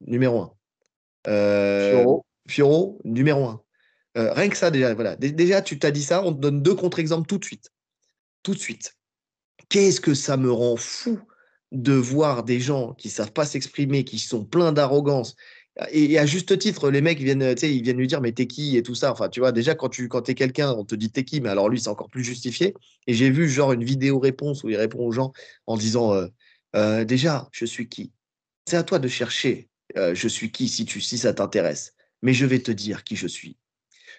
numéro 1. Fioro. numéro 1. rien que ça, déjà, voilà. Déjà, tu t'as dit ça, on te donne deux contre-exemples tout de suite. Tout de suite. Qu'est-ce que ça me rend fou de voir des gens qui savent pas s'exprimer, qui sont pleins d'arrogance. Et, à juste titre, les mecs viennent, ils viennent lui dire mais t'es qui et tout ça. Enfin, tu vois, déjà quand tu quand t'es quelqu'un, on te dit t'es qui, mais alors lui c'est encore plus justifié. Et j'ai vu genre une vidéo réponse où il répond aux gens en disant euh, euh, déjà je suis qui. C'est à toi de chercher euh, je suis qui si tu si ça t'intéresse. Mais je vais te dire qui je suis.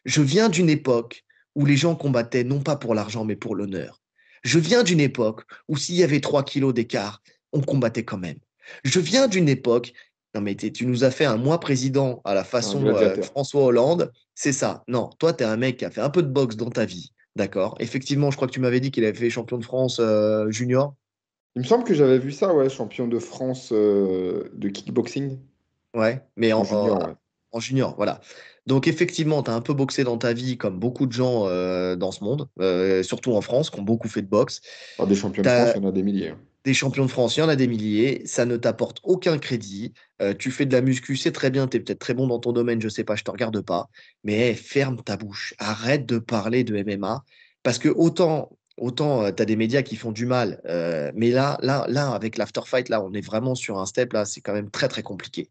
Je viens d'une époque où les gens combattaient non pas pour l'argent mais pour l'honneur. Je viens d'une époque où s'il y avait 3 kilos d'écart, on combattait quand même. Je viens d'une époque. Non, mais tu nous as fait un mois président à la façon euh, François Hollande. C'est ça. Non, toi, tu es un mec qui a fait un peu de boxe dans ta vie. D'accord. Effectivement, je crois que tu m'avais dit qu'il avait fait champion de France euh, junior. Il me semble que j'avais vu ça, ouais, champion de France euh, de kickboxing. Ouais, mais en, en junior, voilà. Donc effectivement, tu as un peu boxé dans ta vie, comme beaucoup de gens euh, dans ce monde, euh, surtout en France, qui ont beaucoup fait de boxe. Ah, des champions de France, il y en a des milliers. Hein. Des champions de France, il y en a des milliers. Ça ne t'apporte aucun crédit. Euh, tu fais de la muscu, c'est très bien, tu es peut-être très bon dans ton domaine, je sais pas, je te regarde pas. Mais ferme ta bouche, arrête de parler de MMA. Parce que autant autant tu as des médias qui font du mal, mais là, là, là, avec l'after fight, là, on est vraiment sur un step, là, c'est quand même très très compliqué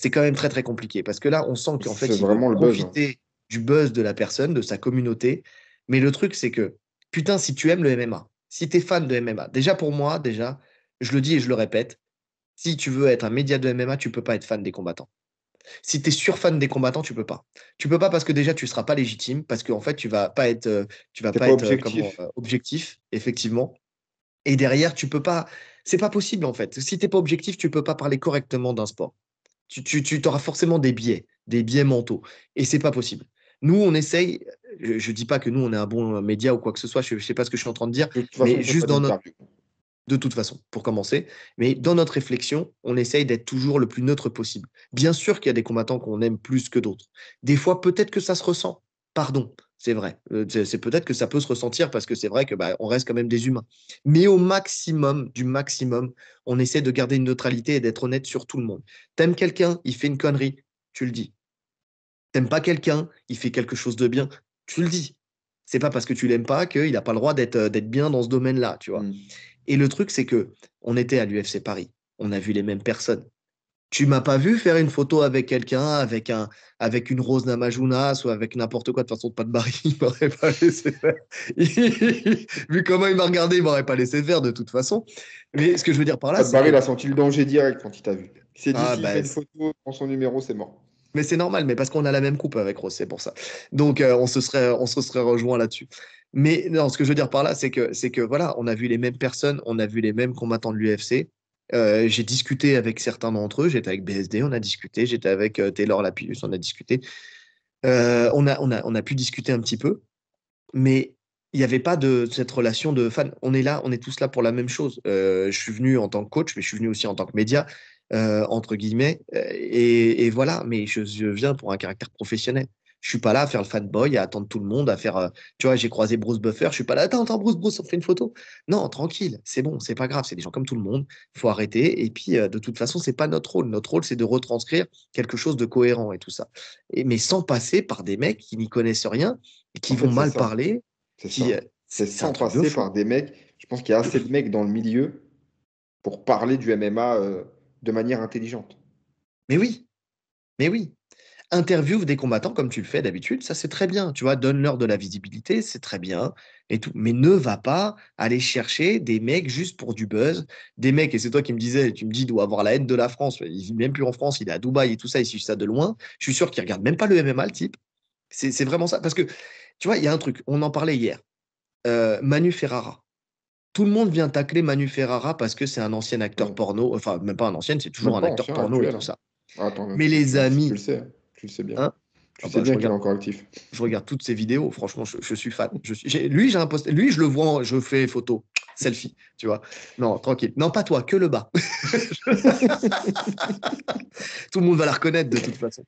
c'est quand même très très compliqué parce que là, on sent qu'en fait, il vraiment hein. profiter du buzz de la personne, de sa communauté. Mais le truc, c'est que putain, si tu aimes le MMA, si tu es fan de MMA, déjà pour moi, déjà, je le dis et je le répète, si tu veux être un média de MMA, tu peux pas être fan des combattants. Si tu es fan des combattants, tu peux pas. Tu peux pas parce que déjà tu seras pas légitime parce qu'en fait tu vas pas être euh, tu vas pas, être euh, objectif. Euh, objectif effectivement. Et derrière, tu peux pas c'est pas possible en fait. Si tu n'es pas objectif, tu peux pas parler correctement d'un sport. Tu, auras forcément des biais, des biais mentaux. Et c'est pas possible. Nous, on essaye, je ne dis pas que nous, on est un bon média ou quoi que ce soit, je ne sais pas ce que je suis en train de dire, mais juste dans notre... De toute façon, pour commencer. Mais dans notre réflexion, on essaye d'être toujours le plus neutre possible. Bien sûr qu'il y a des combattants qu'on aime plus que d'autres. Des fois, peut-être que ça se ressent. Pardon. C'est vrai. Euh, c'est peut-être que ça peut se ressentir parce que c'est vrai que bah, on reste quand même des humains. Mais au maximum, du maximum, on essaie de garder une neutralité et d'être honnête sur tout le monde. T'aimes quelqu'un, il fait une connerie, tu le dis. T'aimes pas quelqu'un, il fait quelque chose de bien, tu le dis. C'est pas parce que tu l'aimes pas qu'il n'a pas le droit euh, d'être bien dans ce domaine-là, tu vois. Mmh. Et le truc, c'est que on était à l'UFC Paris, on a vu les mêmes personnes, tu m'as pas vu faire une photo avec quelqu'un, avec, un, avec une rose Namajunas ou avec n'importe quoi. De façon, de pas de Barry, il m'aurait pas laissé faire. Vu comment il m'a regardé, il m'aurait pas laissé faire de toute façon. Mais ce que je veux dire par là. Barry, a senti le danger direct quand il t'a vu. C'est s'est dit ah, bah, fait une photo, en son numéro, c'est mort. Mais c'est normal, mais parce qu'on a la même coupe avec Rose, c'est pour ça. Donc, euh, on, se serait, on se serait rejoint là-dessus. Mais non, ce que je veux dire par là, c'est que, c'est que voilà, on a vu les mêmes personnes, on a vu les mêmes combattants de l'UFC. Euh, j'ai discuté avec certains d'entre eux. J'étais avec BSD, on a discuté. J'étais avec euh, Taylor Lapillus, on a discuté. Euh, on, a, on, a, on a pu discuter un petit peu, mais il n'y avait pas de cette relation de fan. On est là, on est tous là pour la même chose. je suis venu en tant que coach, mais je suis venu aussi en tant que média, entre guillemets. Et, voilà, mais je viens pour un caractère professionnel. Je suis pas là à faire le fanboy, à attendre tout le monde, à faire. Euh, tu vois, j'ai croisé Bruce Buffer, je suis pas là, attends, attends, Bruce, Bruce, on fait une photo. Non, tranquille, c'est bon, c'est pas grave, c'est des gens comme tout le monde, il faut arrêter. Et puis, euh, de toute façon, c'est pas notre rôle. Notre rôle, c'est de retranscrire quelque chose de cohérent et tout ça. Et, mais sans passer par des mecs qui n'y connaissent rien, et qui vont mal parler. C'est euh, sans passer par des mecs. Je pense qu'il y a assez de mecs dans le milieu pour parler du MMA de manière intelligente. Mais oui, mais oui interview des combattants comme tu le fais d'habitude, ça c'est très bien, tu vois, donne-leur de la visibilité, c'est très bien, et tout, mais ne va pas aller chercher des mecs juste pour du buzz, des mecs, et c'est toi qui me disais, tu me dis, il doit avoir la haine de la France, il vit même plus en France, il est à Dubaï et tout ça, il suit ça de loin, je suis sûr qu'il regarde même pas le MMA, le type, c'est vraiment ça, parce que, tu vois, il y a un truc, on en parlait hier, euh, Manu Ferrara, tout le monde vient tacler Manu Ferrara parce que c'est un ancien acteur porno, enfin même pas un ancien, c'est toujours un acteur porno et tout ça. mais les amis, tu sais bien. Hein tu ah sais bah, qu'il est encore actif. Je regarde toutes ses vidéos, franchement, je, suis fan. lui, j'ai un lui, je le vois, je fais photo, selfie, tu vois. Non, tranquille. Non, pas toi, que le bas. tout le monde va la reconnaître de toute façon.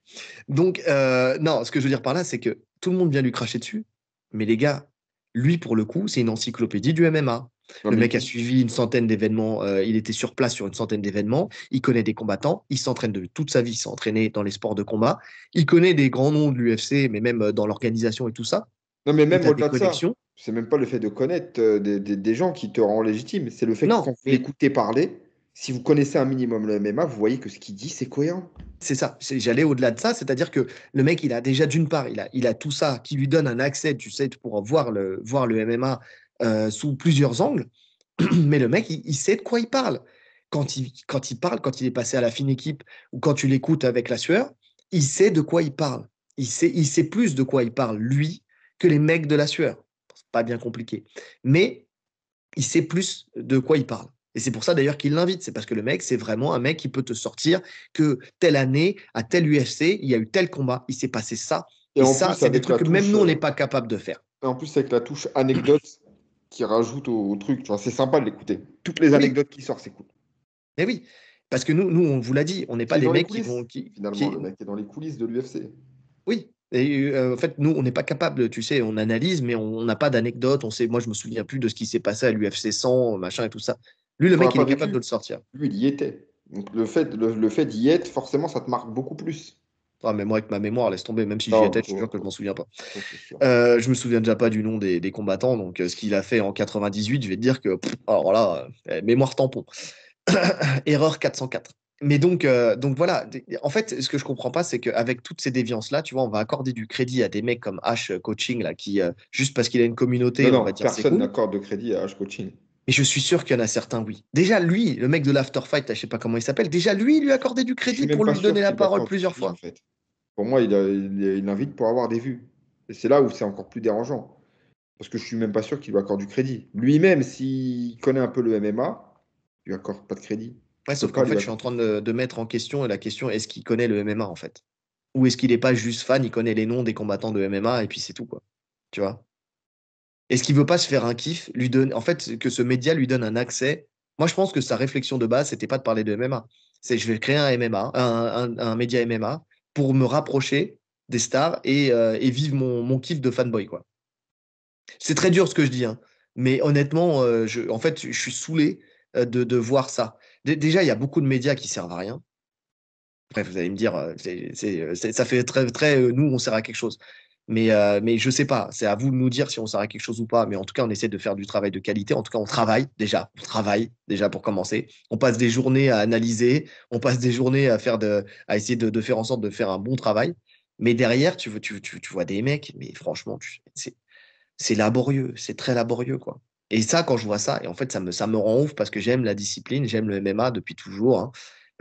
Donc, euh, non, ce que je veux dire par là, c'est que tout le monde vient lui cracher dessus, mais les gars, lui, pour le coup, c'est une encyclopédie du MMA. Le mec a suivi une centaine d'événements, euh, il était sur place sur une centaine d'événements, il connaît des combattants, il s'entraîne de toute sa vie, il s'est entraîné dans les sports de combat, il connaît des grands noms de l'UFC, mais même euh, dans l'organisation et tout ça. Non, mais même au-delà de ça, c'est même pas le fait de connaître euh, des, gens qui te rend légitime, c'est le fait que quand écoutez parler, si vous connaissez un minimum le MMA, vous voyez que ce qu'il dit, c'est cohérent. C'est ça. J'allais au-delà de ça, c'est-à-dire que le mec, il a déjà d'une part, il a, il tout ça qui lui donne un accès, tu sais, pour voir le, voir le MMA euh, sous plusieurs angles, mais le mec, il, sait de quoi il parle. Quand il, quand il parle, quand il est passé à la fine équipe ou quand tu l'écoutes avec la sueur, il sait de quoi il parle. Il sait, il sait plus de quoi il parle, lui, que les mecs de la sueur. C'est pas bien compliqué. Mais il sait plus de quoi il parle. Et c'est pour ça d'ailleurs qu'il l'invite. C'est parce que le mec, c'est vraiment un mec qui peut te sortir que telle année, à tel UFC, il y a eu tel combat, il s'est passé ça. Et, ça, c'est des trucs que même nous, on euh, n'est pas capable de faire. en plus, avec la touche anecdote, qui rajoute au, truc. c'est sympa de l'écouter. Toutes les anecdotes qui sortent, c'est cool. Mais oui, parce que nous, nous on vous l'a dit, on n'est pas les mecs qui vont. Qui, Finalement, qui... le est dans les coulisses de l'UFC. Oui. Et euh, en fait, nous, on n'est pas capable, tu sais, on analyse, mais on n'a pas d'anecdote. On sait, moi, je me souviens plus de ce qui s'est passé à l'UFC 100, machin et tout ça. Lui, le mec, il est capable de le sortir. Lui, il y était. Donc, le fait, le, le fait d'y être, forcément, ça te marque beaucoup plus. Ah, mais moi, avec ma mémoire, laisse tomber, même si j'y étais, je suis sûr que je m'en souviens pas. Je euh, je me souviens déjà pas du nom des, combattants, donc euh, ce qu'il a fait en 98, je vais te dire que, alors là, euh, mémoire tampon. Erreur 404. Mais donc, donc voilà, en fait, ce que je comprends pas, c'est qu'avec toutes ces déviances-là, tu vois, on va accorder du crédit à des mecs comme H Coaching, là, qui, juste parce qu'il a une communauté, on va dire Personne n'accorde de crédit à H Coaching. Mais je suis sûr qu'il y en a certains, oui. Déjà, lui, le mec de l'After Fight, je sais pas comment il s'appelle, déjà, lui, lui a accordé du crédit pour lui donner la parole plusieurs fois. Pour moi, il, l'invite invite pour avoir des vues. Et c'est là où c'est encore plus dérangeant. Parce que je suis même pas sûr qu'il lui accorde du crédit. Lui-même, s'il connaît un peu le MMA, il lui accorde pas de crédit. sauf qu'en fait, je suis en train de, mettre en question la question est-ce qu'il connaît le MMA en fait Ou est-ce qu'il n'est pas juste fan, il connaît les noms des combattants de MMA et puis c'est tout quoi. Tu vois Est-ce qu'il veut pas se faire un kiff lui donne... En fait, que ce média lui donne un accès. Moi, je pense que sa réflexion de base, c'était pas de parler de MMA. C'est je vais créer un MMA, un média MMA pour me rapprocher des stars et, euh, vivre mon, kiff de fanboy. quoi. C'est très dur ce que je dis, hein, mais honnêtement, euh, je, en fait, je suis saoulé euh, de, voir ça. déjà, il y a beaucoup de médias qui servent à rien. Bref, vous allez me dire, ça fait très, très, nous, on sert à quelque chose. Mais, euh, mais je sais pas, c'est à vous de nous dire si on sert à quelque chose ou pas. Mais en tout cas, on essaie de faire du travail de qualité. En tout cas, on travaille déjà. On travaille déjà pour commencer. On passe des journées à analyser. On passe des journées à, faire de, à essayer de, faire en sorte de faire un bon travail. Mais derrière, tu, tu, vois des mecs, mais franchement, c'est laborieux. C'est très laborieux, quoi. Et ça, quand je vois ça, et en fait, ça me, ça me rend ouf parce que j'aime la discipline, j'aime le MMA depuis toujours. Hein.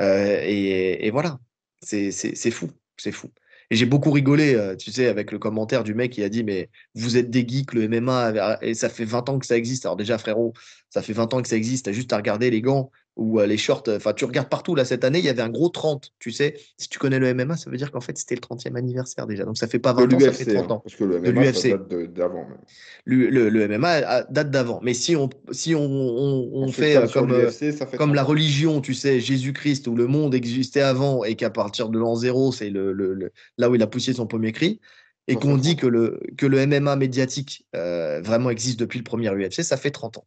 Euh, et, et voilà, c'est fou. C'est fou. Et j'ai beaucoup rigolé, euh, tu sais, avec le commentaire du mec qui a dit Mais vous êtes des geeks, le MMA, et ça fait 20 ans que ça existe. Alors, déjà, frérot, ça fait 20 ans que ça existe, t'as juste à regarder les gants ou euh, les shorts. Euh, enfin, tu regardes partout. Là, cette année, il y avait un gros 30. Tu sais, si tu connais le MMA, ça veut dire qu'en fait, c'était le 30e anniversaire déjà. Donc, ça fait pas 20 ans, ça fait 30 ans. Hein, parce que le MMA, date d'avant. Le, le, le, MMA euh, date d'avant. Mais si on, si on, on, fait, comme, comme la religion, tu sais, Jésus-Christ, où le monde existait avant et qu'à partir de l'an 0, c'est le, là où il a poussé son premier cri et qu'on dit que le, que le MMA médiatique vraiment existe depuis le premier UFC, ça fait 30 ans.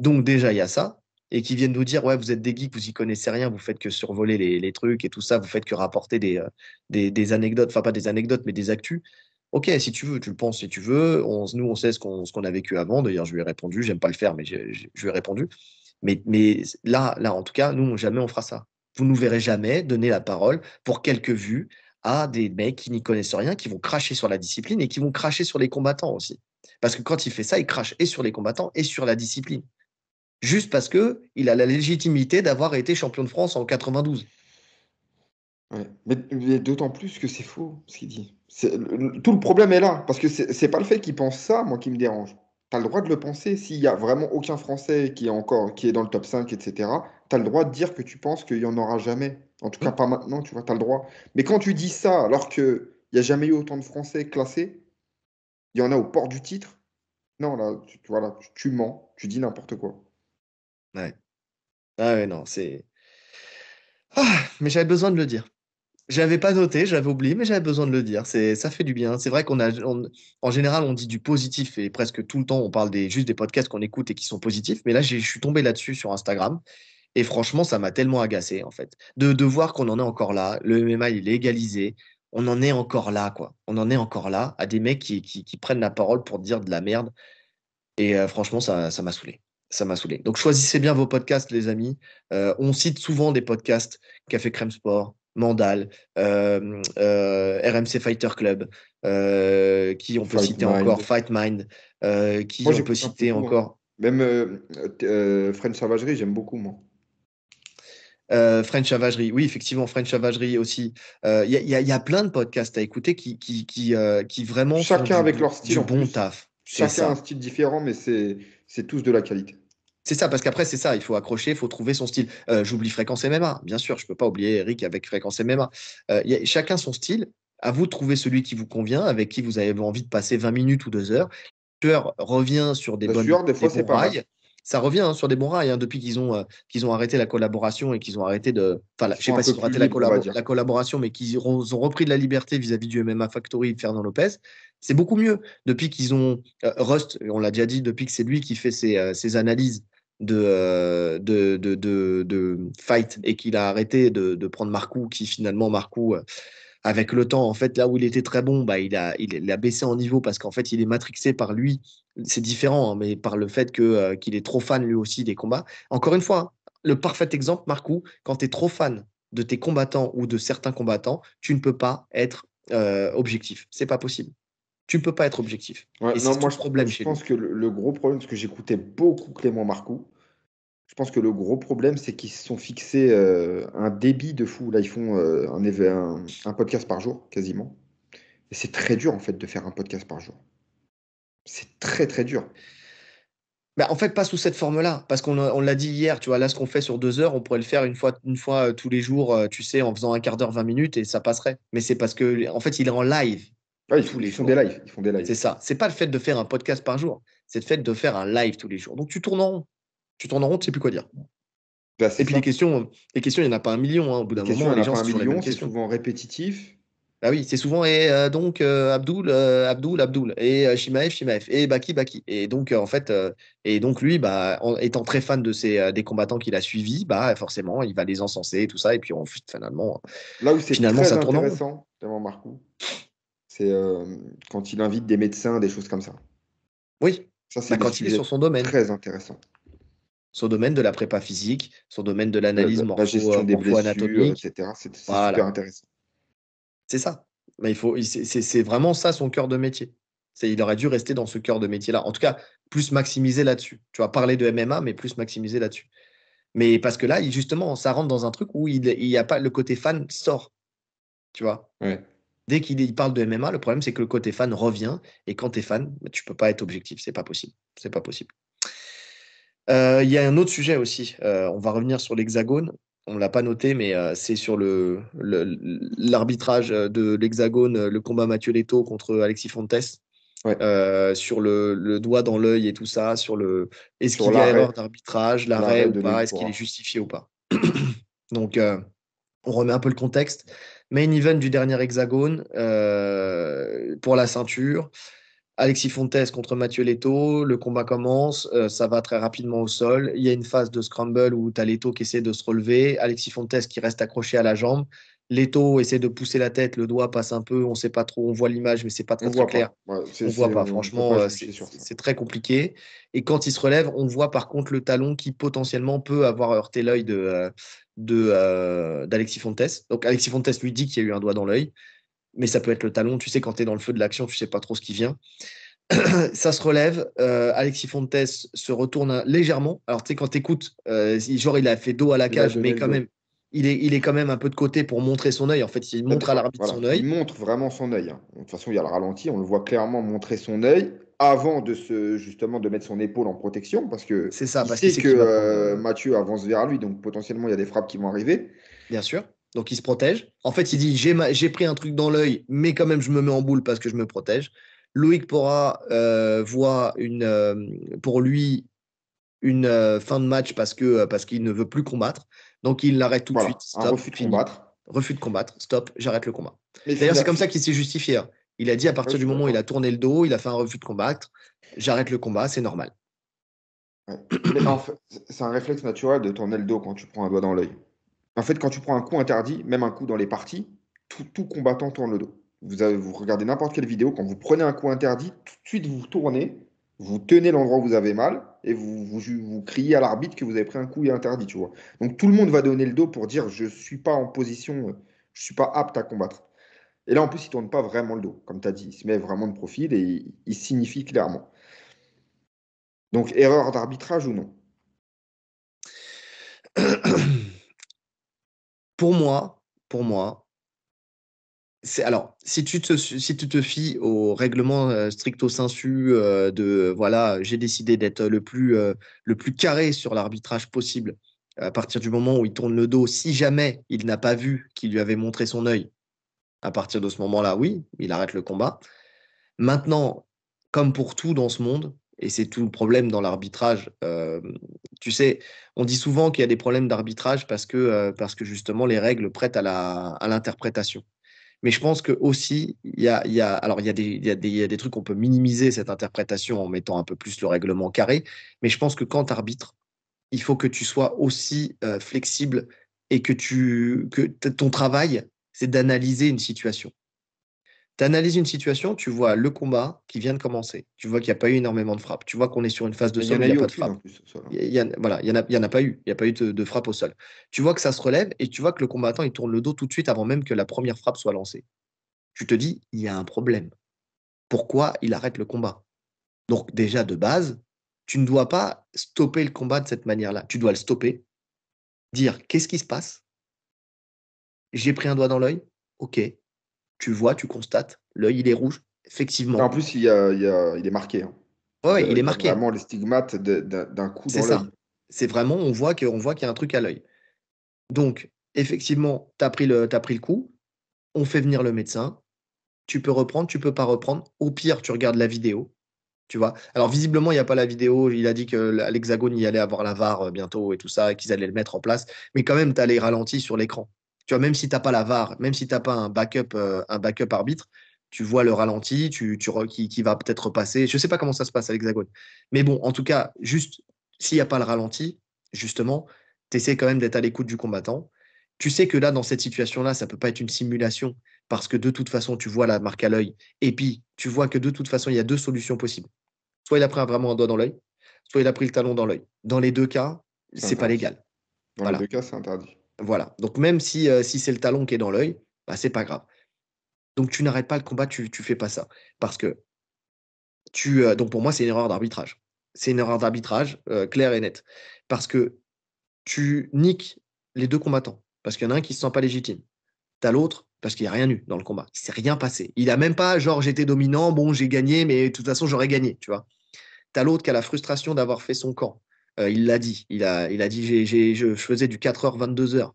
Donc déjà, il y a ça et qui viennent nous dire ouais vous êtes des geeks, vous y connaissez rien, vous faites que survoler les, trucs et tout ça, vous faites que rapporter euh, des, anecdotes, enfin pas des anecdotes mais des actus. Ok, si tu veux, tu le penses si tu veux. On, nous, on sait ce qu'on a vécu avant. D'ailleurs, je lui ai répondu, j'aime pas le faire, mais je, lui ai répondu. Mais, là, là, en tout cas, nous, jamais on fera ça. Vous nous verrez jamais donner la parole pour quelques vues à des mecs qui n'y connaissent rien, qui vont cracher sur la discipline et qui vont cracher sur les combattants aussi. Parce que quand il fait ça, il crache et sur les combattants et sur la discipline juste parce que il a la légitimité d'avoir été champion de France en 92. Mais, d'autant plus que c'est faux ce qu'il dit. tout le problème est là, parce que c'est pas le fait qu'il pense ça, moi, qui me dérange. T'as le droit de le penser. S'il y a vraiment aucun Français qui est encore, qui est dans le top 5, etc., t'as le droit de dire que tu penses qu'il y en aura jamais. En tout cas, mm. pas maintenant, tu vois, t'as le droit. Mais quand tu dis ça, alors qu'il il n'y a jamais eu autant de Français classés, il y en a au port du titre. Non, là, tu, vois tu mens, tu dis n'importe quoi. Ouais. Ah non, c'est. Ah, mais j'avais besoin de le dire. J'avais pas noté, j'avais oublié, mais j'avais besoin de le dire. C'est, ça fait du bien. C'est vrai qu'on a, en général, on dit du positif et presque tout le temps, on parle des, juste des podcasts qu'on écoute et qui sont positifs. Mais là, je suis tombé là-dessus sur Instagram. Et franchement, ça m'a tellement agacé, en fait, de, de voir qu'on en est encore là. Le MMA, il est légalisé On en est encore là, quoi. On en est encore là à des mecs qui, prennent la parole pour dire de la merde. Et euh, franchement, ça, ça m'a saoulé ça m'a saoulé. Donc choisissez bien vos podcasts, les amis. Euh, on cite souvent des podcasts Café Crème Sport, Mandal, euh, euh, RMC Fighter Club, qui on peut citer encore, Fight Mind, qui on peut citer encore. Même French Savagerie, j'aime beaucoup, moi. French Savagerie, oui, effectivement, French Savagerie aussi. Il y, a plein de podcasts à écouter qui, qui, qui, qui vraiment. Chacun avec leur style. bon taf. Chacun un style différent, mais c'est c'est tous de la qualité. C'est ça, parce qu'après, c'est ça, il faut accrocher, il faut trouver son style. Euh, j'oublie Fréquence MMA, bien sûr, je ne peux pas oublier Eric avec Fréquence MMA. Euh, y a, chacun son style, à vous de trouver celui qui vous convient, avec qui vous avez envie de passer 20 minutes ou 2 heures. Tueur revient sur des bonnes bons rails. Ça revient hein, sur des bons rails hein, depuis qu'ils ont, euh, qu'ils ont arrêté la collaboration et qu'ils ont arrêté de. Enfin, je ne sais pas ils ont arrêté la, collaboration, mais qu'ils ont repris de la liberté vis-à-vis du MMA Factory de Fernand Lopez. C'est beaucoup mieux. Depuis qu'ils ont. Euh, Rust, on l'a déjà dit, depuis que c'est lui qui fait ses, euh, analyses euh, de, fight et qu'il a arrêté de, prendre Marcou, qui finalement, Marcou avec le temps, en fait, là où il était très bon, bah, il, a, baissé en niveau parce qu'en fait, il est matrixé par lui. C'est différent, hein, mais par le fait que, qu'il est trop fan lui aussi des combats. Encore une fois, hein, le parfait exemple, Marcou, quand tu es trop fan de tes combattants ou de certains combattants, tu ne peux pas être objectif. C'est pas possible tu peux pas être objectif. non, moi, je, problème je pense que le, gros problème, parce que j'écoutais beaucoup Clément Marcoux, je pense que le gros problème, c'est qu'ils se sont fixés euh, un débit de fou. Là, ils font euh, un, podcast par jour, quasiment. Et c'est très dur, en fait, de faire un podcast par jour. C'est très, très dur. Bah, en fait, pas sous cette forme-là, parce qu'on l'a dit hier, tu vois, là, ce qu'on fait sur deux heures, on pourrait le faire une fois, une fois euh, tous les jours, tu sais, en faisant un quart d'heure, 20 minutes, et ça passerait. Mais c'est parce que, en fait, il est en live ils, font, des lives. C'est ça. C'est pas le fait de faire un podcast par jour. C'est le fait de faire un live tous les jours. Donc tu tournes en rond. Tu tournes en rond, tu sais plus quoi dire. Bah, et puis les questions, les questions, il n'y en a pas un million. Hein. Au bout d'un moment, les gens un million, c'est souvent répétitif. Ah oui, c'est souvent et eh, euh, donc euh, euh, Abdoul, Abdoul, et Shimaev, Shimaev, et Baki, Baki. Et donc en fait, et donc lui, bah, étant très fan de ces des combattants qu'il a suivis, bah forcément, il va les encenser et tout ça. Et puis on, finalement, là où c'est finalement très ça tourne intéressant, c'est euh, quand il invite des médecins, des choses comme ça. Oui, c'est bah, quand il est sur son domaine. Très intéressant. Son domaine de la prépa physique, son domaine de l'analyse de la, gestion des anatomique. etc. C'est super intéressant. C'est ça. il faut, c'est vraiment ça son cœur de métier. Il aurait dû rester dans ce cœur de métier-là. En tout cas, plus maximiser là-dessus. Tu vas parler de MMA, mais plus maximiser là-dessus. Mais parce que là, justement, ça rentre dans un truc où il n'y a pas le côté fan sort. Tu vois ouais dès qu'il parle de MMA, le problème c'est que le côté fan revient et quand tu es fan, bah, tu peux pas être objectif, c'est pas possible, c'est pas possible. Euh, il y a un autre sujet aussi, euh, on va revenir sur l'Hexagone, on l'a pas noté mais euh, c'est sur l'arbitrage de l'Hexagone, le combat Mathieu Leto contre Alexis Fontes. sur le, doigt dans l'œil et tout ça, sur le est-ce qu'il a d'arbitrage, l'arrêt ou pas, est-ce qu'il est hein. justifié ou pas. Donc on remet un peu le contexte. Main event du dernier hexagone euh, pour la ceinture. Alexis Fontes contre Mathieu Leto, le combat commence, euh, ça va très rapidement au sol. Il y a une phase de scramble où tu as Leto qui essaie de se relever, Alexis Fontes qui reste accroché à la jambe. Leto essaie de pousser la tête, le doigt passe un peu, on ne sait pas trop, on voit l'image, mais c'est pas très, clair. On ne voit pas, franchement, euh, c'est très compliqué. Et quand il se relève, on voit par contre le talon qui potentiellement peut avoir heurté l'œil de, euh, euh, d'Alexis Fontes. Donc Alexis Fontes lui dit qu'il y a eu un doigt dans l'œil, mais ça peut être le talon. Tu sais, quand tu es dans le feu de l'action, tu sais pas trop ce qui vient. ça se relève. Alexis Fontes se retourne légèrement. Alors, tu sais, quand tu écoutes, genre, il a fait dos à la cage, mais quand même, il est, quand même un peu de côté pour montrer son œil. En fait, il montre à l'arbitre son œil. Il montre vraiment son œil. Hein. De toute façon, il y a le ralenti, on le voit clairement montrer son œil avant de se, justement de mettre son épaule en protection parce que c'est ça, parce que, euh, euh, Mathieu avance vers lui, donc potentiellement il y a des frappes qui vont arriver. Bien sûr. Donc il se protège. En fait, il dit j'ai, pris un truc dans l'œil, mais quand même je me mets en boule parce que je me protège. Loïc pourra euh, voit une, euh, pour lui une fin de match parce que parce qu'il ne veut plus combattre. Donc il l'arrête tout de suite. Stop, refus de combattre. Refus de combattre, stop, j'arrête le combat. D'ailleurs, c'est comme ça qu'il s'est justifié. Hein. Il a dit à partir du moment où il a tourné le dos, il a fait un refus de combattre, j'arrête le combat, c'est normal. c'est un réflexe naturel de tourner le dos quand tu prends un doigt dans l'œil. En fait, quand tu prends un coup interdit, même un coup dans les parties, tout, tout combattant tourne le dos. Vous, vous regardez n'importe quelle vidéo, quand vous prenez un coup interdit, tout de suite vous tournez vous tenez l'endroit où vous avez mal et vous, vous, criez à l'arbitre que vous avez pris un coup et interdit, tu vois. Donc tout le monde va donner le dos pour dire je suis pas en position, je suis pas apte à combattre. Et là, en plus, il tourne pas vraiment le dos, comme tu as dit. Il se met vraiment de profil et il signifie clairement. Donc, erreur d'arbitrage ou non Pour moi, pour moi, alors, si tu, te, si fies au règlement euh, stricto sensu euh, de voilà, j'ai décidé d'être euh, le, plus carré sur l'arbitrage possible, à partir du moment où il tourne le dos, si jamais il n'a pas vu qu'il lui avait montré son œil, à partir de ce moment-là, oui, il arrête le combat. Maintenant, comme pour tout dans ce monde, et c'est tout le problème dans l'arbitrage. tu sais, on dit souvent qu'il y a des problèmes d'arbitrage parce que, parce que justement les règles prêtent à l'interprétation. Mais je pense qu'aussi, il y a, alors il y, a des trucs qu'on peut minimiser cette interprétation en mettant un peu plus le règlement carré. Mais je pense que quand tu arbitres, il faut que tu sois aussi euh, flexible et que, que ton travail, c'est d'analyser une situation. Tu analyses une situation, tu vois le combat qui vient de commencer. Tu vois qu'il n'y a pas eu énormément de frappes. Tu vois qu'on est sur une phase de sol, il n'y a, pas de frappe. Hein, hein. Il voilà, il n'y en, a pas eu. Il n'y a pas eu de, de, frappe au sol. Tu vois que ça se relève et tu vois que le combattant, il tourne le dos tout de suite avant même que la première frappe soit lancée. Tu te dis, il y a un problème. Pourquoi il arrête le combat Donc déjà, de base, tu ne dois pas stopper le combat de cette manière-là. Tu dois le stopper, dire, qu'est-ce qui se passe J'ai pris un doigt dans l'œil Ok, tu vois, tu constates, l'œil il est rouge, effectivement. En plus, il, est marqué. Hein. Oui, il est marqué. Vraiment les stigmates d'un coup C'est ça. C'est vraiment, on voit voit qu'il y a un truc à l'œil. Donc, effectivement, tu as, as, pris le coup, on fait venir le médecin, tu peux reprendre, tu peux pas reprendre. Au pire, tu regardes la vidéo. Tu vois Alors, visiblement, il n'y a pas la vidéo. Il a dit que l'Hexagone, il allait avoir la VAR euh, bientôt et tout ça, qu'ils allaient le mettre en place. Mais quand même, tu as les ralentis sur l'écran. Tu vois, même si tu n'as pas la VAR, même si tu n'as pas un backup, euh, un backup arbitre, tu vois le ralenti tu, qui, va peut-être repasser. Je ne sais pas comment ça se passe à l'Hexagone. Mais bon, en tout cas, juste s'il n'y a pas le ralenti, justement, tu essaies quand même d'être à l'écoute du combattant. Tu sais que là, dans cette situation-là, ça ne peut pas être une simulation parce que de toute façon, tu vois la marque à l'œil. Et puis, tu vois que de toute façon, il y a deux solutions possibles. Soit il a pris vraiment un doigt dans l'œil, soit il a pris le talon dans l'œil. Dans les deux cas, c'est pas légal. Dans les deux cas, c'est interdit. Voilà. Donc même euh, si, c'est le talon qui est dans l'œil, bah, c'est pas grave. Donc tu n'arrêtes pas le combat, tu ne fais pas ça. Parce que tu. Euh, donc pour moi, c'est une erreur d'arbitrage. C'est une erreur d'arbitrage euh, clair claire et nette. Parce que tu niques les deux combattants. Parce qu'il y en a un qui ne se sent pas légitime. T'as l'autre parce qu'il n'y a rien eu dans le combat. Il s'est rien passé. Il a même pas, genre, j'étais dominant, bon, j'ai gagné, mais de toute façon, j'aurais gagné, tu vois. T'as l'autre qui a la frustration d'avoir fait son camp. Euh, il l'a dit. Il a, il a dit je, faisais du 4h, euh, 22h.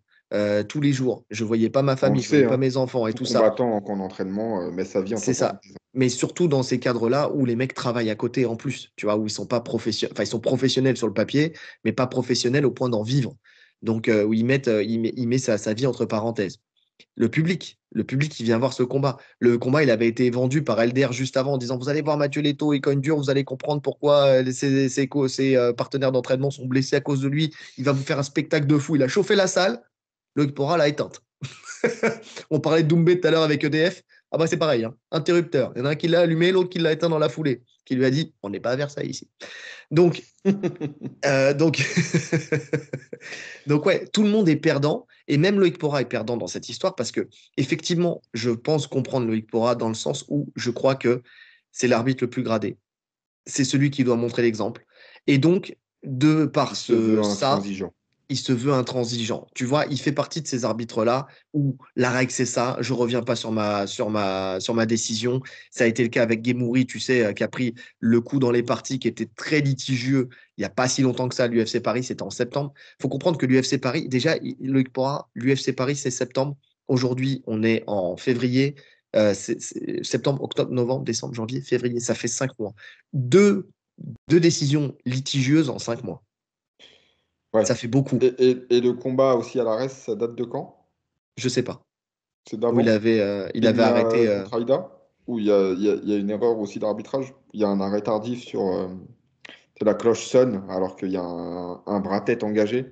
tous les jours, je voyais pas ma famille, je voyais pas hein. mes enfants et tout, ça. Combattant en entraînement, euh, mais sa vie en C'est ça. Mais surtout dans ces cadres-là où les mecs travaillent à côté en plus, tu vois, où ils sont pas professionnels, ils sont professionnels sur le papier, mais pas professionnels au point d'en vivre. Donc où mettent, il met, il sa vie entre parenthèses le public, le public qui vient voir ce combat. Le combat, il avait été vendu par LDR juste avant en disant Vous allez voir Mathieu Leto, et Dur, vous allez comprendre pourquoi euh, ses, euh, partenaires d'entraînement sont blessés à cause de lui. Il va vous faire un spectacle de fou. Il a chauffé la salle. Le pourra l'a éteinte. On parlait de Doumbé tout à l'heure avec EDF. Ah bah c'est pareil, hein. interrupteur. Il y en a un qui l'a allumé, l'autre qui l'a éteint dans la foulée qui lui a dit on n'est pas à Versailles ici. Donc, euh, donc, donc ouais, tout le monde est perdant et même Loïc Pora est perdant dans cette histoire parce que effectivement, je pense comprendre Loïc Pora dans le sens où je crois que c'est l'arbitre le plus gradé, c'est celui qui doit montrer l'exemple et donc de par ce ça, il se veut intransigeant. Tu vois, il fait partie de ces arbitres-là où la règle c'est ça, je reviens pas sur ma, sur ma, sur ma décision. Ça a été le cas avec Guémoury, tu sais, euh, qui a pris le coup dans les parties, qui était très litigieux il n'y a pas si longtemps que ça, l'UFC Paris, c'était en septembre. Il faut comprendre que l'UFC Paris, déjà, Loïc Pourra, l'UFC Paris, c'est septembre. Aujourd'hui, on est en février. Euh, septembre, octobre, novembre, décembre, janvier, février, ça fait cinq mois. Deux, deux décisions litigieuses en cinq mois. Ça fait beaucoup. Et, le combat aussi à l'arrest, ça date de quand Je sais pas. C'est d'abord Il avait, euh, il, avait arrêté. Euh... où il y, a, une erreur aussi d'arbitrage. Il y a un arrêt tardif sur. Euh, la cloche sonne alors qu'il y a un, bras-tête engagé.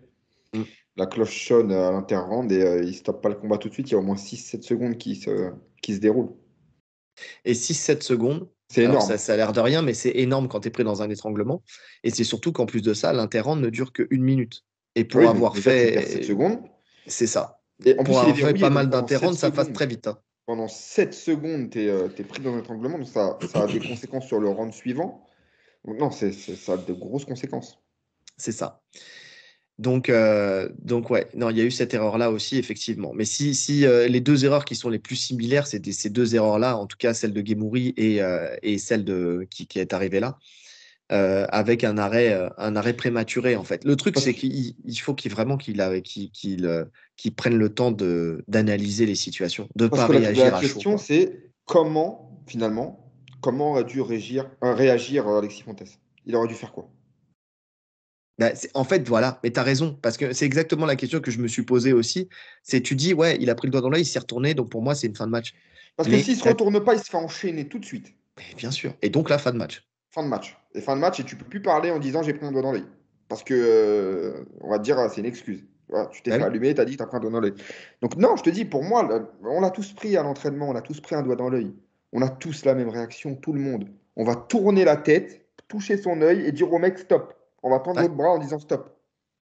Mm. La cloche sonne à l'interrand et euh, il ne stoppe pas le combat tout de suite. Il y a au moins 6-7 secondes qui se, qui se déroulent. Et 6-7 secondes, c'est énorme. ça, a l'air de rien, mais c'est énorme quand tu es pris dans un étranglement. Et c'est surtout qu'en plus de ça, l'interrand ne dure qu'une minute. Et pour avoir fait. secondes. C'est ça. Et pour avoir fait pas mal d'interrands, ça passe très vite. Hein. Pendant 7 secondes, tu es, euh, pris dans un étranglement, donc ça, ça a des conséquences sur le round suivant. non, c'est ça a de grosses conséquences. C'est ça. Donc, euh, donc ouais, non, il y a eu cette erreur-là aussi, effectivement. Mais si, si euh, les deux erreurs qui sont les plus similaires, c'est ces deux erreurs-là, en tout cas celle de Gemouri et, euh, celle de, qui, est arrivée là, avec un arrêt, un arrêt prématuré, en fait. Le truc, c'est qu'il faut qu'il vraiment qu'il prenne le temps d'analyser les situations, de ne pas réagir la, réagir la, question, c'est comment, finalement, comment aurait dû réagir, réagir Alexis Fontes Il aurait dû faire quoi bah, en fait, voilà, mais tu as raison, parce que c'est exactement la question que je me suis posée aussi. C'est tu dis, ouais, il a pris le doigt dans l'œil, il s'est retourné, donc pour moi, c'est une fin de match. Parce que s'il se retourne pas, il se fait enchaîner tout de suite. bien sûr. Et donc la fin de match. Fin de match. Et fin de match, et tu peux plus parler en disant j'ai pris un doigt dans l'œil. Parce que, euh, on va te dire, c'est une excuse. tu t'es bah fait allumer, tu as dit t'as pris un doigt dans l'œil. Donc non, je te dis, pour moi, on l'a tous pris à l'entraînement, on a tous pris un doigt dans l'œil. On a tous la même réaction, tout le monde. On va tourner la tête, toucher son œil et dire au mec stop. On va prendre notre bah bras en disant stop.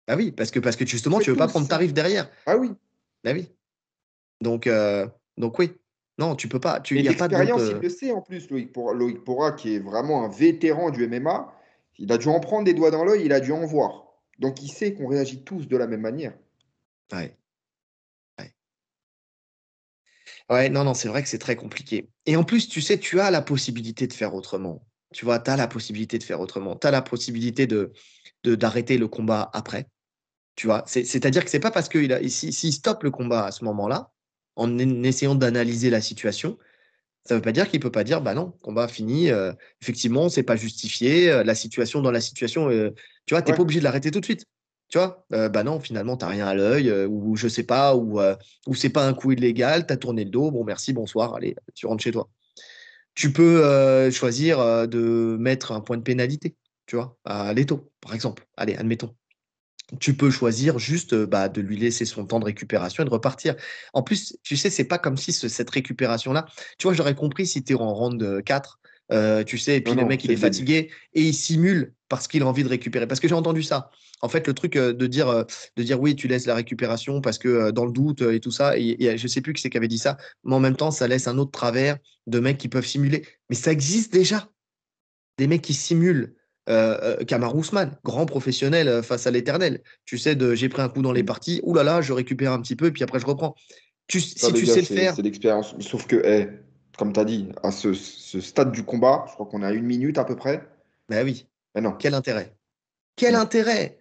Ah oui, parce que, parce que justement, tu ne veux pas prendre tarif derrière. Ah oui. Ah oui. Donc, euh, donc oui. Non, tu peux pas. Tu, y a pas de... il euh, le sait en plus, Loïc, pour, Pora, qui est vraiment un vétéran du MMA. Il a dû en prendre des doigts dans l'œil, il a dû en voir. Donc il sait qu'on réagit tous de la même manière. Oui. Ouais, ouais non, non, c'est vrai que c'est très compliqué. Et en plus, tu sais, tu as la possibilité de faire autrement. Tu vois, tu as la possibilité de faire autrement. Tu as la possibilité de d'arrêter le combat après. Tu vois, c'est-à-dire que c'est pas parce que a s'il stoppe le combat à ce moment-là, en essayant d'analyser la situation, ça veut pas dire qu'il peut pas dire bah non, combat fini. Euh, effectivement, c'est pas justifié. Euh, la situation dans la situation, euh, tu vois, t'es pas obligé de l'arrêter tout de suite. Tu vois, bah non, finalement t'as rien à l'œil ou je sais pas ou ou c'est pas un coup illégal. T'as tourné le dos. Bon merci, bonsoir. Allez, tu rentres chez toi tu peux euh, choisir euh, de mettre un point de pénalité, tu vois, à l'étau, par exemple. Allez, admettons. Tu peux choisir juste euh, bah, de lui laisser son temps de récupération et de repartir. En plus, tu sais, c'est pas comme si cette récupération-là, tu vois, j'aurais compris si tu es en round 4, tu sais, et puis le mec, il est fatigué et il simule parce qu'il a envie de récupérer. Parce que j'ai entendu ça en fait, le truc euh, de dire, euh, de dire oui, tu laisses la récupération parce que euh, dans le doute et tout ça, et, je sais plus qui c'est qui avait dit ça, mais en même temps, ça laisse un autre travers de mecs qui peuvent simuler. Mais ça existe déjà. Des mecs qui simulent. Euh, Kamar Ousmane, grand professionnel face à l'éternel. Tu sais, de j'ai pris un coup dans les mm. parties, oulala, là là, je récupère un petit peu, puis après je reprends. Tu, si tu sais le faire. C'est l'expérience. Sauf que, comme tu as dit, à ce, stade du combat, je crois qu'on est à une minute à peu près. Ben oui. Eh non. Quel intérêt Quel mm. intérêt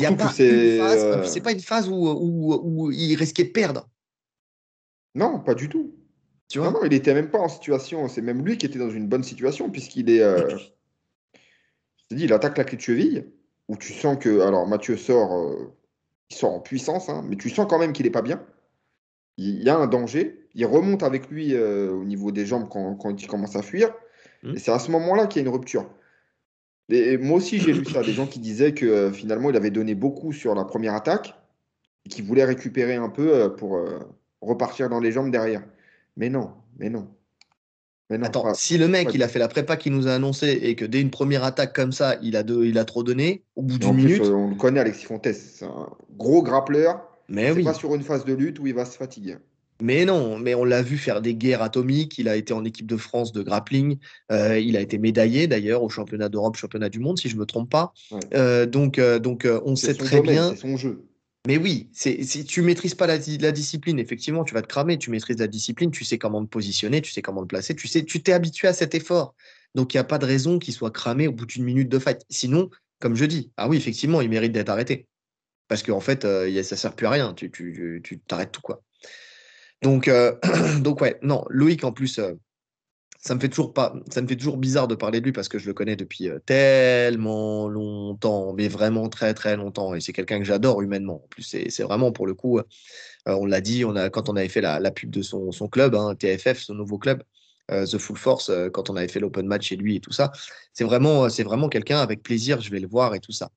Surtout c'est. Euh, c'est pas une phase où, il risquait de perdre. Non, pas du tout. Tu vois non, il était même pas en situation. C'est même lui qui était dans une bonne situation, puisqu'il est. Euh, il attaque la clé de cheville, où tu sens que. Alors, Mathieu sort. Euh, il sort en puissance, hein, mais tu sens quand même qu'il est pas bien. Il y a un danger. Il remonte avec lui au niveau des jambes quand, il commence à fuir. Mmh. Et c'est à ce moment-là qu'il y a une rupture moi aussi, j'ai lu ça, des gens qui disaient que euh, finalement, il avait donné beaucoup sur la première attaque et qu'il voulait récupérer un peu euh, pour euh, repartir dans les jambes derrière. Mais non, mais non. Mais Attends, si le mec, il a fait la prépa qu'il nous a annoncé et que dès une première attaque comme ça, il a, il a trop donné, au bout d'une minute. on le connaît, Alexis Fontes, c'est un gros grappleur. Mais oui. pas sur une phase de lutte où il va se fatiguer. Mais non, mais on l'a vu faire des guerres atomiques. Il a été en équipe de France de grappling. Euh, il a été médaillé d'ailleurs au championnat d'Europe, championnat du monde, si je me trompe pas. Euh, donc, euh, donc on sait très bien. son jeu. Mais oui, si tu maîtrises pas la, discipline, effectivement, tu vas te cramer. Tu maîtrises la discipline, tu sais comment te positionner, tu sais comment te placer, tu sais, tu t'es habitué à cet effort. Donc il n'y a pas de raison qu'il soit cramé au bout d'une minute de fight. Sinon, comme je dis, ah oui, effectivement, il mérite d'être arrêté. Parce qu'en fait, ça ne sert plus à rien. Tu t'arrêtes tout, quoi. Donc, euh, donc ouais, non, Loïc en plus, euh, ça me fait toujours pas, ça me fait toujours bizarre de parler de lui parce que je le connais depuis euh, tellement longtemps, mais vraiment très très longtemps, et c'est quelqu'un que j'adore humainement. En plus, c'est vraiment pour le coup, on l'a dit, on a quand on avait fait la, la pub de son, club, hein, TFF, son nouveau club. The Full Force, quand on avait fait l'open match chez lui et tout ça, c'est vraiment, c'est vraiment quelqu'un avec plaisir, je vais le voir et tout ça.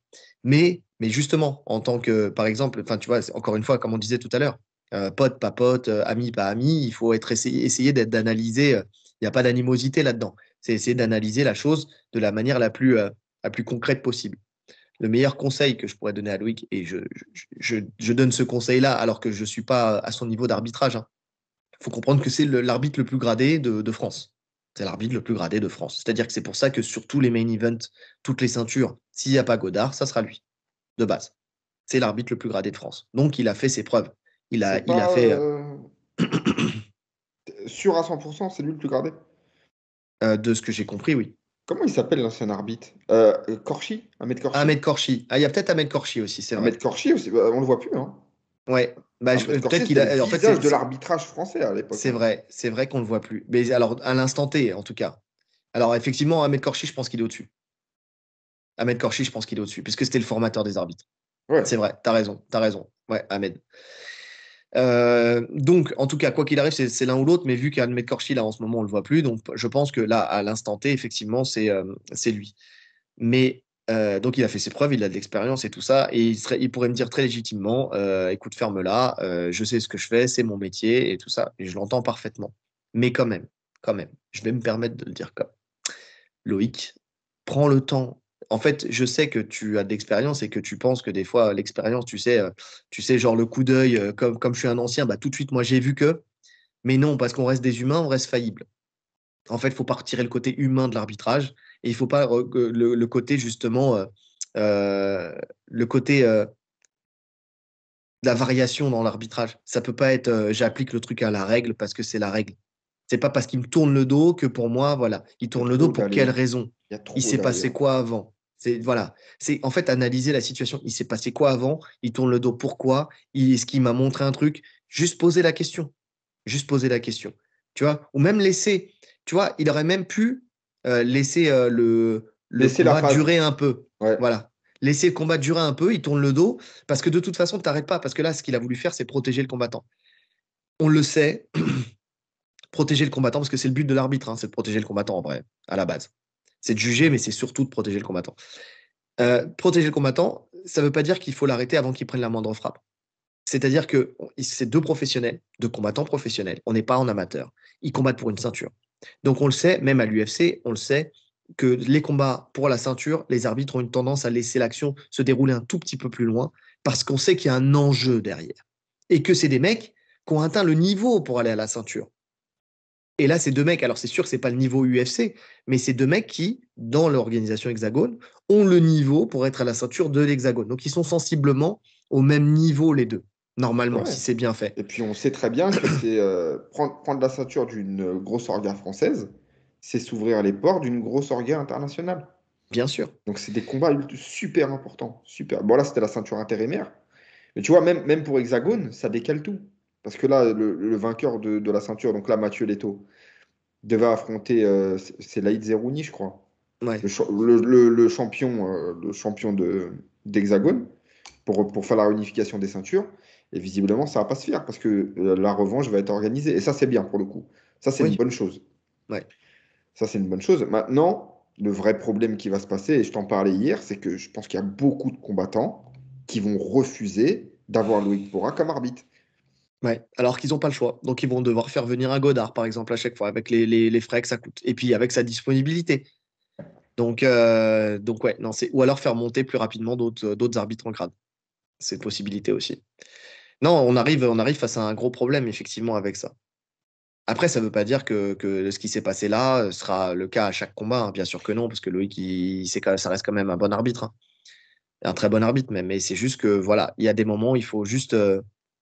Mais, mais justement, en tant que, par exemple, enfin, tu vois, encore une fois, comme on disait tout à l'heure, euh, pote, pas pote, euh, ami, pas ami. Il faut essayer, d'être d'analyser. Euh, il n'y a pas d'animosité là-dedans. C'est essayer d'analyser la chose de la manière la plus, la plus concrète possible. Le meilleur conseil que je pourrais donner à Loïc, et je, donne ce conseil-là alors que je ne suis pas à son niveau d'arbitrage. Il hein. faut comprendre que c'est l'arbitre le, plus gradé de, de France. C'est l'arbitre le plus gradé de France. C'est-à-dire que c'est pour ça que sur tous les main events, toutes les ceintures, s'il n'y a pas Godard, ça sera lui, de base. C'est l'arbitre le plus gradé de France. Donc il a fait ses preuves. Il a, il a fait. Euh, euh, sur à 100%, c'est lui le plus gardé. Euh, de ce que j'ai compris, oui. Comment il s'appelle l'ancien arbitre Corchy Ahmed Korchi Ahmed Ah, il y a peut-être Ahmed Korchi aussi, c'est Ahmed Korchi aussi, bah, on le voit plus. Hein. Ouais. Bah, peut-être qu'il a. en c'est de l'arbitrage français à l'époque. C'est vrai, c'est vrai qu'on le voit plus. Mais alors, à l'instant T, en tout cas. Alors, effectivement, Ahmed Korchi, je pense qu'il est au-dessus. Ahmed Korchi, je pense qu'il est au-dessus, puisque c'était le formateur des arbitres. C'est vrai, t'as raison, t'as raison. Ouais, Ahmed. Euh, donc, en tout cas, quoi qu'il arrive, c'est l'un ou l'autre, mais vu qu'Anne Korshil là, en ce moment, on ne le voit plus, donc je pense que là, à l'instant T, effectivement, c'est euh, c'est lui. Mais euh, donc, il a fait ses preuves, il a de l'expérience et tout ça, et il, serait, il pourrait me dire très légitimement écoute, ferme-la, je sais ce que je fais, c'est mon métier et tout ça, et je l'entends parfaitement. Mais quand même, quand même, je vais me permettre de le dire comme Loïc, prends le temps en fait, je sais que tu as de l'expérience et que tu penses que des fois, l'expérience, tu sais, euh, tu sais, genre le coup d'œil, euh, comme, comme je suis un ancien, bah, tout de suite, moi, j'ai vu que. Mais non, parce qu'on reste des humains, on reste faillible. En fait, il faut pas retirer le côté humain de l'arbitrage et il ne faut pas le, côté, justement, euh, le côté de la variation dans l'arbitrage. Ça peut pas être j'applique le truc à la règle parce que c'est la règle. C'est pas parce qu'il me tourne le dos que pour moi, voilà, il tourne le dos pour quelle raison il s'est passé quoi avant c'est voilà, c'est en fait analyser la situation. Il s'est passé quoi avant Il tourne le dos pourquoi Est-ce qu'il m'a montré un truc Juste poser la question. Juste poser la question. Tu vois Ou même laisser. Tu vois, il aurait même pu euh, laisser euh, le, laisser combat durer un peu. Voilà. Laisser le combat durer un peu, il tourne le dos, parce que de toute façon, t'arrêtes pas, parce que là, ce qu'il a voulu faire, c'est protéger le combattant. On le sait, protéger le combattant, parce que c'est le but de l'arbitre, hein, c'est de protéger le combattant en vrai, à la base c'est de juger, mais c'est surtout de protéger le combattant. Euh, protéger le combattant, ça ne veut pas dire qu'il faut l'arrêter avant qu'il prenne la moindre frappe. C'est-à-dire que c'est deux professionnels, deux combattants professionnels. On n'est pas en amateur. Ils combattent pour une ceinture. Donc on le sait, même à l'UFC, on le sait que les combats pour la ceinture, les arbitres ont une tendance à laisser l'action se dérouler un tout petit peu plus loin parce qu'on sait qu'il y a un enjeu derrière et que c'est des mecs qui ont atteint le niveau pour aller à la ceinture. Et là, ces deux mecs, alors c'est sûr que c'est pas le niveau UFC, mais c'est deux mecs qui, dans l'organisation Hexagone, ont le niveau pour être à la ceinture de l'Hexagone. Donc ils sont sensiblement au même niveau les deux, normalement, si c'est bien fait. Et puis on sait très bien que c'est euh, prendre, la ceinture d'une grosse orga française, c'est s'ouvrir les portes d'une grosse orga internationale. Bien sûr. Donc c'est des combats super importants, super. Bon là c'était la ceinture intérimaire, mais tu vois même même pour Hexagone, ça décale tout. Parce que là, le, vainqueur de, la ceinture, donc là, Mathieu Leto, devait affronter, euh, c'est Laïd Zerouni, je crois. Le, champion, euh, champion d'Hexagone pour, pour faire la réunification des ceintures. Et visiblement, ça ne va pas se faire parce que euh, la revanche va être organisée. Et ça, c'est bien pour le coup. Ça, c'est une bonne chose. Ouais. Ça, c'est une bonne chose. Maintenant, le vrai problème qui va se passer, et je t'en parlais hier, c'est que je pense qu'il y a beaucoup de combattants qui vont refuser d'avoir Loïc Bora comme arbitre. Ouais, alors qu'ils n'ont pas le choix. Donc ils vont devoir faire venir un Godard, par exemple, à chaque fois, avec les, les, les frais que ça coûte. Et puis avec sa disponibilité. Donc, euh, donc ouais, non, c'est ou alors faire monter plus rapidement euh, d'autres arbitres en grade. C'est une possibilité aussi. Non, on arrive, on arrive face à un gros problème, effectivement, avec ça. Après, ça ne veut pas dire que, que ce qui s'est passé là euh, sera le cas à chaque combat. Hein. Bien sûr que non, parce que Loïc, il, ça reste quand même un bon arbitre. Hein. Un très bon arbitre, même. Mais c'est juste que, voilà, il y a des moments où il faut juste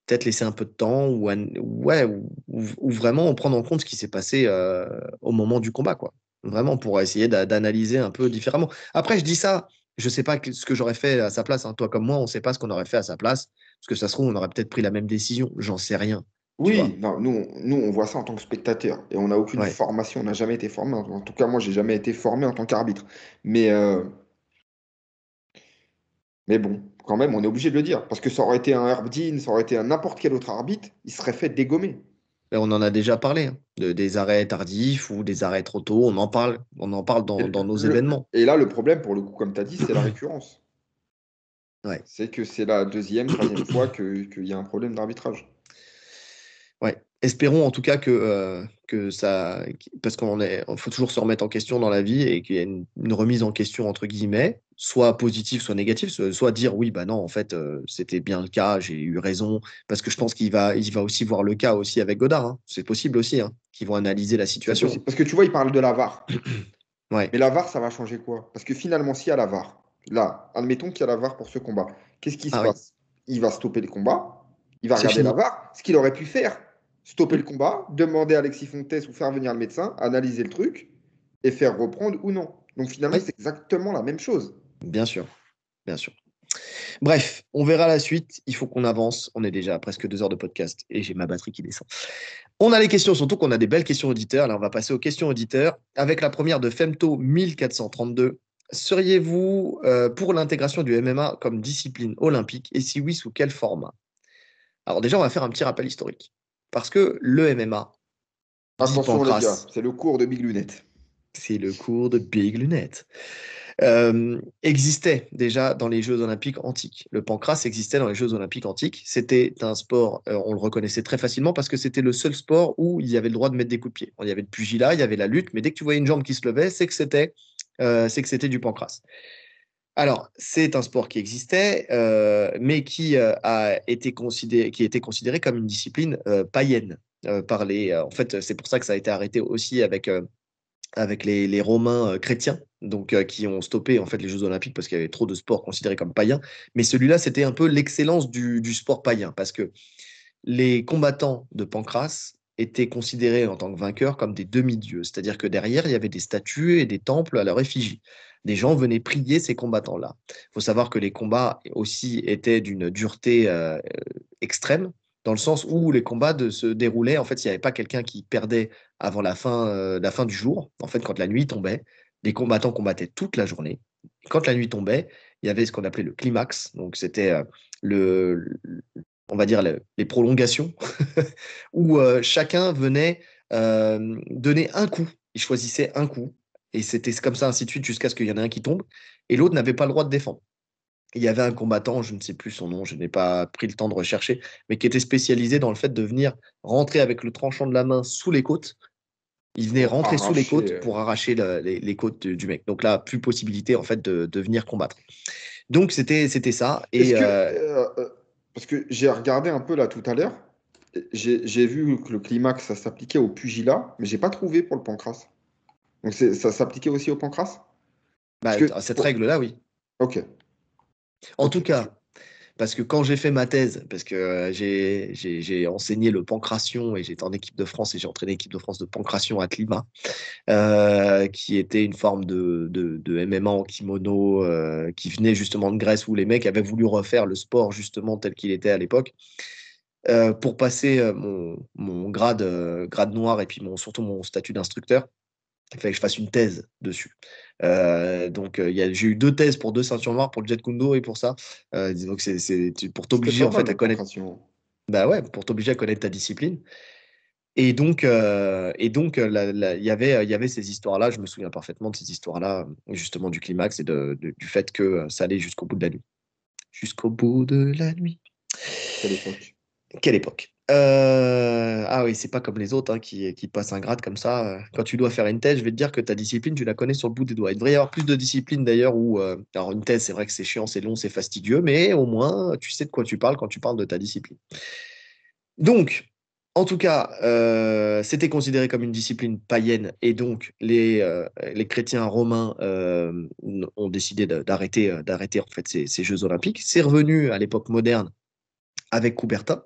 peut-être laisser un peu de temps ou, ouais, ou, vraiment vraiment prendre en compte ce qui s'est passé euh, au moment du combat, quoi. Vraiment pour essayer d'analyser un peu différemment. Après, je dis ça, je sais pas ce que j'aurais fait à sa place. Hein. Toi comme moi, on sait pas ce qu'on aurait fait à sa place parce que ça se trouve, on aurait peut-être pris la même décision. J'en sais rien. Oui, non, nous, nous, on voit ça en tant que spectateur et on n'a aucune formation, on n'a jamais été formé. En tout cas, moi, j'ai jamais été formé en tant qu'arbitre. Mais, euh, mais bon, quand même, on est obligé de le dire. Parce que ça aurait été un Herb ça aurait été un n'importe quel autre arbitre, il serait fait dégommer. On en a déjà parlé, hein, des arrêts tardifs ou des arrêts trop tôt, on en parle, on en parle dans, nos événements. Et là, le problème, pour le coup, comme tu as dit, c'est la récurrence. C'est que c'est la deuxième, troisième fois qu'il y a un problème d'arbitrage. Ouais. Espérons en tout cas que, euh, ça. Parce qu'on est, faut toujours se remettre en question dans la vie et qu'il y a une remise en question, entre guillemets soit positif, soit négatif, soit dire oui, bah non, en fait, euh, c'était bien le cas, j'ai eu raison, parce que je pense qu'il va, il va aussi voir le cas aussi avec Godard, hein. c'est possible aussi, hein, qu'ils vont analyser la situation. Parce que tu vois, il parle de la VAR. ouais. Mais la ça va changer quoi Parce que finalement, s'il y a la VAR, là, admettons qu'il y a la VAR pour ce combat, qu'est-ce qui se ah passe Il va stopper le combat, il va regarder la VAR, ce qu'il aurait pu faire, stopper le combat, demander à Alexis Fontes ou faire venir le médecin, analyser le truc et faire reprendre ou non. Donc finalement, c'est exactement la même chose. Bien sûr, bien sûr. Bref, on verra la suite. Il faut qu'on avance. On est déjà à presque deux heures de podcast et j'ai ma batterie qui descend. On a les questions, surtout qu'on a des belles questions auditeurs. Là, on va passer aux questions auditeurs avec la première de Femto 1432. Seriez-vous euh, pour l'intégration du MMA comme discipline olympique et si oui, sous quel format Alors déjà, on va faire un petit rappel historique parce que le MMA. Attention les gars, c'est le cours de Big Lunette. C'est le cours de Big Lunette. Euh, existait déjà dans les Jeux olympiques antiques. Le pancras existait dans les Jeux olympiques antiques. C'était un sport, euh, on le reconnaissait très facilement parce que c'était le seul sport où il y avait le droit de mettre des coups de pied. Il y avait le pugilat, il y avait la lutte, mais dès que tu voyais une jambe qui se levait, c'est que c'était euh, du pancras. Alors, c'est un sport qui existait, mais qui, a été considéré, qui considéré comme une discipline païenne par en fait, c'est pour ça que ça a été arrêté aussi avec avec les, Romains euh, chrétiens, donc euh, qui ont stoppé en fait les Jeux Olympiques parce qu'il y avait trop de sports considérés comme païens. Mais celui-là, c'était un peu l'excellence du, sport païen parce que les combattants de Pancras étaient considérés en tant que vainqueurs comme des demi-dieux, c'est-à-dire que derrière il y avait des statues et des temples à leur effigie. Des gens venaient prier ces combattants-là. Il faut savoir que les combats aussi étaient d'une dureté euh, extrême, dans le sens où les combats se déroulaient. En fait, il n'y avait pas quelqu'un qui perdait avant la fin, euh, la fin du jour. En fait, quand la nuit tombait, les combattants combattaient toute la journée. quand la nuit tombait, il y avait ce qu'on appelait le climax. Donc, c'était euh, le, on va dire les prolongations où euh, chacun venait donner un coup. Il choisissait un coup. Et c'était comme ça, ainsi de suite, jusqu'à ce qu'il y en ait un qui tombe. Et l'autre n'avait pas le droit de défendre. il y avait un combattant, je ne sais plus son nom, je n'ai pas pris le temps de rechercher, mais qui était spécialisé dans le fait de venir rentrer avec le tranchant de la main sous les côtes il venait rentrer sous euh. les côtes pour arracher les, côtes du, mec. Donc là, plus possibilité en fait de, venir combattre. Donc c'était ça. Et euh, euh, parce que j'ai regardé un peu là tout à l'heure, j'ai vu que le climax ça s'appliquait au Pugila. mais j'ai pas trouvé pour le pancras. Donc ça s'appliquait aussi au pancras. Bah, cette règle là, oui. Ok. En tout cas, parce que quand j'ai fait ma thèse, parce que euh, j'ai enseigné le pancration et j'étais en équipe de France et j'ai entraîné l'équipe de France de pancration à Climat, euh, qui était une forme de, MMA en kimono euh, qui venait justement de Grèce où les mecs avaient voulu refaire le sport justement tel qu'il était à l'époque. pour passer mon, grade, grade noir et puis mon, surtout mon statut d'instructeur, il fallait que je fasse une thèse dessus. Euh, donc euh, j'ai eu deux thèses pour deux ceintures noires, pour le Jet Kundo et pour ça. Euh, donc c'est pour t'obliger en fait à connaître. Bah ouais, pour t'obliger à connaître ta discipline. Et donc, et donc, il y avait, il y avait ces histoires-là. Je me souviens parfaitement de ces histoires-là, justement du climax et du fait que ça allait jusqu'au bout de la nuit. Jusqu'au bout de la nuit. Quelle époque. Quelle époque. Euh, ah oui, c'est pas comme les autres hein, qui, qui passent un grade comme ça. Quand tu dois faire une thèse, je vais te dire que ta discipline, tu la connais sur le bout des doigts. Il devrait y avoir plus de disciplines d'ailleurs où. Euh, alors, une thèse, c'est vrai que c'est chiant, c'est long, c'est fastidieux, mais au moins, tu sais de quoi tu parles quand tu parles de ta discipline. Donc, en tout cas, euh, c'était considéré comme une discipline païenne et donc les, les chrétiens romains ont décidé d'arrêter d'arrêter en fait ces, ces Jeux olympiques. C'est revenu à l'époque moderne avec Coubertin.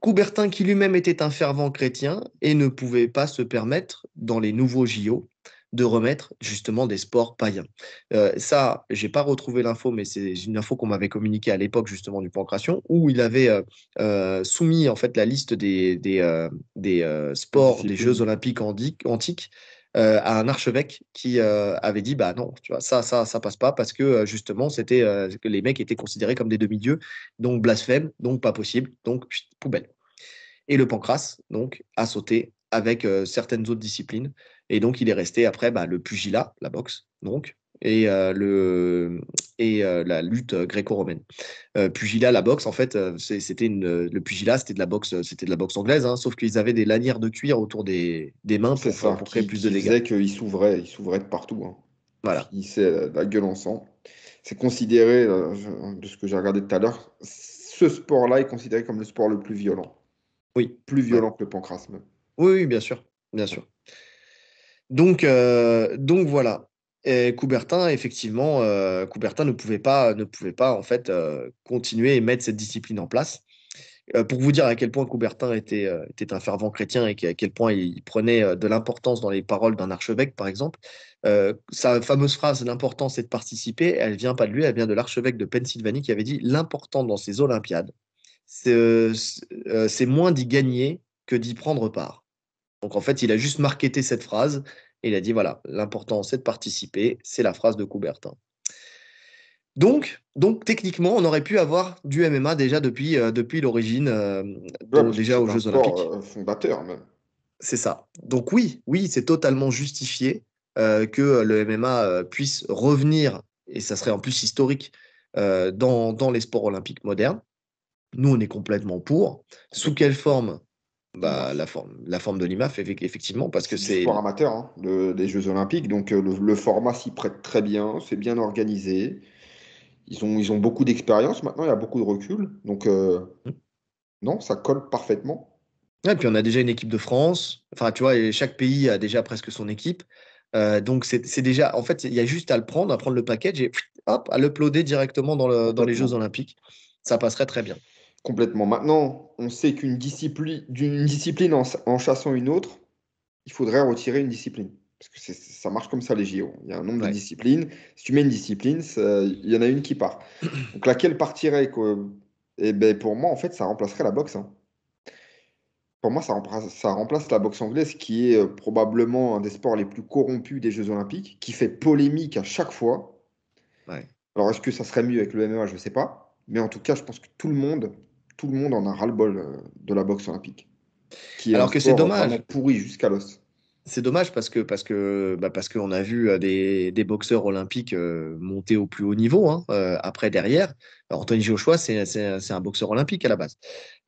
Coubertin, qui lui-même était un fervent chrétien et ne pouvait pas se permettre, dans les nouveaux JO, de remettre justement des sports païens. Ça, euh, ça, j'ai pas retrouvé l'info, mais c'est une info qu'on m'avait communiquée à l'époque justement du Pancration, où il avait euh, euh, soumis en fait la liste des, des sports des Jeux olympiques antiques euh, à un archevêque qui euh, avait dit bah non, tu vois, ça, ça, ça passe pas parce que euh, justement, c'était les mecs étaient considérés comme des demi-dieux, donc blasphème, donc pas possible, donc poubelle. Et le Pancras, donc, a sauté avec certaines autres disciplines. Et donc, il est resté après bah, le Pugila, la boxe, donc, et, euh, le, et euh, la lutte euh, gréco-romaine. pugilat, la boxe, en fait, c'était le pugilat, c'était de la boxe, c'était de la boxe anglaise, hein, sauf qu'ils avaient des lanières de cuir autour des, mains pour, créer plus de dégâts. Ils qu'ils s'ouvraient, ils s'ouvraient de partout. Hein. Voilà. Ils s'est la gueule en sang. C'est considéré, de ce que j'ai regardé tout à l'heure, ce sport-là est considéré comme le sport le plus violent. Oui. Plus violent que le pancrasme. Oui, bien sûr, bien sûr. Donc, donc voilà. Et Coubertin, effectivement, euh, Coubertin ne pouvait pas, ne pouvait pas en fait euh, continuer et mettre cette discipline en place. Euh, pour vous dire à quel point Coubertin était, était un fervent chrétien et à quel point il, prenait de l'importance dans les paroles d'un archevêque, par exemple, sa fameuse phrase "L'important c'est de participer", elle vient pas de lui, elle vient de l'archevêque de Pennsylvanie qui avait dit "L'important dans ces Olympiades, c'est moins d'y gagner que d'y prendre part." Donc en fait, il a juste marketé cette phrase et il a dit voilà, l'important c'est de participer, c'est la phrase de Coubertin. Hein. Donc, donc techniquement, on aurait pu avoir du MMA déjà depuis, euh, depuis l'origine, euh, déjà aux Jeux Olympiques. Euh, fondateur même. C'est ça. Donc oui, oui, c'est totalement justifié que le MMA puisse revenir, et ça serait en plus historique, dans, dans les sports olympiques modernes. Nous, on est complètement pour. Sous quelle forme bah, la, forme, la forme de l'IMAF, effectivement, parce que c'est. sport amateur hein, des Jeux Olympiques, donc euh, le, format s'y prête très bien, c'est bien organisé. Ils ont, ils ont beaucoup d'expérience maintenant, il y a beaucoup de recul. Donc, euh, mmh. non, ça colle parfaitement. et puis on a déjà une équipe de France. Enfin, tu vois, et chaque pays a déjà presque son équipe. Euh, donc, c'est déjà. En fait, il y a juste à le prendre, à prendre le package et hop, à l'uploader directement dans, dans les Jeux Olympiques. Ça passerait très bien. Complètement. Maintenant, on sait qu'une discipline, en, chassant une autre, il faudrait retirer une discipline. Parce que ça marche comme ça, les JO. Il y a un nombre de disciplines. Si tu mets une discipline, il y en a une qui part. Donc laquelle partirait eh ben, Pour moi, en fait, ça remplacerait la boxe. Hein. Pour moi, ça remplace, la boxe anglaise, qui est euh, probablement un des sports les plus corrompus des Jeux Olympiques, qui fait polémique à chaque fois. Alors, est-ce que ça serait mieux avec le MMA Je ne sais pas. Mais en tout cas, je pense que tout le monde tout le monde en a ras-le-bol euh, de la boxe olympique. Alors que c'est dommage. Pourri jusqu'à l'os. C'est dommage parce que parce que bah, parce qu'on a vu euh, des, boxeurs olympiques euh, monter au plus haut niveau. Hein, après derrière, Anthony Joshua, c'est un boxeur olympique à la base,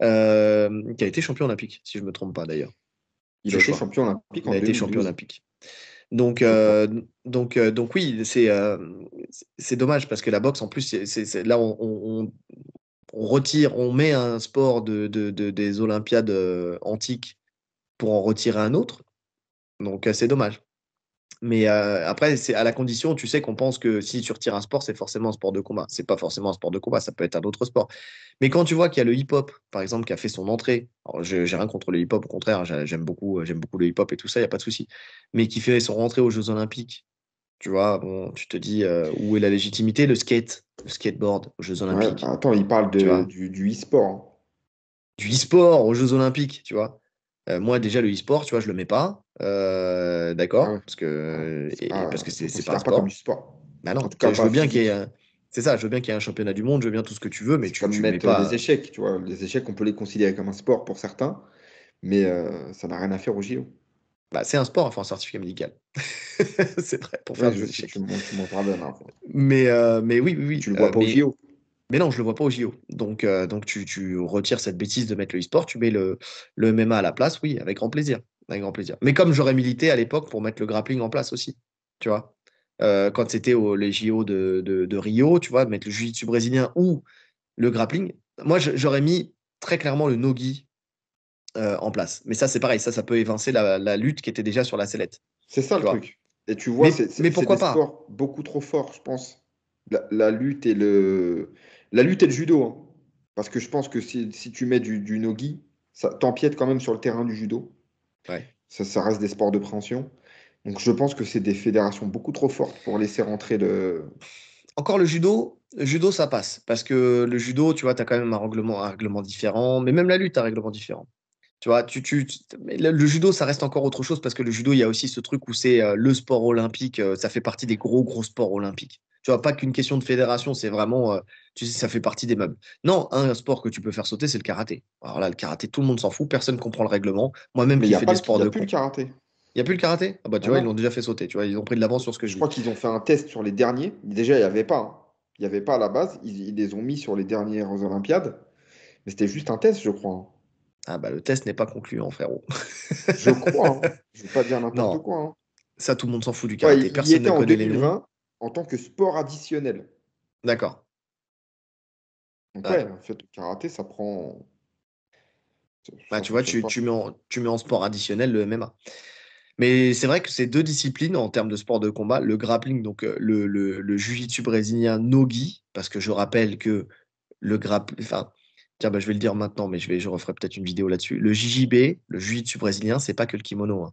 qui a été champion olympique, si je me trompe pas d'ailleurs. Il a été champion olympique. Il a été champion olympique. Donc, donc, donc oui, c'est c'est dommage parce que la boxe, en plus, c'est là, on, on retire, on met un sport de, des Olympiades euh, antiques pour en retirer un autre. Donc euh, c'est dommage. Mais euh, après, c'est à la condition, tu sais qu'on pense que si tu retires un sport, c'est forcément un sport de combat. C'est pas forcément un sport de combat, ça peut être un autre sport. Mais quand tu vois qu'il y a le hip-hop, par exemple, qui a fait son entrée, j'ai rien contre le hip-hop, au contraire, j'aime beaucoup, j'aime beaucoup le hip-hop et tout ça, il n'y a pas de souci, mais qui fait son entrée aux Jeux Olympiques tu vois, bon, tu te dis euh, où est la légitimité Le skate, le skateboard aux Jeux Olympiques. attends, il parle du, du e-sport. Hein. Du e-sport aux Jeux Olympiques, tu vois. Euh, moi, déjà, le e-sport, tu vois, je le mets pas. Euh, d'accord ah Parce que c'est pas, parce que c'est pas, un sport. Pas comme du sport. Bah non, je veux bien qu'il y ait. C'est ça, je veux bien qu'il y ait un championnat du monde, je veux bien tout ce que tu veux, mais tu, ne mets pas. Les échecs, tu vois, les échecs, on peut les considérer comme un sport pour certains, mais ça n'a rien à faire au JO. Bah, c'est un sport, enfin, un certificat médical. c'est vrai, pour faire des échecs. Tu m'en pardonnes. Hein. Mais, euh, mais oui, oui, oui. Tu le vois euh, pas au JO. Mais non, je le vois pas au JO. Donc, euh, donc tu, tu, retires cette bêtise de mettre le e-sport, tu mets le, le MMA à la place, oui, avec grand plaisir. Avec grand plaisir. Mais comme j'aurais milité à l'époque pour mettre le grappling en place aussi, tu vois. quand c'était les JO de, de, Rio, tu vois, mettre le jiu-jitsu brésilien ou le grappling. Moi, j'aurais mis très clairement le nogi euh, en place. Mais ça, c'est pareil, ça, ça peut évincer la, lutte qui était déjà sur la sellette. C'est ça le truc. Et tu vois, c'est pourquoi pas. beaucoup trop fort, je pense. La, lutte et le la lutte et le judo, hein. parce que je pense que si, tu mets du, du nogi, ça t'empiète quand même sur le terrain du judo. Ça, reste des sports de préhension. Donc je pense que c'est des fédérations beaucoup trop fortes pour laisser rentrer le. Encore le judo, le judo, ça passe. Parce que le judo, tu vois, tu as quand même un règlement, un règlement différent. Mais même la lutte, a un règlement différent. Tu vois, tu, tu, le, judo, ça reste encore autre chose parce que le judo, il y a aussi ce truc où c'est euh, le sport olympique, euh, ça fait partie des gros, gros sports olympiques. Tu vois, pas qu'une question de fédération, c'est vraiment, euh, tu sais, ça fait partie des meubles. Non, un sport que tu peux faire sauter, c'est le karaté. Alors là, le karaté, tout le monde s'en fout, personne ne comprend le règlement. Moi-même qui fait des sports de. Il n'y a plus le karaté. Il n'y a plus le karaté Ah bah tu ah vois, ils l'ont déjà fait sauter, tu vois, ils ont pris de l'avance sur ce que je, je crois qu'ils ont fait un test sur les derniers. Déjà, il n'y avait pas. Hein. Il n'y avait pas à la base, ils, ils les ont mis sur les dernières Olympiades. Mais c'était juste un test, je crois. Hein. Ah bah le test n'est pas concluant, frérot. je crois. Hein. Je ne vais pas dire n'importe quoi. Hein. Ça, tout le monde s'en fout du karaté. Personne était ne connaît en les En tant que sport additionnel. D'accord. ouais, en fait, le karaté, ça prend. bah, tu vois, tu, mets en, tu mets en sport additionnel le MMA. Mais c'est vrai que ces deux disciplines, en termes de sport de combat, le grappling, donc euh, le, le, le brésilien Nogi, parce que je rappelle que le grappling, bah, je vais le dire maintenant, mais je, vais, je referai peut-être une vidéo là-dessus. Le JJB, le jiu-jitsu brésilien, c'est pas que le kimono. Hein.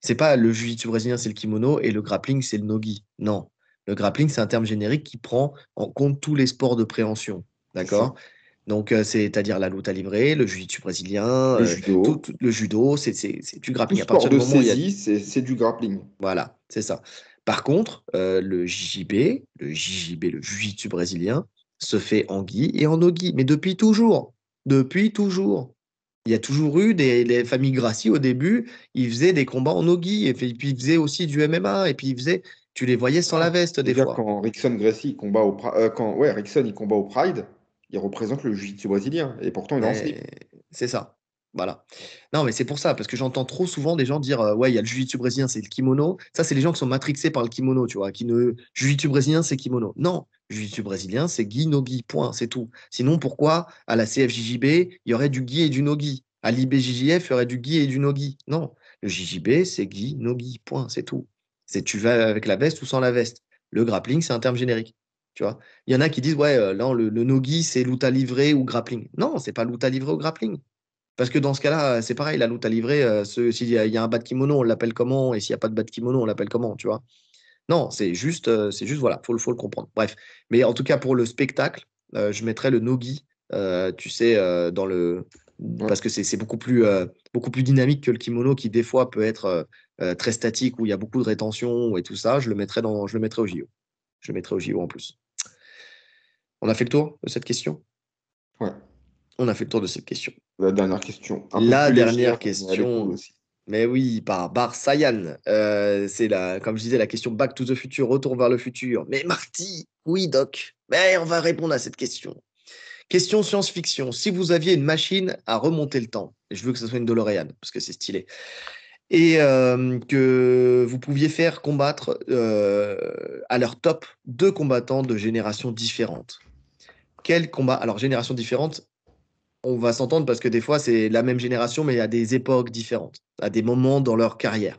C'est pas le jiu-jitsu brésilien, c'est le kimono et le grappling, c'est le nogi. Non. Le grappling, c'est un terme générique qui prend en compte tous les sports de préhension. D'accord donc, euh, c'est-à-dire la lutte à livrer, le jiu-jitsu brésilien, le euh, judo, c'est du grappling. à partir du c'est du grappling. Voilà, c'est ça. Par contre, euh, le JJB, le JJB, le jiu-jitsu brésilien, se fait en Guy et en Ogi. Mais depuis toujours, depuis toujours. Il y a toujours eu des familles Gracie au début, ils faisaient des combats en Ogi, et puis ils faisaient aussi du MMA, et puis ils faisaient, tu les voyais sans la veste des fois. Quand Rickson Gracie combat au, euh, quand, Rickson, il combat au Pride, il représente le jiu-jitsu brésilien, et pourtant il est en slip. C'est ça. Voilà. Non, mais c'est pour ça, parce que j'entends trop souvent des gens dire euh, Ouais, il y a le jujitsu brésilien, c'est le kimono. Ça, c'est les gens qui sont matrixés par le kimono, tu vois, qui ne. jiu brésilien, c'est kimono. Non, jiu brésilien, c'est gi, no point, c'est tout. Sinon, pourquoi à la CFJJB, il y aurait du gi et du no À l'IBJJF, il y aurait du gi et du no Non, le JJB, c'est gi, no point, c'est tout. C'est tu vas avec la veste ou sans la veste. Le grappling, c'est un terme générique. Tu vois, il y en a qui disent ouais, euh, le, no nogi c'est l'outa livré ou grappling. Non, c'est pas l'outa livré ou grappling. Parce que dans ce cas-là, c'est pareil, la loot à livrer, euh, s'il y, a un bas de kimono, on l'appelle comment Et s'il n'y a pas de bas de kimono, on l'appelle comment, tu vois Non, c'est juste, euh, c'est juste, voilà, il faut, faut, le comprendre. Bref. Mais en tout cas, pour le spectacle, euh, je mettrais le nogi, tu sais, dans le. Parce que c'est beaucoup, plus beaucoup plus dynamique que le kimono qui, des fois, peut être très statique, où il y a beaucoup de rétention et tout ça. Je le mettrais, dans, je le mettrais au JO. Je le mettrais au JO en plus. On a fait le tour de cette question Ouais. On a fait le tour de cette question. La dernière question. la dernière question. Mais oui, par Bar Sayan. Euh, c'est la, comme je disais, la question Back to the Future, retour vers le futur. Mais Marty, oui, Doc. Mais on va répondre à cette question. Question science-fiction. Si vous aviez une machine à remonter le temps, je veux que ce soit une DeLorean parce que c'est stylé, et euh, que vous pouviez faire combattre euh, à leur top deux combattants de générations différentes. Quel combat Alors, générations différentes, on va s'entendre parce que des fois, c'est la même génération, mais à des époques différentes, à des moments dans leur carrière.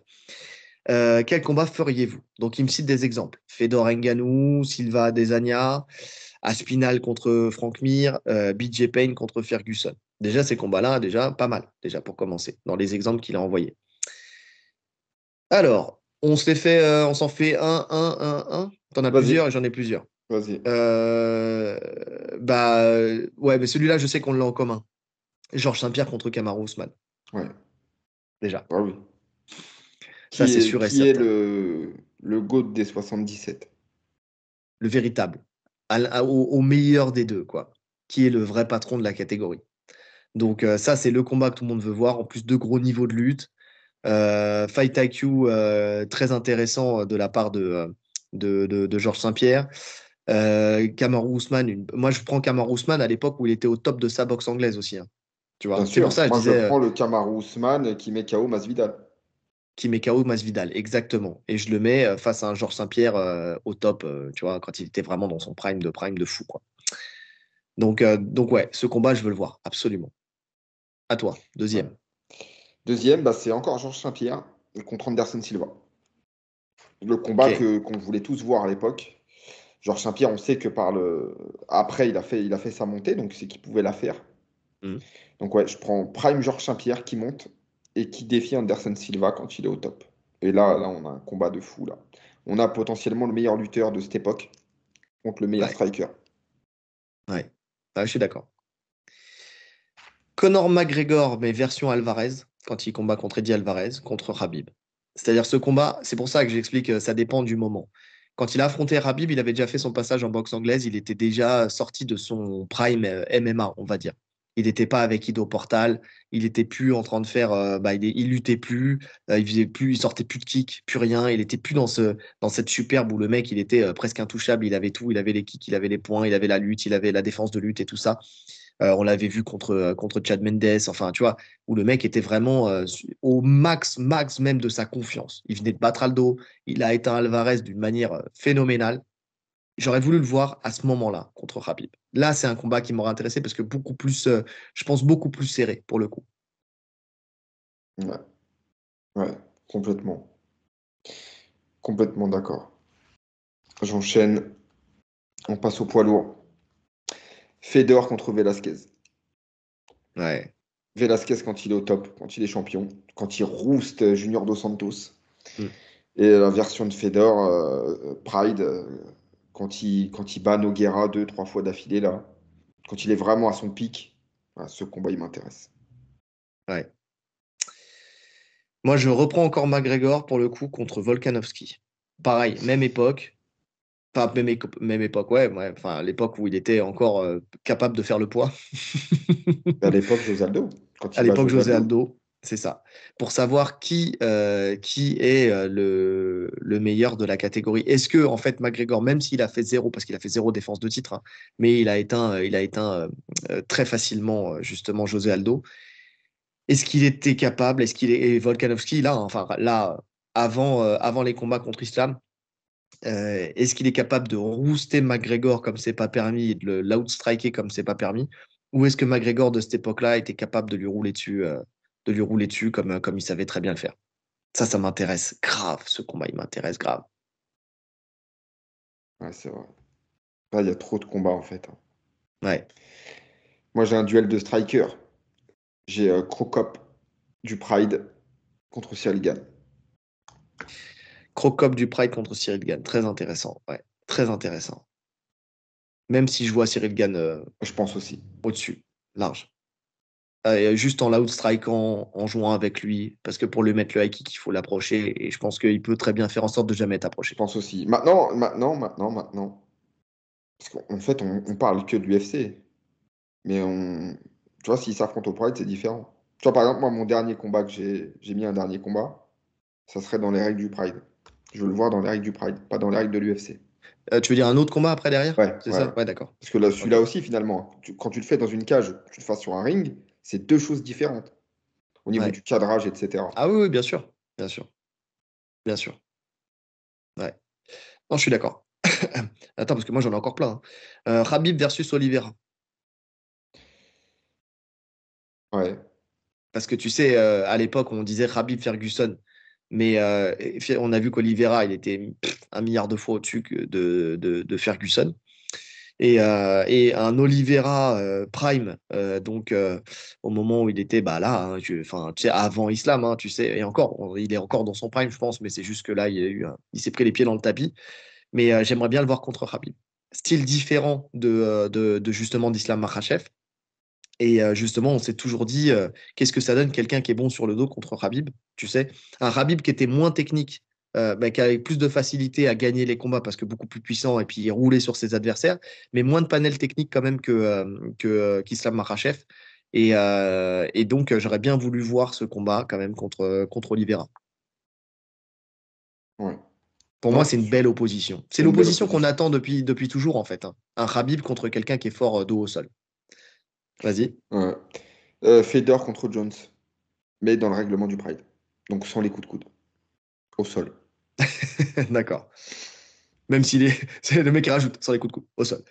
Euh, quel combat feriez-vous Donc, il me cite des exemples. Fedor Enganou, Silva Desania, Aspinal contre Frank Mir, euh, BJ Payne contre Ferguson. Déjà, ces combats-là, déjà pas mal, déjà pour commencer, dans les exemples qu'il a envoyés. Alors, on s'en fait, euh, on s'en fait un, un, un, un. T'en as plusieurs et j'en ai plusieurs. Vas-y. Euh, bah, euh, ouais, mais celui-là, je sais qu'on l'a en commun. Georges Saint-Pierre contre Camaro Ousmane. Ouais. Déjà. Ah ça, c'est sûr et Qui est le, le GOAT des 77 Le véritable. au, meilleur des deux, quoi. Qui est le vrai patron de la catégorie. Donc, euh, ça, c'est le combat que tout le monde veut voir. En plus, de gros niveaux de lutte. fight IQ très intéressant de la part de, de Georges Saint-Pierre. Euh, Kamaru moi je prends Kamaru Ousmane à l'époque où il était au top de sa boxe anglaise aussi. Hein. Tu vois, c'est pour ça. que je euh, prends le Kamaru qui met KO Masvidal. Qui met KO Masvidal, exactement. Et je le mets euh, face à un Georges Saint-Pierre au top, tu vois, quand il était vraiment dans son prime de prime de fou, quoi. Donc, donc ouais, ce combat, je veux le voir, absolument. À toi, deuxième. Deuxième, bah, c'est encore Georges Saint-Pierre contre Anderson Silva. Le combat que qu'on voulait tous voir à l'époque. Georges Saint-Pierre, on sait que par le. Après, il a fait, il a fait sa montée, donc c'est qu'il pouvait la faire. Mm. Donc, ouais, je prends Prime Georges Saint-Pierre qui monte et qui défie Anderson Silva quand il est au top. Et là, là, on a un combat de fou. Là. On a potentiellement le meilleur lutteur de cette époque contre le meilleur striker. Ouais, ah, je suis d'accord. Conor McGregor, mais version Alvarez, quand il combat contre Eddie Alvarez, contre Habib. C'est-à-dire ce combat, c'est pour ça que j'explique, euh, ça dépend du moment. Quand il a affronté Rabib, il avait déjà fait son passage en boxe anglaise. Il était déjà sorti de son prime euh, MMA, on va dire. Il n'était pas avec Ido Portal. Il était plus en train de faire. Euh, bah, il, luttait plus. Euh, il faisait plus. Il sortait plus de kick, plus rien. Il était plus dans ce dans cette superbe où le mec, il était presque intouchable. Il avait tout. Il avait les kicks, il avait les points, il avait la lutte, il avait la défense de lutte et tout ça. Euh, on l'avait vu contre, euh, contre Chad Mendes, enfin, tu vois, où le mec était vraiment euh, au max, max même de sa confiance. Il venait de battre Aldo, il a éteint Alvarez d'une manière phénoménale. J'aurais voulu le voir à ce moment-là contre Khabib. Là, c'est un combat qui m'aurait intéressé parce que beaucoup plus, je pense, beaucoup plus serré pour le coup. Ouais, ouais complètement. Complètement d'accord. J'enchaîne. On passe au poids lourd. Fedor contre Velasquez. Ouais. Velasquez quand il est au top, quand il est champion, quand il rooste Junior Dos Santos. Hmm. Et la version de Fedor, euh, Pride, euh, quand, il, quand il bat Noguera deux, trois fois d'affilée, là, quand il est vraiment à son pic, ah, ce combat, il m'intéresse. Ouais. Moi, je reprends encore McGregor pour le coup contre Volkanovski. Pareil, même époque, même, même époque, ouais, enfin l'époque où il était encore euh, capable de faire le poids. à l'époque José Aldo. à l'époque José Aldo, c'est ça. Pour savoir qui, euh, qui est euh, le, meilleur de la catégorie. Est-ce que en fait McGregor, même s'il a fait zéro, parce qu'il a fait zéro défense de titre, hein, mais il a éteint, il a éteint très facilement justement José Aldo. Est-ce qu'il était capable Est-ce qu'il est et Volkanovski là, hein, enfin là avant, avant les combats contre Islam, euh, est-ce qu'il est capable de rouster McGregor comme c'est pas permis et de l'outstriker comme c'est pas permis Ou est-ce que McGregor de cette époque-là était capable de lui rouler dessus, euh, de lui rouler dessus comme, euh, comme il savait très bien le faire Ça, ça m'intéresse grave, ce combat, il m'intéresse grave. Ouais, c'est vrai. il y a trop de combats en fait. Hein. Ouais. Moi, j'ai un duel de striker J'ai Crocop du Pride contre Cialigan. Crocop du Pride contre Cyril Gann. Très intéressant. Ouais. Très intéressant. Même si je vois Cyril Gann. Euh, je pense aussi. Au-dessus. Large. Euh, juste en loud strike en, jouant avec lui. Parce que pour lui mettre le high kick, il faut l'approcher. Et je pense qu'il peut très bien faire en sorte de jamais être approché. Je pense aussi. Maintenant, maintenant, maintenant, maintenant. Parce qu'en fait, on, parle que de l'UFC. Mais on. Tu vois, s'il s'affronte au Pride, c'est différent. Tu vois, par exemple, moi, mon dernier combat que j'ai mis un dernier combat, ça serait dans les règles du Pride. Je veux le voir dans les règles du Pride, pas dans les règles de l'UFC. Euh, tu veux dire un autre combat après derrière Ouais. C'est ça Ouais, d'accord. Parce que là, celui-là aussi, finalement, quand tu le fais dans une cage, tu le fasses sur un ring, c'est deux choses différentes au niveau du cadrage, etc. Ah oui, oui, bien sûr. Bien sûr. Bien sûr. Ouais. Non, je suis d'accord. Attends, parce que moi, j'en ai encore plein. Hein. Euh, Habib versus Oliveira. Ouais. Parce que tu sais, euh, à l'époque, on disait Habib Ferguson. Mais euh, on a vu qu'Olivera, il était un milliard de fois au-dessus de, de, Ferguson. Et, euh, un Olivera euh, prime, donc au moment où il était bah, là, hein, avant Islam, hein, tu sais, et encore, il est encore dans son prime, je pense, mais c'est juste que là, il, eu, il s'est pris les pieds dans le tapis. Mais j'aimerais bien le voir contre Khabib. Style différent de, justement d'Islam Makhachev, et justement, on s'est toujours dit, qu'est-ce que ça donne quelqu'un qui est bon sur le dos contre Rabib Tu sais, un Rabib qui était moins technique, bah, qui avait plus de facilité à gagner les combats parce que beaucoup plus puissant et puis rouler sur ses adversaires, mais moins de panel technique quand même que, que qu'Islam Makhachev. Et, donc, j'aurais bien voulu voir ce combat quand même contre, contre Pour moi, c'est une belle opposition. C'est l'opposition qu'on attend depuis, depuis toujours, en fait. Hein. Un Rabib contre quelqu'un qui est fort dos au sol. Vas-y. Ouais. Euh, contre Jones, mais dans le règlement du Pride. Donc sans les coups de coude. Au sol. D'accord. Même s'il est. C'est le mec qui rajoute sans les coups de coude. Au sol.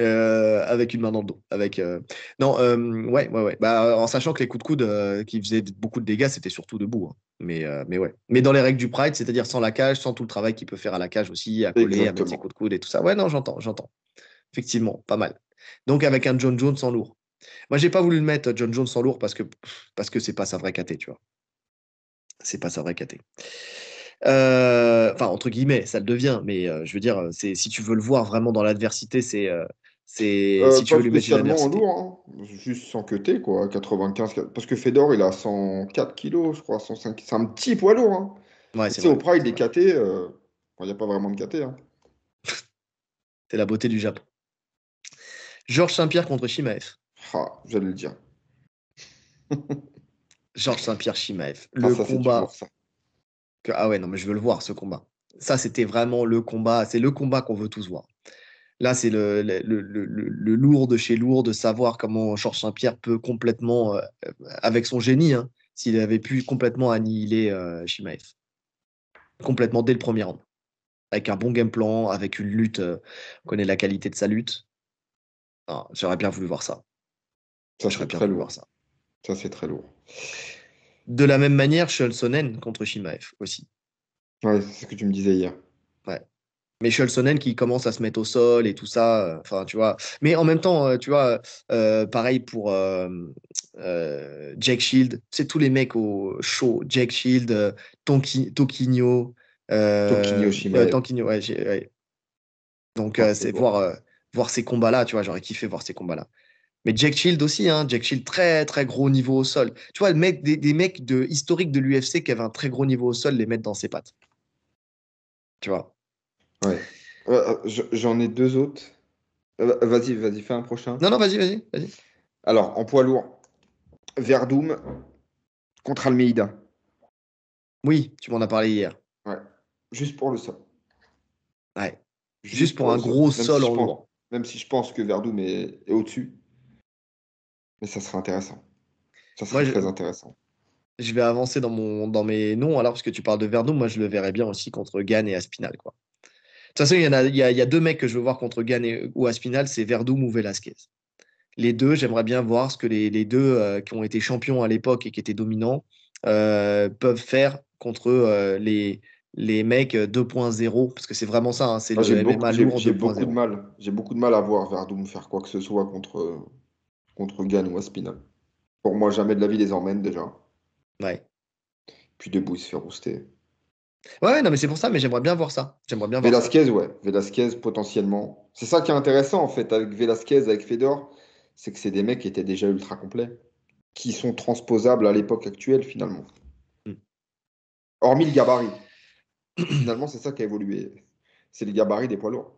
Euh, avec une main dans le dos. Avec, euh, Non, ouais, ouais, ouais. Bah, en sachant que les coups de coude qui faisaient beaucoup de dégâts, c'était surtout debout. Hein. Mais, mais ouais. Mais dans les règles du Pride, c'est-à-dire sans la cage, sans tout le travail qu'il peut faire à la cage aussi, à coller, à mettre ses coups de coude et tout ça. Ouais, non, j'entends, j'entends. Effectivement, pas mal. Donc avec un John Jones en lourd. Moi, j'ai pas voulu le mettre, John Jones, en lourd, parce que parce que c'est pas sa vraie caté, tu vois. C'est pas sa vraie caté. Euh, enfin, entre guillemets, ça le devient, mais euh, je veux dire, c'est si tu veux le voir vraiment dans l'adversité, c'est. Euh, c'est si tu veux lui mettre en lourd, hein. juste sans cutter, quoi, 95. Parce que Fedor, il a 104 kilos, je crois, 105. C'est un petit poids lourd. Hein. c'est au Pride, est KT, il n'y a pas vraiment de KT. Hein. c'est la beauté du Japon. Georges Saint-Pierre contre Shimaev. Ah, je vais le dire. Georges Saint-Pierre Chimaev. Ah, le combat. Que... Ah ouais, non, mais je veux le voir, ce combat. Ça, c'était vraiment le combat. C'est le combat qu'on veut tous voir. Là, c'est le, lourd de chez lourd de savoir comment Georges Saint-Pierre peut complètement, euh, avec son génie, hein, s'il avait pu complètement annihiler euh, Complètement dès le premier round. Avec un bon game plan, avec une lutte. Euh, on connaît la qualité de sa lutte. Ah, j'aurais bien voulu voir ça. Ça, serait très lourd. Ça, ça c'est très lourd. De la même manière, Shulsonen contre Shimaev aussi. Ouais, c'est ce que tu me disais hier. Ouais. Mais Shulsonen qui commence à se mettre au sol et tout ça, euh, enfin, tu vois. Mais en même temps, euh, tu vois, euh, pareil pour Jack Shield, c'est tous les mecs au show. Jack Shield, Tokino Tokino Shimaef Tokino ouais, ouais. Donc, ah, c'est voir, voir ces combats-là, tu vois, j'aurais kiffé voir ces combats-là. Mais Jack Shield aussi, hein. Jack Shield très très gros niveau au sol. Tu vois, le mec, des, mecs de, historiques de l'UFC qui avaient un très gros niveau au sol les mettre dans ses pattes. Tu vois. Ouais. Euh, euh, j'en ai deux autres. Euh, vas-y, vas-y, fais un prochain. Non, non, vas-y, vas-y, vas Alors, en poids lourd, Verdoum contre Almeida. Oui, tu m'en as parlé hier. Ouais. Juste pour le sol. Ouais. Juste, pour, un gros sol, en Même si je pense que Verdoum est au-dessus. Mais ça serait intéressant. Ça serait très intéressant. Je vais avancer dans, mon, dans mes noms, alors, parce que tu parles de Verdoum. moi je le verrais bien aussi contre Gann et Aspinal. Quoi. De toute façon, il y, a, deux mecs que je veux voir contre Gann ou Aspinal, c'est Verdoum ou Velasquez. Les deux, j'aimerais bien voir ce que les, deux euh, qui ont été champions à l'époque et qui étaient dominants euh, peuvent faire contre euh, les, les mecs 2.0, parce que c'est vraiment ça, hein, c'est ah, le J'ai beaucoup de mal, j'ai beaucoup de mal à voir Verdoum faire quoi que ce soit contre contre Gann ou Spinel. Pour moi, jamais de la vie les emmène déjà. Ouais. Puis debout, il se fait rouster. Ouais, non, mais c'est pour ça, mais j'aimerais bien voir ça. J'aimerais bien Velasquez, voir ouais. Velasquez, potentiellement. C'est ça qui est intéressant, en fait, avec Velasquez, avec Fedor, c'est que c'est des mecs qui étaient déjà ultra complets, qui sont transposables à l'époque actuelle, finalement. Hmm. Hormis le gabarit. finalement, c'est ça qui a évolué. C'est le gabarit des poids lourds.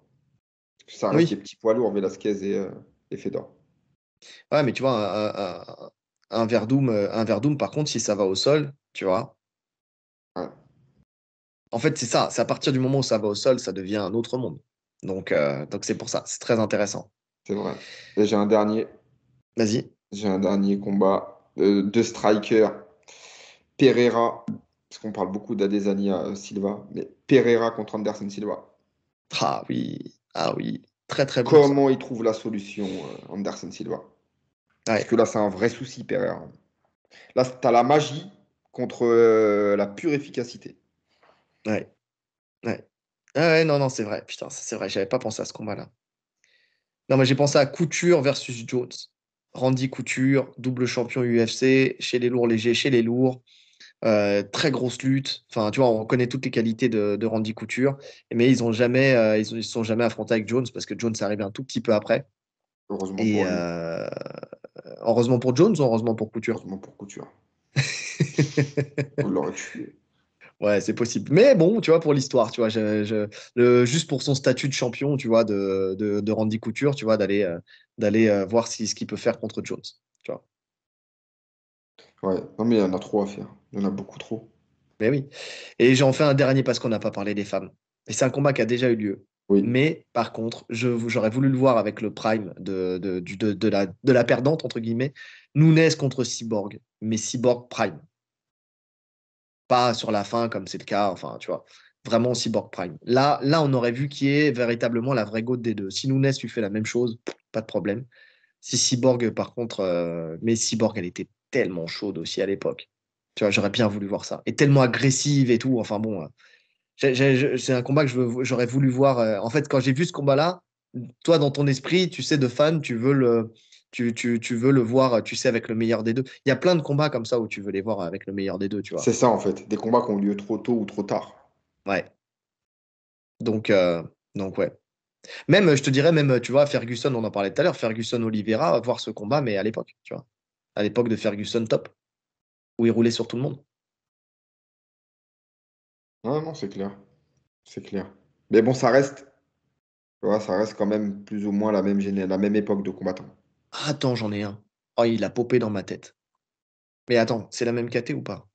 Ça reste des petits poids lourds, Velasquez et, euh, et Fedor. Ouais, mais tu vois, un, un, un Verdum, euh, par contre, si ça va au sol, tu vois. Hein. En fait, c'est ça. C'est à partir du moment où ça va au sol, ça devient un autre monde. Donc, euh, donc c'est pour ça. C'est très intéressant. C'est vrai. j'ai un dernier. Vas-y. J'ai un dernier combat euh, de striker. Pereira, parce qu'on parle beaucoup d'Adesanya Silva, mais Pereira contre Anderson Silva. Ah oui, ah oui, très très bon. Comment il trouve la solution, Anderson Silva parce que là, c'est un vrai souci, Pereira. Là, tu as la magie contre euh, la pure efficacité. Ouais. Ouais. Ah ouais, non, non, c'est vrai. Putain, c'est vrai. J'avais pas pensé à ce combat-là. Non, mais j'ai pensé à Couture versus Jones. Randy Couture, double champion UFC, chez les lourds légers, chez les lourds. Euh, très grosse lutte. Enfin, tu vois, on connaît toutes les qualités de, Randy Couture, mais ils ont jamais, euh, ils, sont jamais affrontés avec Jones parce que Jones est arrivé un tout petit peu après. Heureusement pour Heureusement pour Jones ou heureusement pour Couture Heureusement pour Couture. On l'aurait tué. Ouais, c'est possible. Mais bon, tu vois, pour l'histoire, tu vois, juste pour son statut de champion, tu vois, de, Randy Couture, tu vois, d'aller euh, euh, voir si, ce qu'il peut faire contre Jones, Ouais, non mais il y en a trop à faire. Il y en a beaucoup trop. Mais oui. Et j'en fais un dernier parce qu'on n'a pas parlé des femmes. Et c'est un combat qui a déjà eu lieu. Mais par contre, j'aurais voulu le voir avec le prime de, de, de, la, de la perdante, entre guillemets, Nunes contre Cyborg, mais Cyborg prime. Pas sur la fin comme c'est le cas, enfin, tu vois, vraiment Cyborg prime. Là, là on aurait vu qui est véritablement la vraie goutte des deux. Si Nunes, lui fait la même chose, pas de problème. Si Cyborg, par contre, euh, mais Cyborg, elle était tellement chaude aussi à l'époque. Tu vois, j'aurais bien voulu voir ça. Et tellement agressive et tout, enfin bon. Euh, c'est un combat que j'aurais voulu voir. Euh, en fait, quand j'ai vu ce combat-là, toi, dans ton esprit, tu sais, de fan, tu veux le, tu, tu, tu, veux le voir, euh, tu sais, avec le meilleur des deux. Il y a plein de combats comme ça où tu veux les voir euh, avec le meilleur des deux, tu vois. C'est ça, en fait. Des combats qui ont lieu trop tôt ou trop tard. Ouais. Donc, donc ouais. Même, je te dirais, même, tu vois, Ferguson, on en parlait tout à l'heure, Ferguson Oliveira, voir ce combat, mais à l'époque, tu vois. À l'époque de Ferguson top, où il roulait sur tout le monde. Non, non, c'est clair. C'est clair. Mais bon, ça reste. ça reste quand même plus ou moins la même, la même époque de combattant. Attends, j'en ai un. Oh, il a popé dans ma tête. Mais attends, c'est la même KT ou pas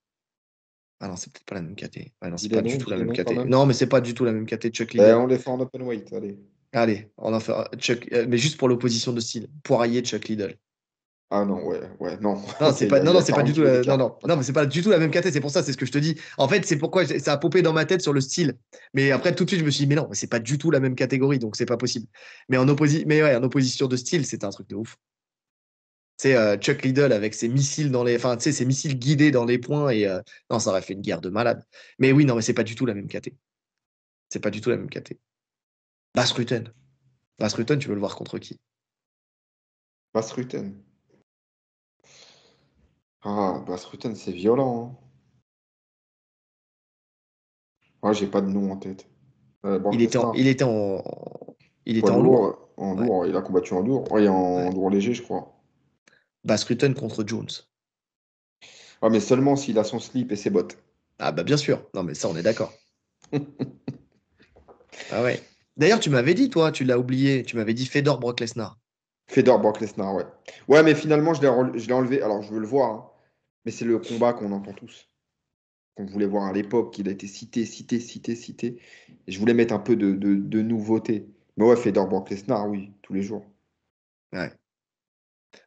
Ah non, c'est peut-être pas la même KT. Ah non, c'est pas du tout la même Non, mais c'est pas du tout la même KT de Chuck ben, on les fait en open weight, allez. Allez, on en fait euh, Chuck, euh, mais juste pour l'opposition de style. Poirier, Chuck Liddell. Ah non, ouais, ouais, non. Non, c'est pas, non, non, c'est pas du tout la, non, non, non, mais c'est pas du tout la même catégorie, c'est pour ça, c'est ce que je te dis. En fait, c'est pourquoi ça a popé dans ma tête sur le style. Mais après, tout de suite, je me suis dit, mais non, c'est pas du tout la même catégorie, donc c'est pas possible. Mais en, opposi mais ouais, en opposition de style, c'est un truc de ouf. C'est sais euh, Chuck Liddell avec ses missiles dans les, enfin, tu sais, ses missiles guidés dans les points et euh, non, ça aurait fait une guerre de malade. Mais oui, non, mais c'est pas du tout la même catégorie C'est pas du tout la même catégorie Bas Rutten. Bas Rutten, tu veux le voir contre qui Bas Rutten. Ah, Bas-Rutten, c'est violent. Ah j'ai pas de nom en tête. Euh, il était en, il était en, il était en lourd. en il a combattu en lourd. Ouais, en lourd léger, je crois. Rutten contre Jones. Ah, mais seulement s'il a son slip et ses bottes. Ah bah bien sûr. Non mais ça on est d'accord. Ah ouais. D'ailleurs tu m'avais dit toi, tu l'as oublié. Tu m'avais dit Fedor Brock Lesnar. Fedor Brock Lesnar, ouais. Ouais, mais finalement, je l'ai enlevé. Alors, je veux le voir, hein. mais c'est le combat qu'on entend tous. Qu'on voulait voir à l'époque, qu'il a été cité, cité, cité, cité. je voulais mettre un peu de, nouveauté. Mais ouais, Fedor Brock Lesnar, oui, tous les jours. Ouais.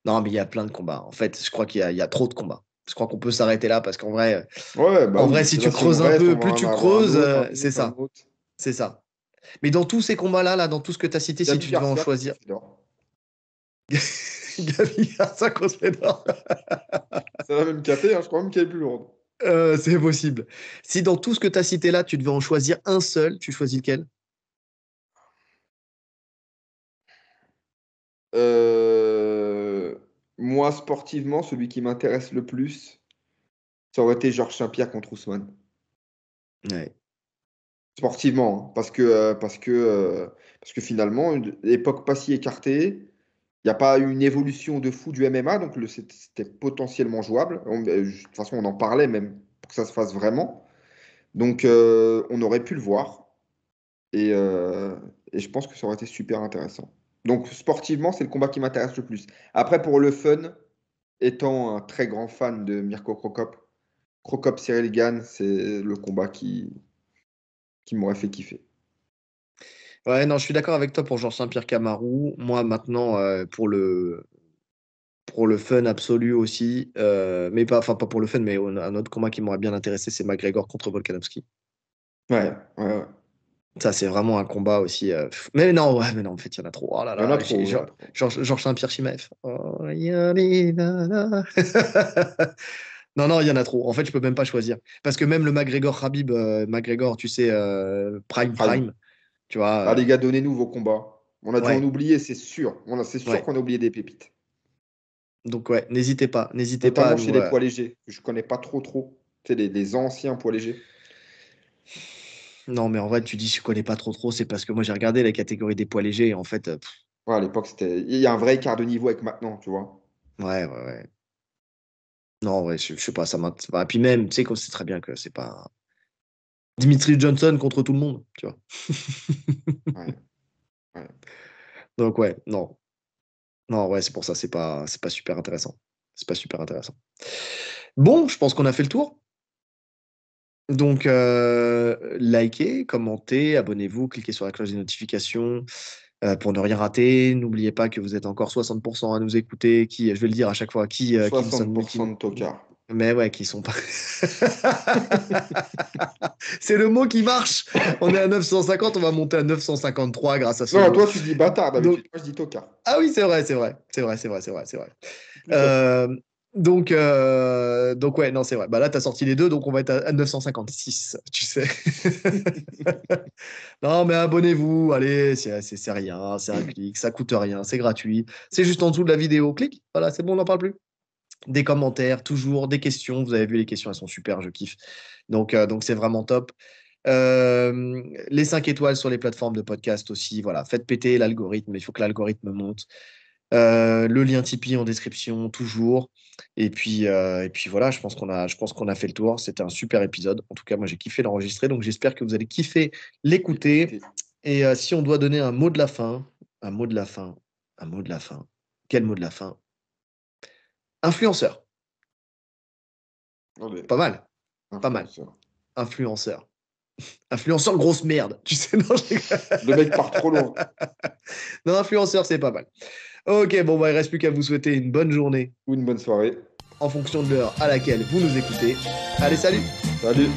Non, mais il y a plein de combats. En fait, je crois qu'il y, a trop de combats. Je crois qu'on peut s'arrêter là parce qu'en vrai, euh, ouais, bah en vrai, si tu creuses un peu, plus tu creuses, c'est ça. C'est ça. Mais dans tous ces combats-là, là, dans tout ce que tu as cité, si tu devais en choisir. Gabi se contre Fedor. ça va même capter hein, je crois même qu'elle est plus lourde. Euh, c'est possible. Si dans tout ce que tu as cité là, tu devais en choisir un seul, tu choisis lequel euh, Moi, sportivement, celui qui m'intéresse le plus, ça aurait été Georges Saint-Pierre contre Ousmane. Sportivement, hein, parce que, euh, parce que, parce que finalement, une époque pas si écartée, il n'y a pas eu une évolution de fou du MMA, donc c'était potentiellement jouable. On, euh, de toute façon, on en parlait même pour que ça se fasse vraiment. Donc, euh, on aurait pu le voir. Euh, et, je pense que ça aurait été super intéressant. Donc, sportivement, c'est le combat qui m'intéresse le plus. Après, pour le fun, étant un très grand fan de Mirko Krokop, Krokop-Cyril Gann, c'est le combat qui, qui m'aurait fait kiffer. Ouais, non, je suis d'accord avec toi pour Jean-Saint-Pierre Camarou. Moi, maintenant, euh, pour le pour le fun absolu aussi, euh, mais pas, enfin pas pour le fun, mais un autre combat qui m'aurait bien intéressé, c'est McGregor contre Volkanovski. Ouais, ouais, ouais. Ça, c'est vraiment un combat aussi. Euh, mais non, ouais, mais non, en fait, il y en a trop. Oh là là, Georges Saint-Pierre Chimef. non, non, il y en a trop. En fait, je peux même pas choisir. Parce que même le McGregor rabib McGregor, tu sais, Prime Prime, tu vois, ah, euh, les gars, donnez-nous vos combats. On a dû en oublier, c'est sûr. C'est sûr qu'on a oublié des pépites. Donc, ouais, n'hésitez pas. N'hésitez pas. chez les euh, poids légers. Je connais pas trop, trop. Tu sais, les, anciens poids légers. Non, mais en vrai, tu dis, je connais pas trop, trop. C'est parce que moi, j'ai regardé la catégorie des poids légers et en fait. Euh, ouais, à l'époque, c'était. Il y a un vrai écart de niveau avec maintenant, tu vois. Ouais, ouais, ouais. Non, ouais, je, sais pas, ça Et Puis même, tu sais, qu'on sait très bien que c'est pas. Dimitri Johnson contre tout le monde, tu vois. Donc ouais, non. Non, ouais, c'est pour ça, c'est pas, c'est pas super intéressant. C'est pas super intéressant. Bon, je pense qu'on a fait le tour. Donc, euh, likez, commentez, abonnez-vous, cliquez sur la cloche des notifications euh, pour ne rien rater. N'oubliez pas que vous êtes encore 60% à nous écouter, qui, je vais le dire à chaque fois, qui... 60% euh, de tocards. Mais ouais, qui sont pas. c'est le mot qui marche. On est à 950, on va monter à 953 grâce à ça. Non, toi tu dis bâtard, moi je dis tocard. Ah oui, c'est vrai, c'est vrai, c'est vrai, c'est vrai, c'est vrai, vrai. Euh, donc, euh, donc ouais, non, c'est vrai. Bah là, tu as sorti les deux, donc on va être à 956, tu sais. non, mais abonnez-vous, allez, c'est rien, c'est un clic, ça coûte rien, c'est gratuit. C'est juste en dessous de la vidéo, clic, voilà, c'est bon, on n'en parle plus des commentaires, toujours des questions. Vous avez vu, les questions, elles sont super, je kiffe. Donc, euh, donc c'est vraiment top. Euh, les 5 étoiles sur les plateformes de podcast aussi. Voilà, faites péter l'algorithme. Il faut que l'algorithme monte. Euh, le lien Tipeee en description, toujours. Et puis, et puis voilà, je pense qu'on a, je pense qu'on a fait le tour. C'était un super épisode. En tout cas, moi, j'ai kiffé l'enregistrer. Donc, j'espère que vous allez kiffer l'écouter. Et si on doit donner un mot de la fin, un mot de la fin, un mot de la fin, quel mot de la fin Influenceur. Ah, pas mal. Pas mal. Influenceur. Influenceur, grosse merde. Tu sais, Le mec part trop loin. Non, influenceur, c'est pas mal. Ok, bon, bah, il reste plus qu'à vous souhaiter une bonne journée. Ou une bonne soirée. En fonction de l'heure à laquelle vous nous écoutez. Allez, salut. Salut.